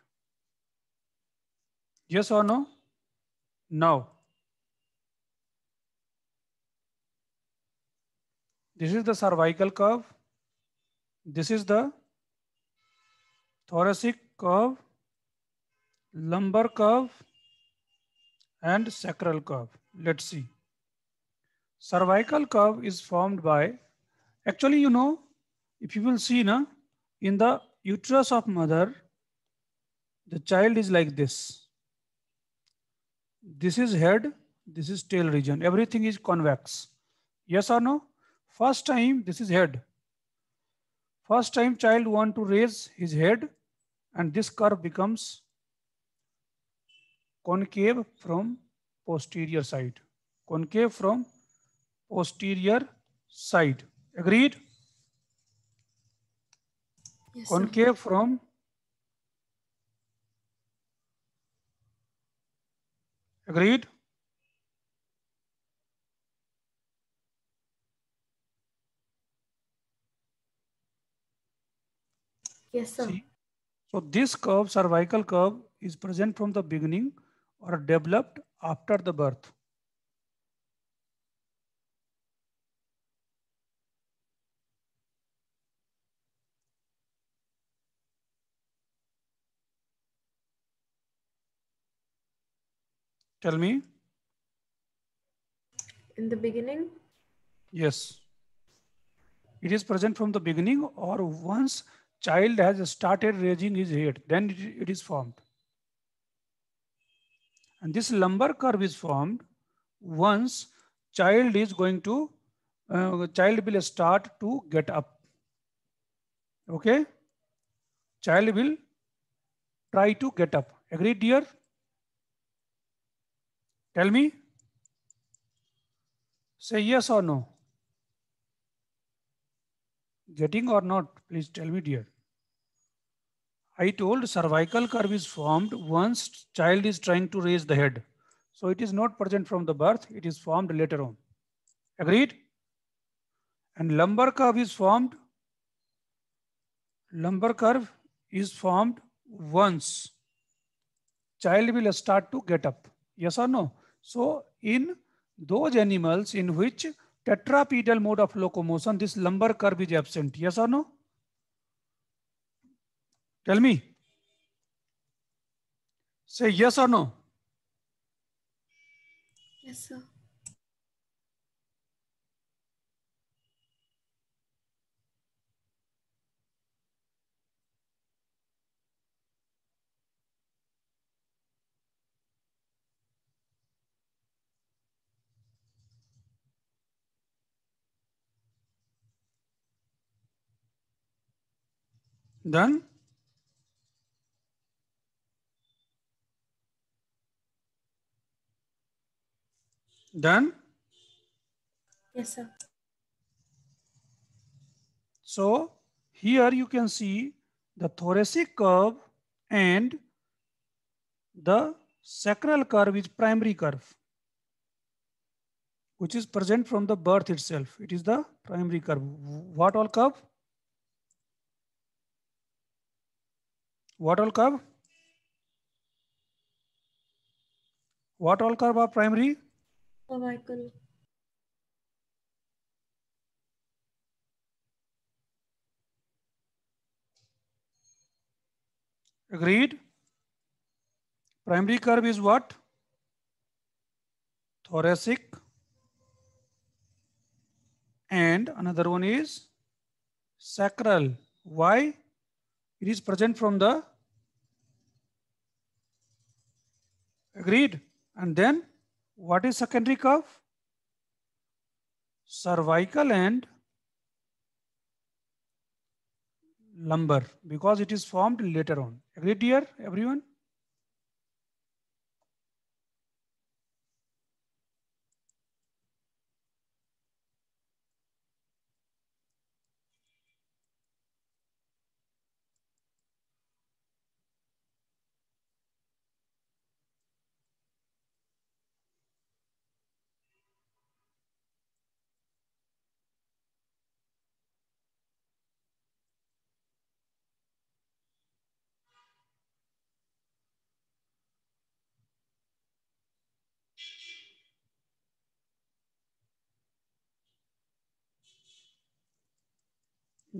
Yes or no? Now, This is the cervical curve. This is the thoracic curve, lumbar curve, and sacral curve. Let's see. Cervical curve is formed by, actually, you know, if you will see na, in the uterus of mother, the child is like this. This is head, this is tail region. Everything is convex. Yes or no? First time, this is head. First time child want to raise his head and this curve becomes concave from posterior side. Concave from posterior side. Agreed? Yes, concave sir. from agreed Yes, sir. See? So this curve, cervical curve, is present from the beginning or developed after the birth. Tell me. In the beginning? Yes. It is present from the beginning or once child has started raising his head, then it is formed. And this lumbar curve is formed once child is going to, uh, child will start to get up. Okay? Child will try to get up. Agree, dear? Tell me. Say yes or no. Getting or not, please tell me, dear. I told cervical curve is formed once child is trying to raise the head. So it is not present from the birth, it is formed later on. Agreed? And lumbar curve is formed. Lumbar curve is formed once child will start to get up. Yes or no? So in those animals in which tetrapedal mode of locomotion, this lumbar curve is absent. Yes or no? Tell me. Say yes or no. Yes, sir. Done? Done? Yes, sir. So here you can see the thoracic curve and the sacral curve is primary curve, which is present from the birth itself. It is the primary curve. What all curve? What all curve? What all curve are primary? Agreed? Primary curve is what? Thoracic. And another one is sacral. Why? It is present from the agreed and then what is secondary curve? Cervical and lumbar because it is formed later on. Agreed here, everyone?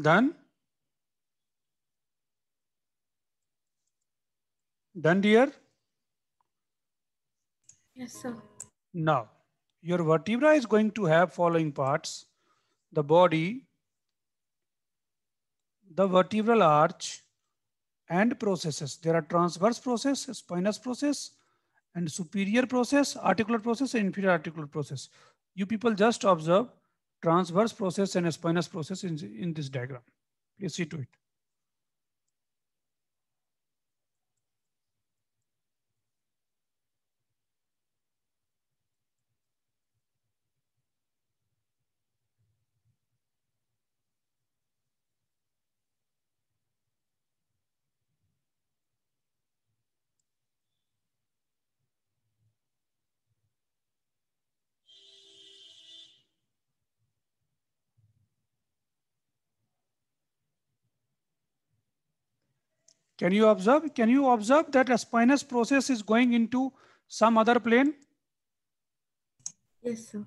Done? Done, dear? Yes, sir. Now, your vertebra is going to have following parts. The body, the vertebral arch, and processes. There are transverse process, spinous process, and superior process, articular process, and inferior articular process. You people just observe transverse process and spinous process in, in this diagram. Please see to it. Can you observe? Can you observe that a spinous process is going into some other plane? Yes, sir.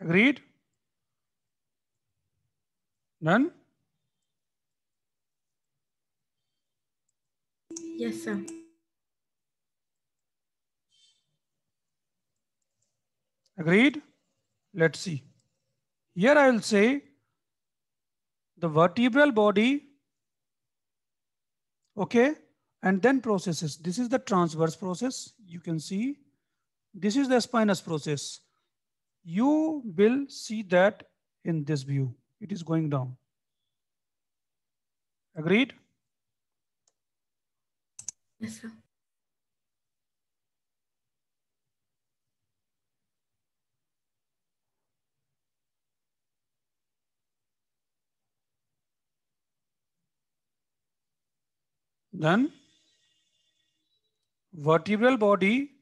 Agreed? None? Yes, sir. Agreed? Let's see. Here I will say the vertebral body, okay, and then processes. This is the transverse process. You can see this is the spinous process. You will see that in this view. It is going down. Agreed? Yes, sir. Then vertebral body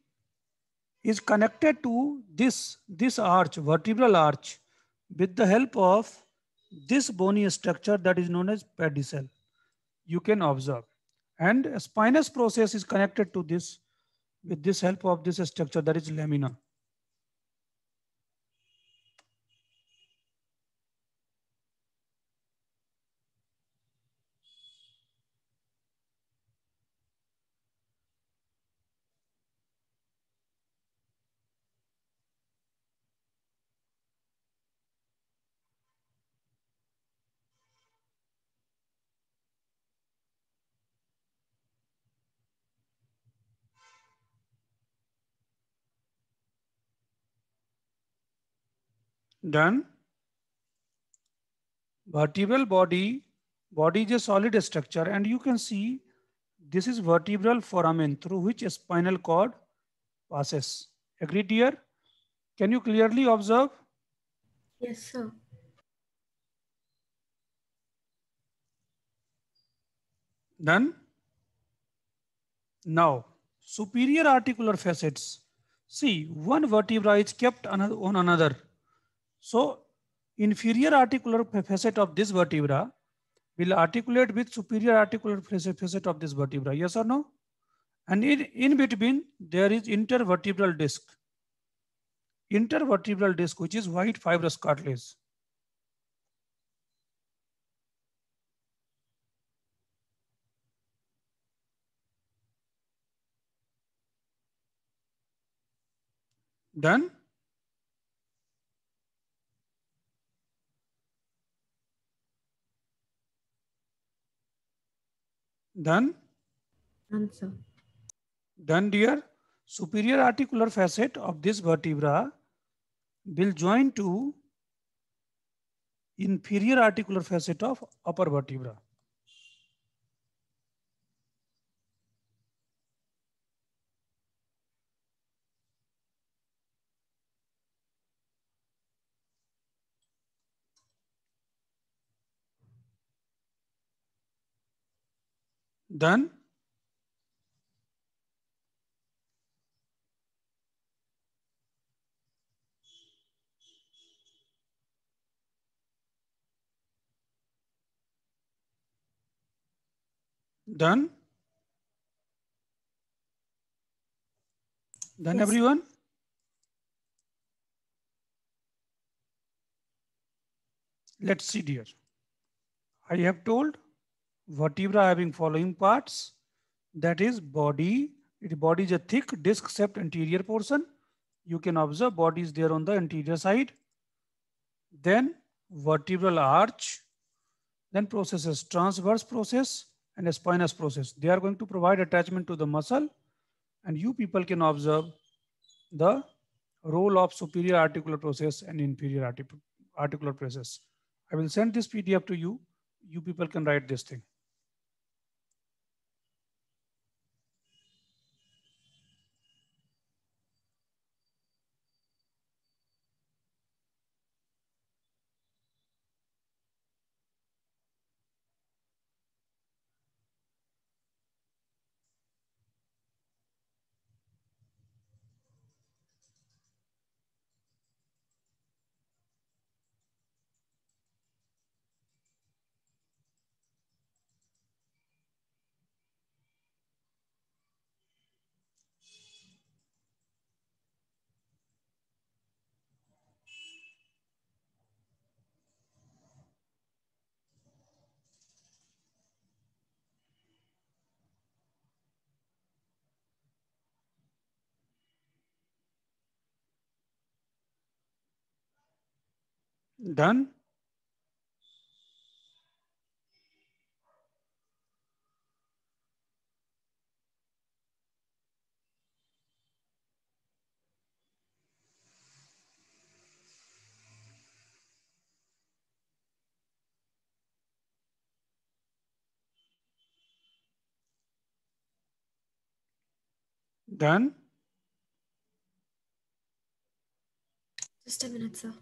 is connected to this, this arch, vertebral arch with the help of this bony structure that is known as pedicel. You can observe. And spinous process is connected to this with this help of this structure that is lamina. Done. Vertebral body, body is a solid structure and you can see this is vertebral foramen through which a spinal cord passes. Agreed here? Can you clearly observe? Yes, sir. Done? Now, superior articular facets. See, one vertebra is kept on another so inferior articular facet of this vertebra will articulate with superior articular facet of this vertebra. Yes or no? And in, in between, there is intervertebral disc. Intervertebral disc, which is white fibrous cartilage. Done? Then? Answer. Then, dear, superior articular facet of this vertebra will join to inferior articular facet of upper vertebra. Then Done? Done yes. everyone? Let's see dear. I have told vertebra having following parts. That is body. It body is a thick disc shaped anterior portion. You can observe body is there on the anterior side. Then vertebral arch. Then processes transverse process and a spinous process. They are going to provide attachment to the muscle. And you people can observe the role of superior articular process and inferior artic articular process. I will send this PDF to you. You people can write this thing. Done? Done? Just a minute, sir.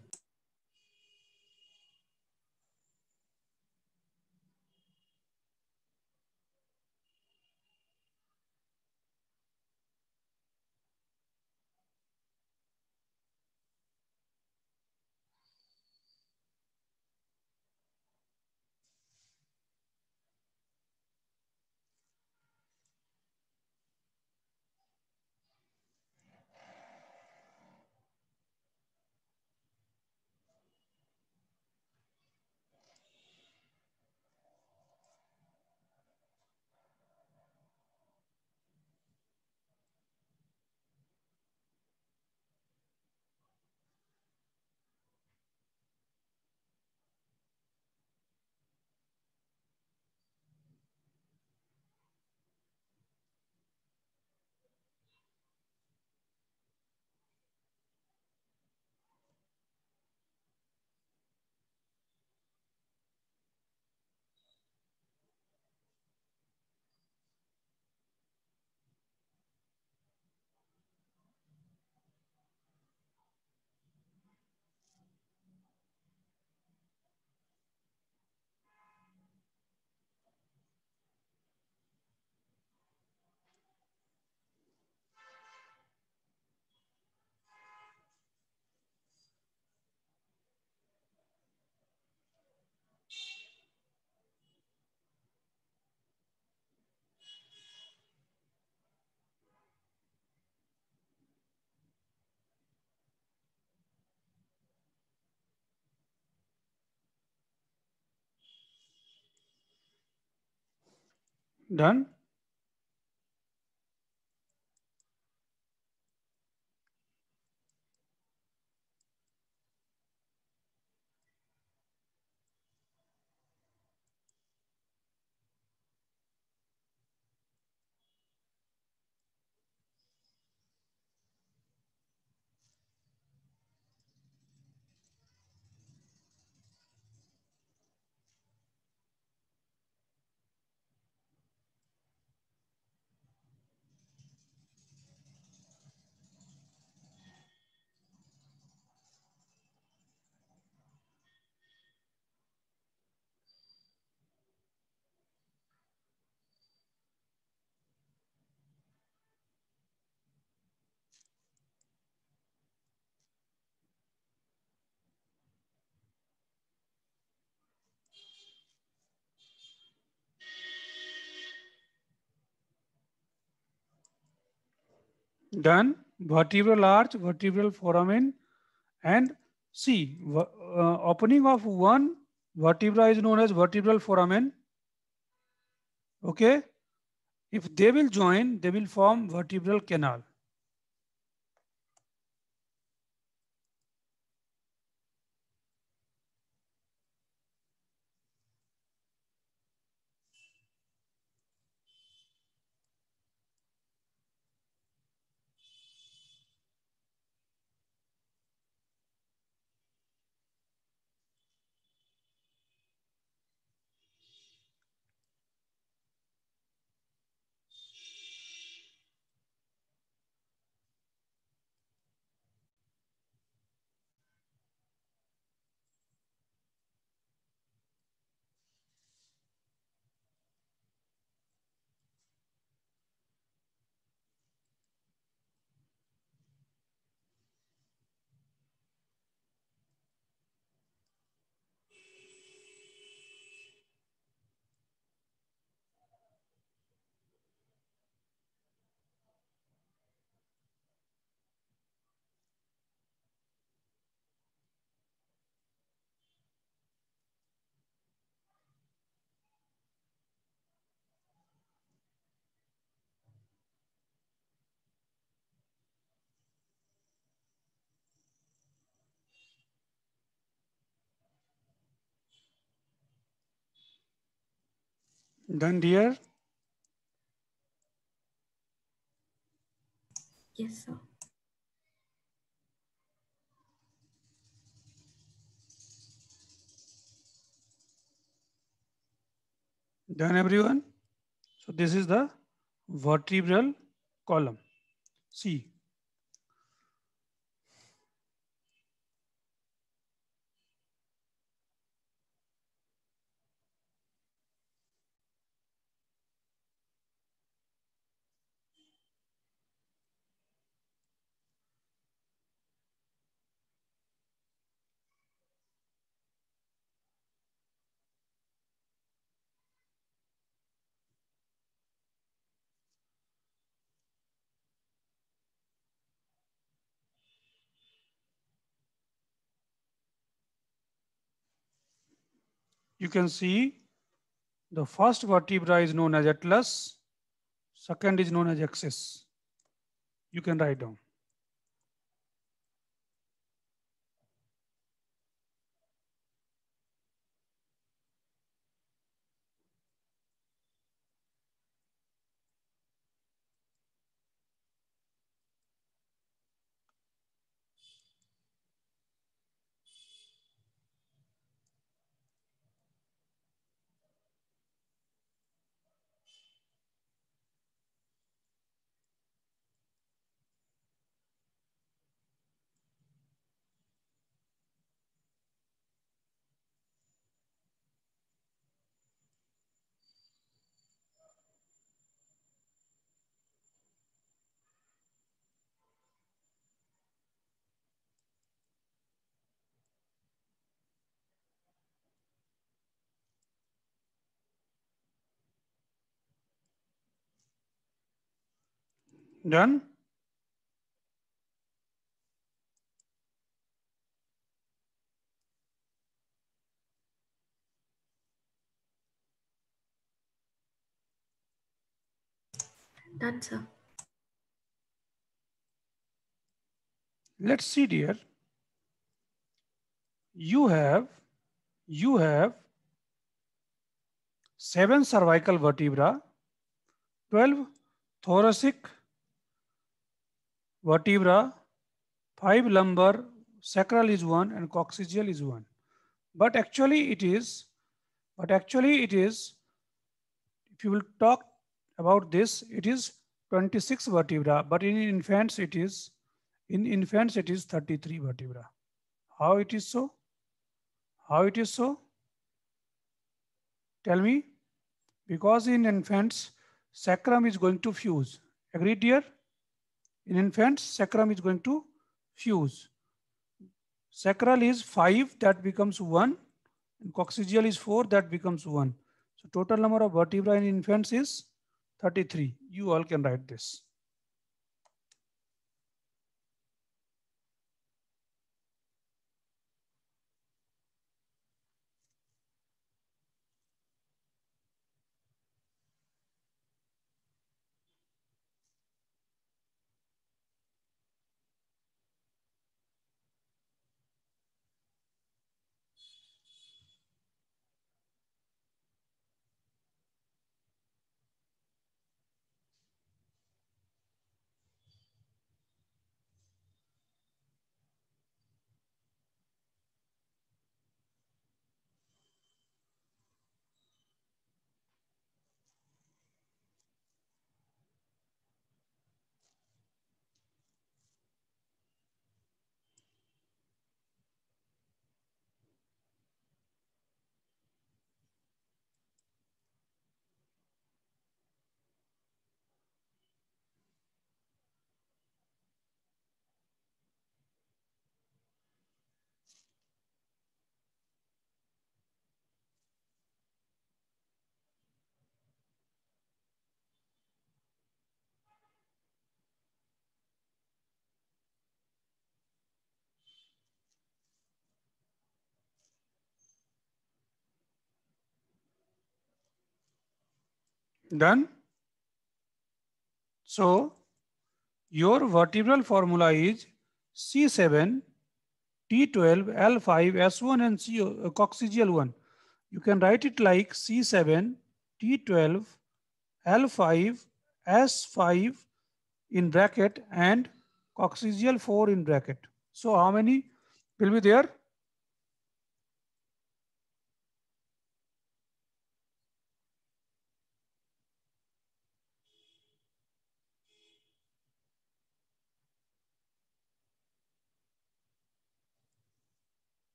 done Done. Vertebral arch, vertebral foramen, and see uh, opening of one vertebra is known as vertebral foramen. Okay. If they will join, they will form vertebral canal. Done, dear? Yes, sir. Done, everyone? So this is the vertebral column. See, you can see the first vertebra is known as atlas, second is known as axis. You can write down. Done? Done, sir. Let's see, dear. You have, you have seven cervical vertebra, 12 thoracic vertebra, five lumbar, sacral is one and coccygeal is one. But actually it is, but actually it is, if you will talk about this, it is 26 vertebra, but in infants it is, in infants it is 33 vertebra. How it is so? How it is so? Tell me. Because in infants, sacrum is going to fuse. Agreed, dear? In infants, sacrum is going to fuse. Sacral is 5, that becomes 1. And coccygeal is 4, that becomes 1. So total number of vertebrae in infants is 33. You all can write this. Done? So your vertebral formula is C7, T12, L5, S1 and C, uh, coccygeal1. You can write it like C7, T12, L5, S5 in bracket and coccygeal 4 in bracket. So how many will be there?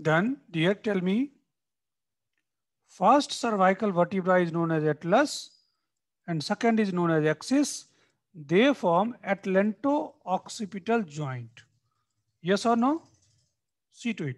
Then dear, tell me, first cervical vertebra is known as atlas and second is known as axis. They form atlanto-occipital joint. Yes or no? See to it.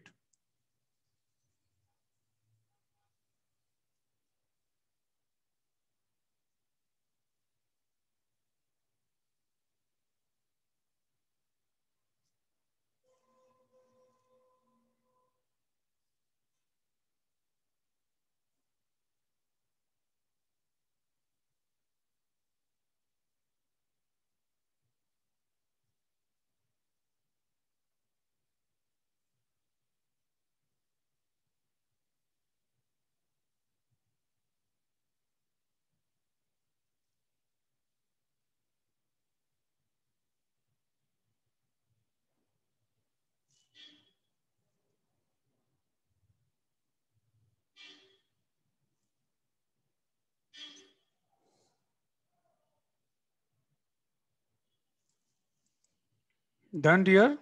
Done, dear.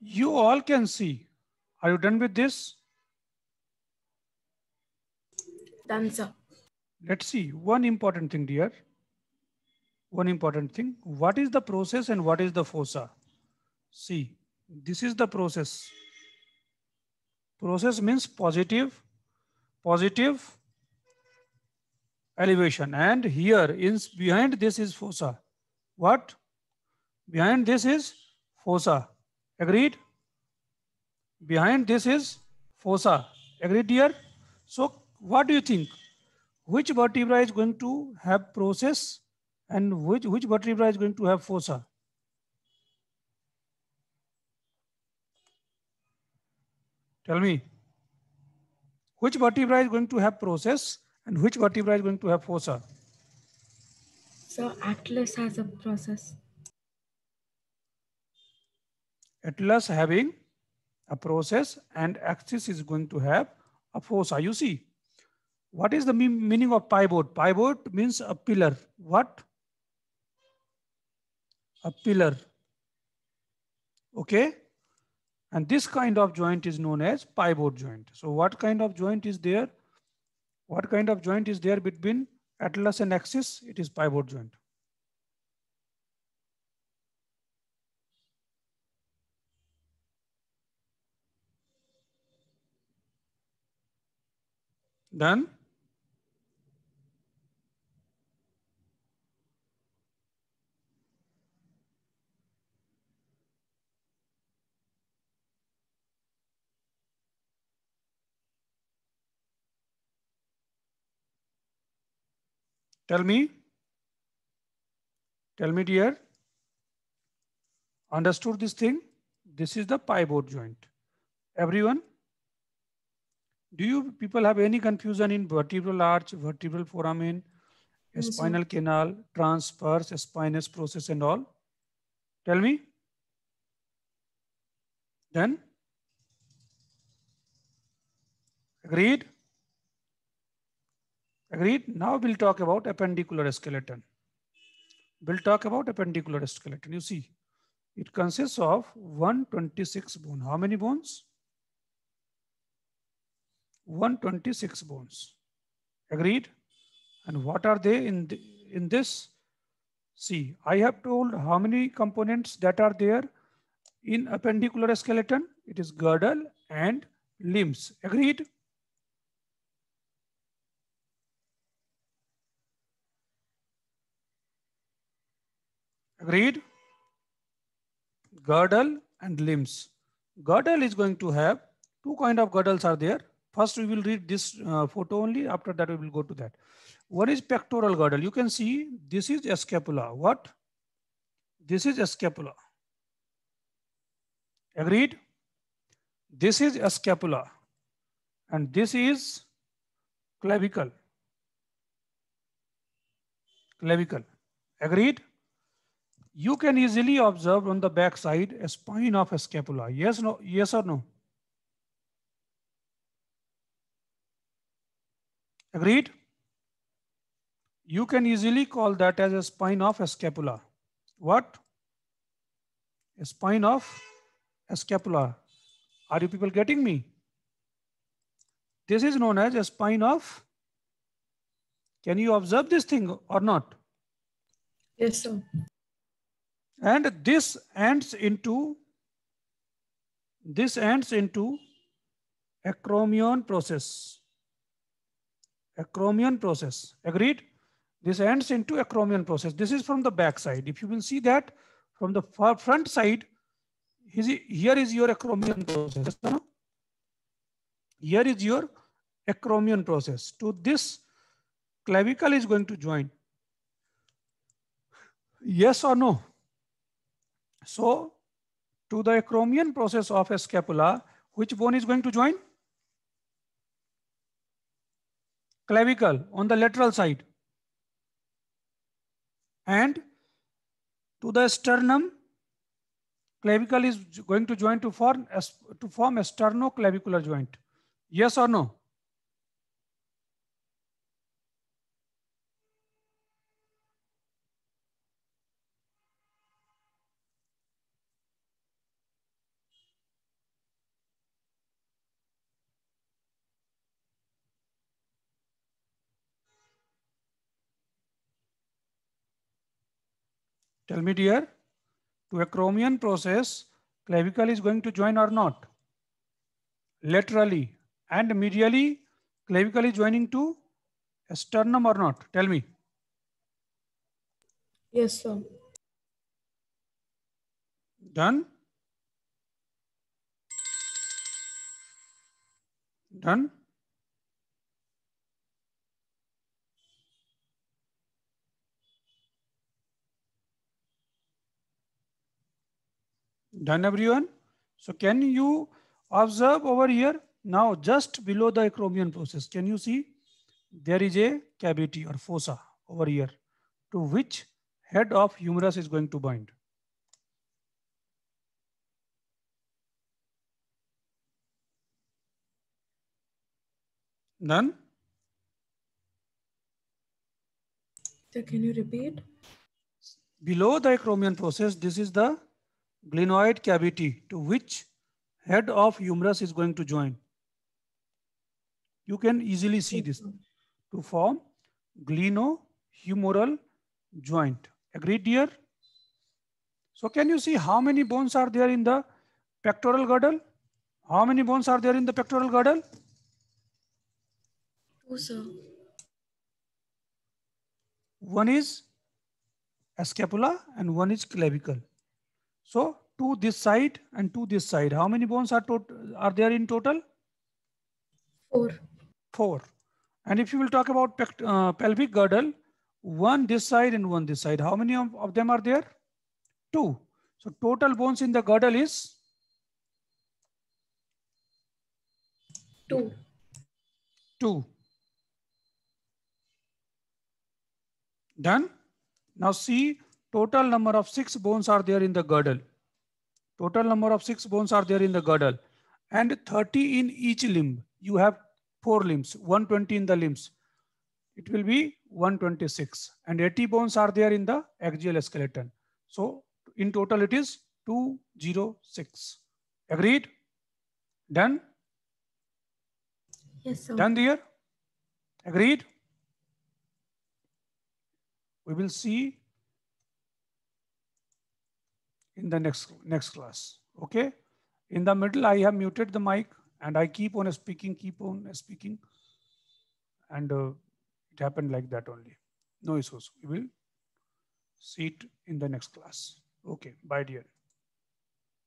You all can see. Are you done with this? Done, sir. Let's see. One important thing, dear. One important thing. What is the process and what is the fossa? See, this is the process. Process means positive, positive elevation. And here, in, behind this is fossa. What? Behind this is fossa. Agreed? Behind this is fossa. Agreed here? So what do you think? Which vertebra is going to have process and which, which vertebra is going to have fossa? Tell me. Which vertebra is going to have process and which vertebra is going to have fossa? So atlas has a process. Atlas having a process and axis is going to have a force IUC. What is the meaning of pivot? Pivot means a pillar. What? A pillar. Okay. And this kind of joint is known as pivot joint. So what kind of joint is there? What kind of joint is there between atlas and axis? It is pivot joint. Done? Tell me. Tell me, dear. Understood this thing? This is the pivot joint. Everyone? do you people have any confusion in vertebral arch, vertebral foramen, yes, mm-hmm. spinal sir. canal, transverse, spinous process and all? Tell me. Then? Agreed? Agreed? Now we'll talk about appendicular skeleton. We'll talk about appendicular skeleton. You see, it consists of 126 bone. How many bones? 126 bones. Agreed? And what are they in, the, in this? See, I have told how many components that are there in appendicular skeleton. It is girdle and limbs. Agreed? Agreed? Girdle and limbs. Girdle is going to have two kind of girdles are there. First, we will read this uh, photo only. After that, we will go to that. What is pectoral girdle? You can see this is a scapula. What? This is a scapula. Agreed? This is a scapula. And this is clavicle. Clavicle. Agreed? You can easily observe on the back side a spine of a scapula. Yes, no, yes or no? Agreed? You can easily call that as a spine of a scapula. What? A spine of a scapula. Are you people getting me? This is known as a spine of. Can you observe this thing or not? Yes, sir. And this ends into this ends into acromion process acromion process. Agreed? This ends into acromion process. This is from the back side. If you will see that from the front side, here is your acromion process. Here is your acromion process. To this, clavicle is going to join. Yes or no? So to the acromion process of a scapula, which bone is going to join? clavicle on the lateral side and to the sternum clavicle is going to join to form to form a sternoclavicular joint yes or no Tell me dear, to a chromium process, clavicle is going to join or not? Laterally and medially, clavicle is joining to sternum or not? Tell me. Yes, sir. Done? Done? Done everyone? So can you observe over here? Now just below the acromion process, can you see? There is a cavity or fossa over here to which head of humerus is going to bind. Done. So can you repeat? Below the acromion process, this is the glenoid cavity to which head of humerus is going to join. You can easily see this to form glenohumeral joint. Agreed here? So can you see how many bones are there in the pectoral girdle? How many bones are there in the pectoral girdle? Two, sir. One is scapula and one is clavicle. So to this side and to this side, how many bones are, are there in total? Four. Four. And if you will talk about uh, pelvic girdle, one this side and one this side. How many of, of them are there? Two. So total bones in the girdle is? Two. Two. Done? Now see total number of six bones are there in the girdle. Total number of six bones are there in the girdle and 30 in each limb. You have four limbs, 120 in the limbs. It will be 126 and 80 bones are there in the axial skeleton. So in total it is 206. Agreed? Done? Yes, sir. Done there? Agreed? We will see in the next, next class, okay? In the middle, I have muted the mic and I keep on speaking, keep on speaking. And uh, it happened like that only. No issues. We will see it in the next class. Okay, bye dear.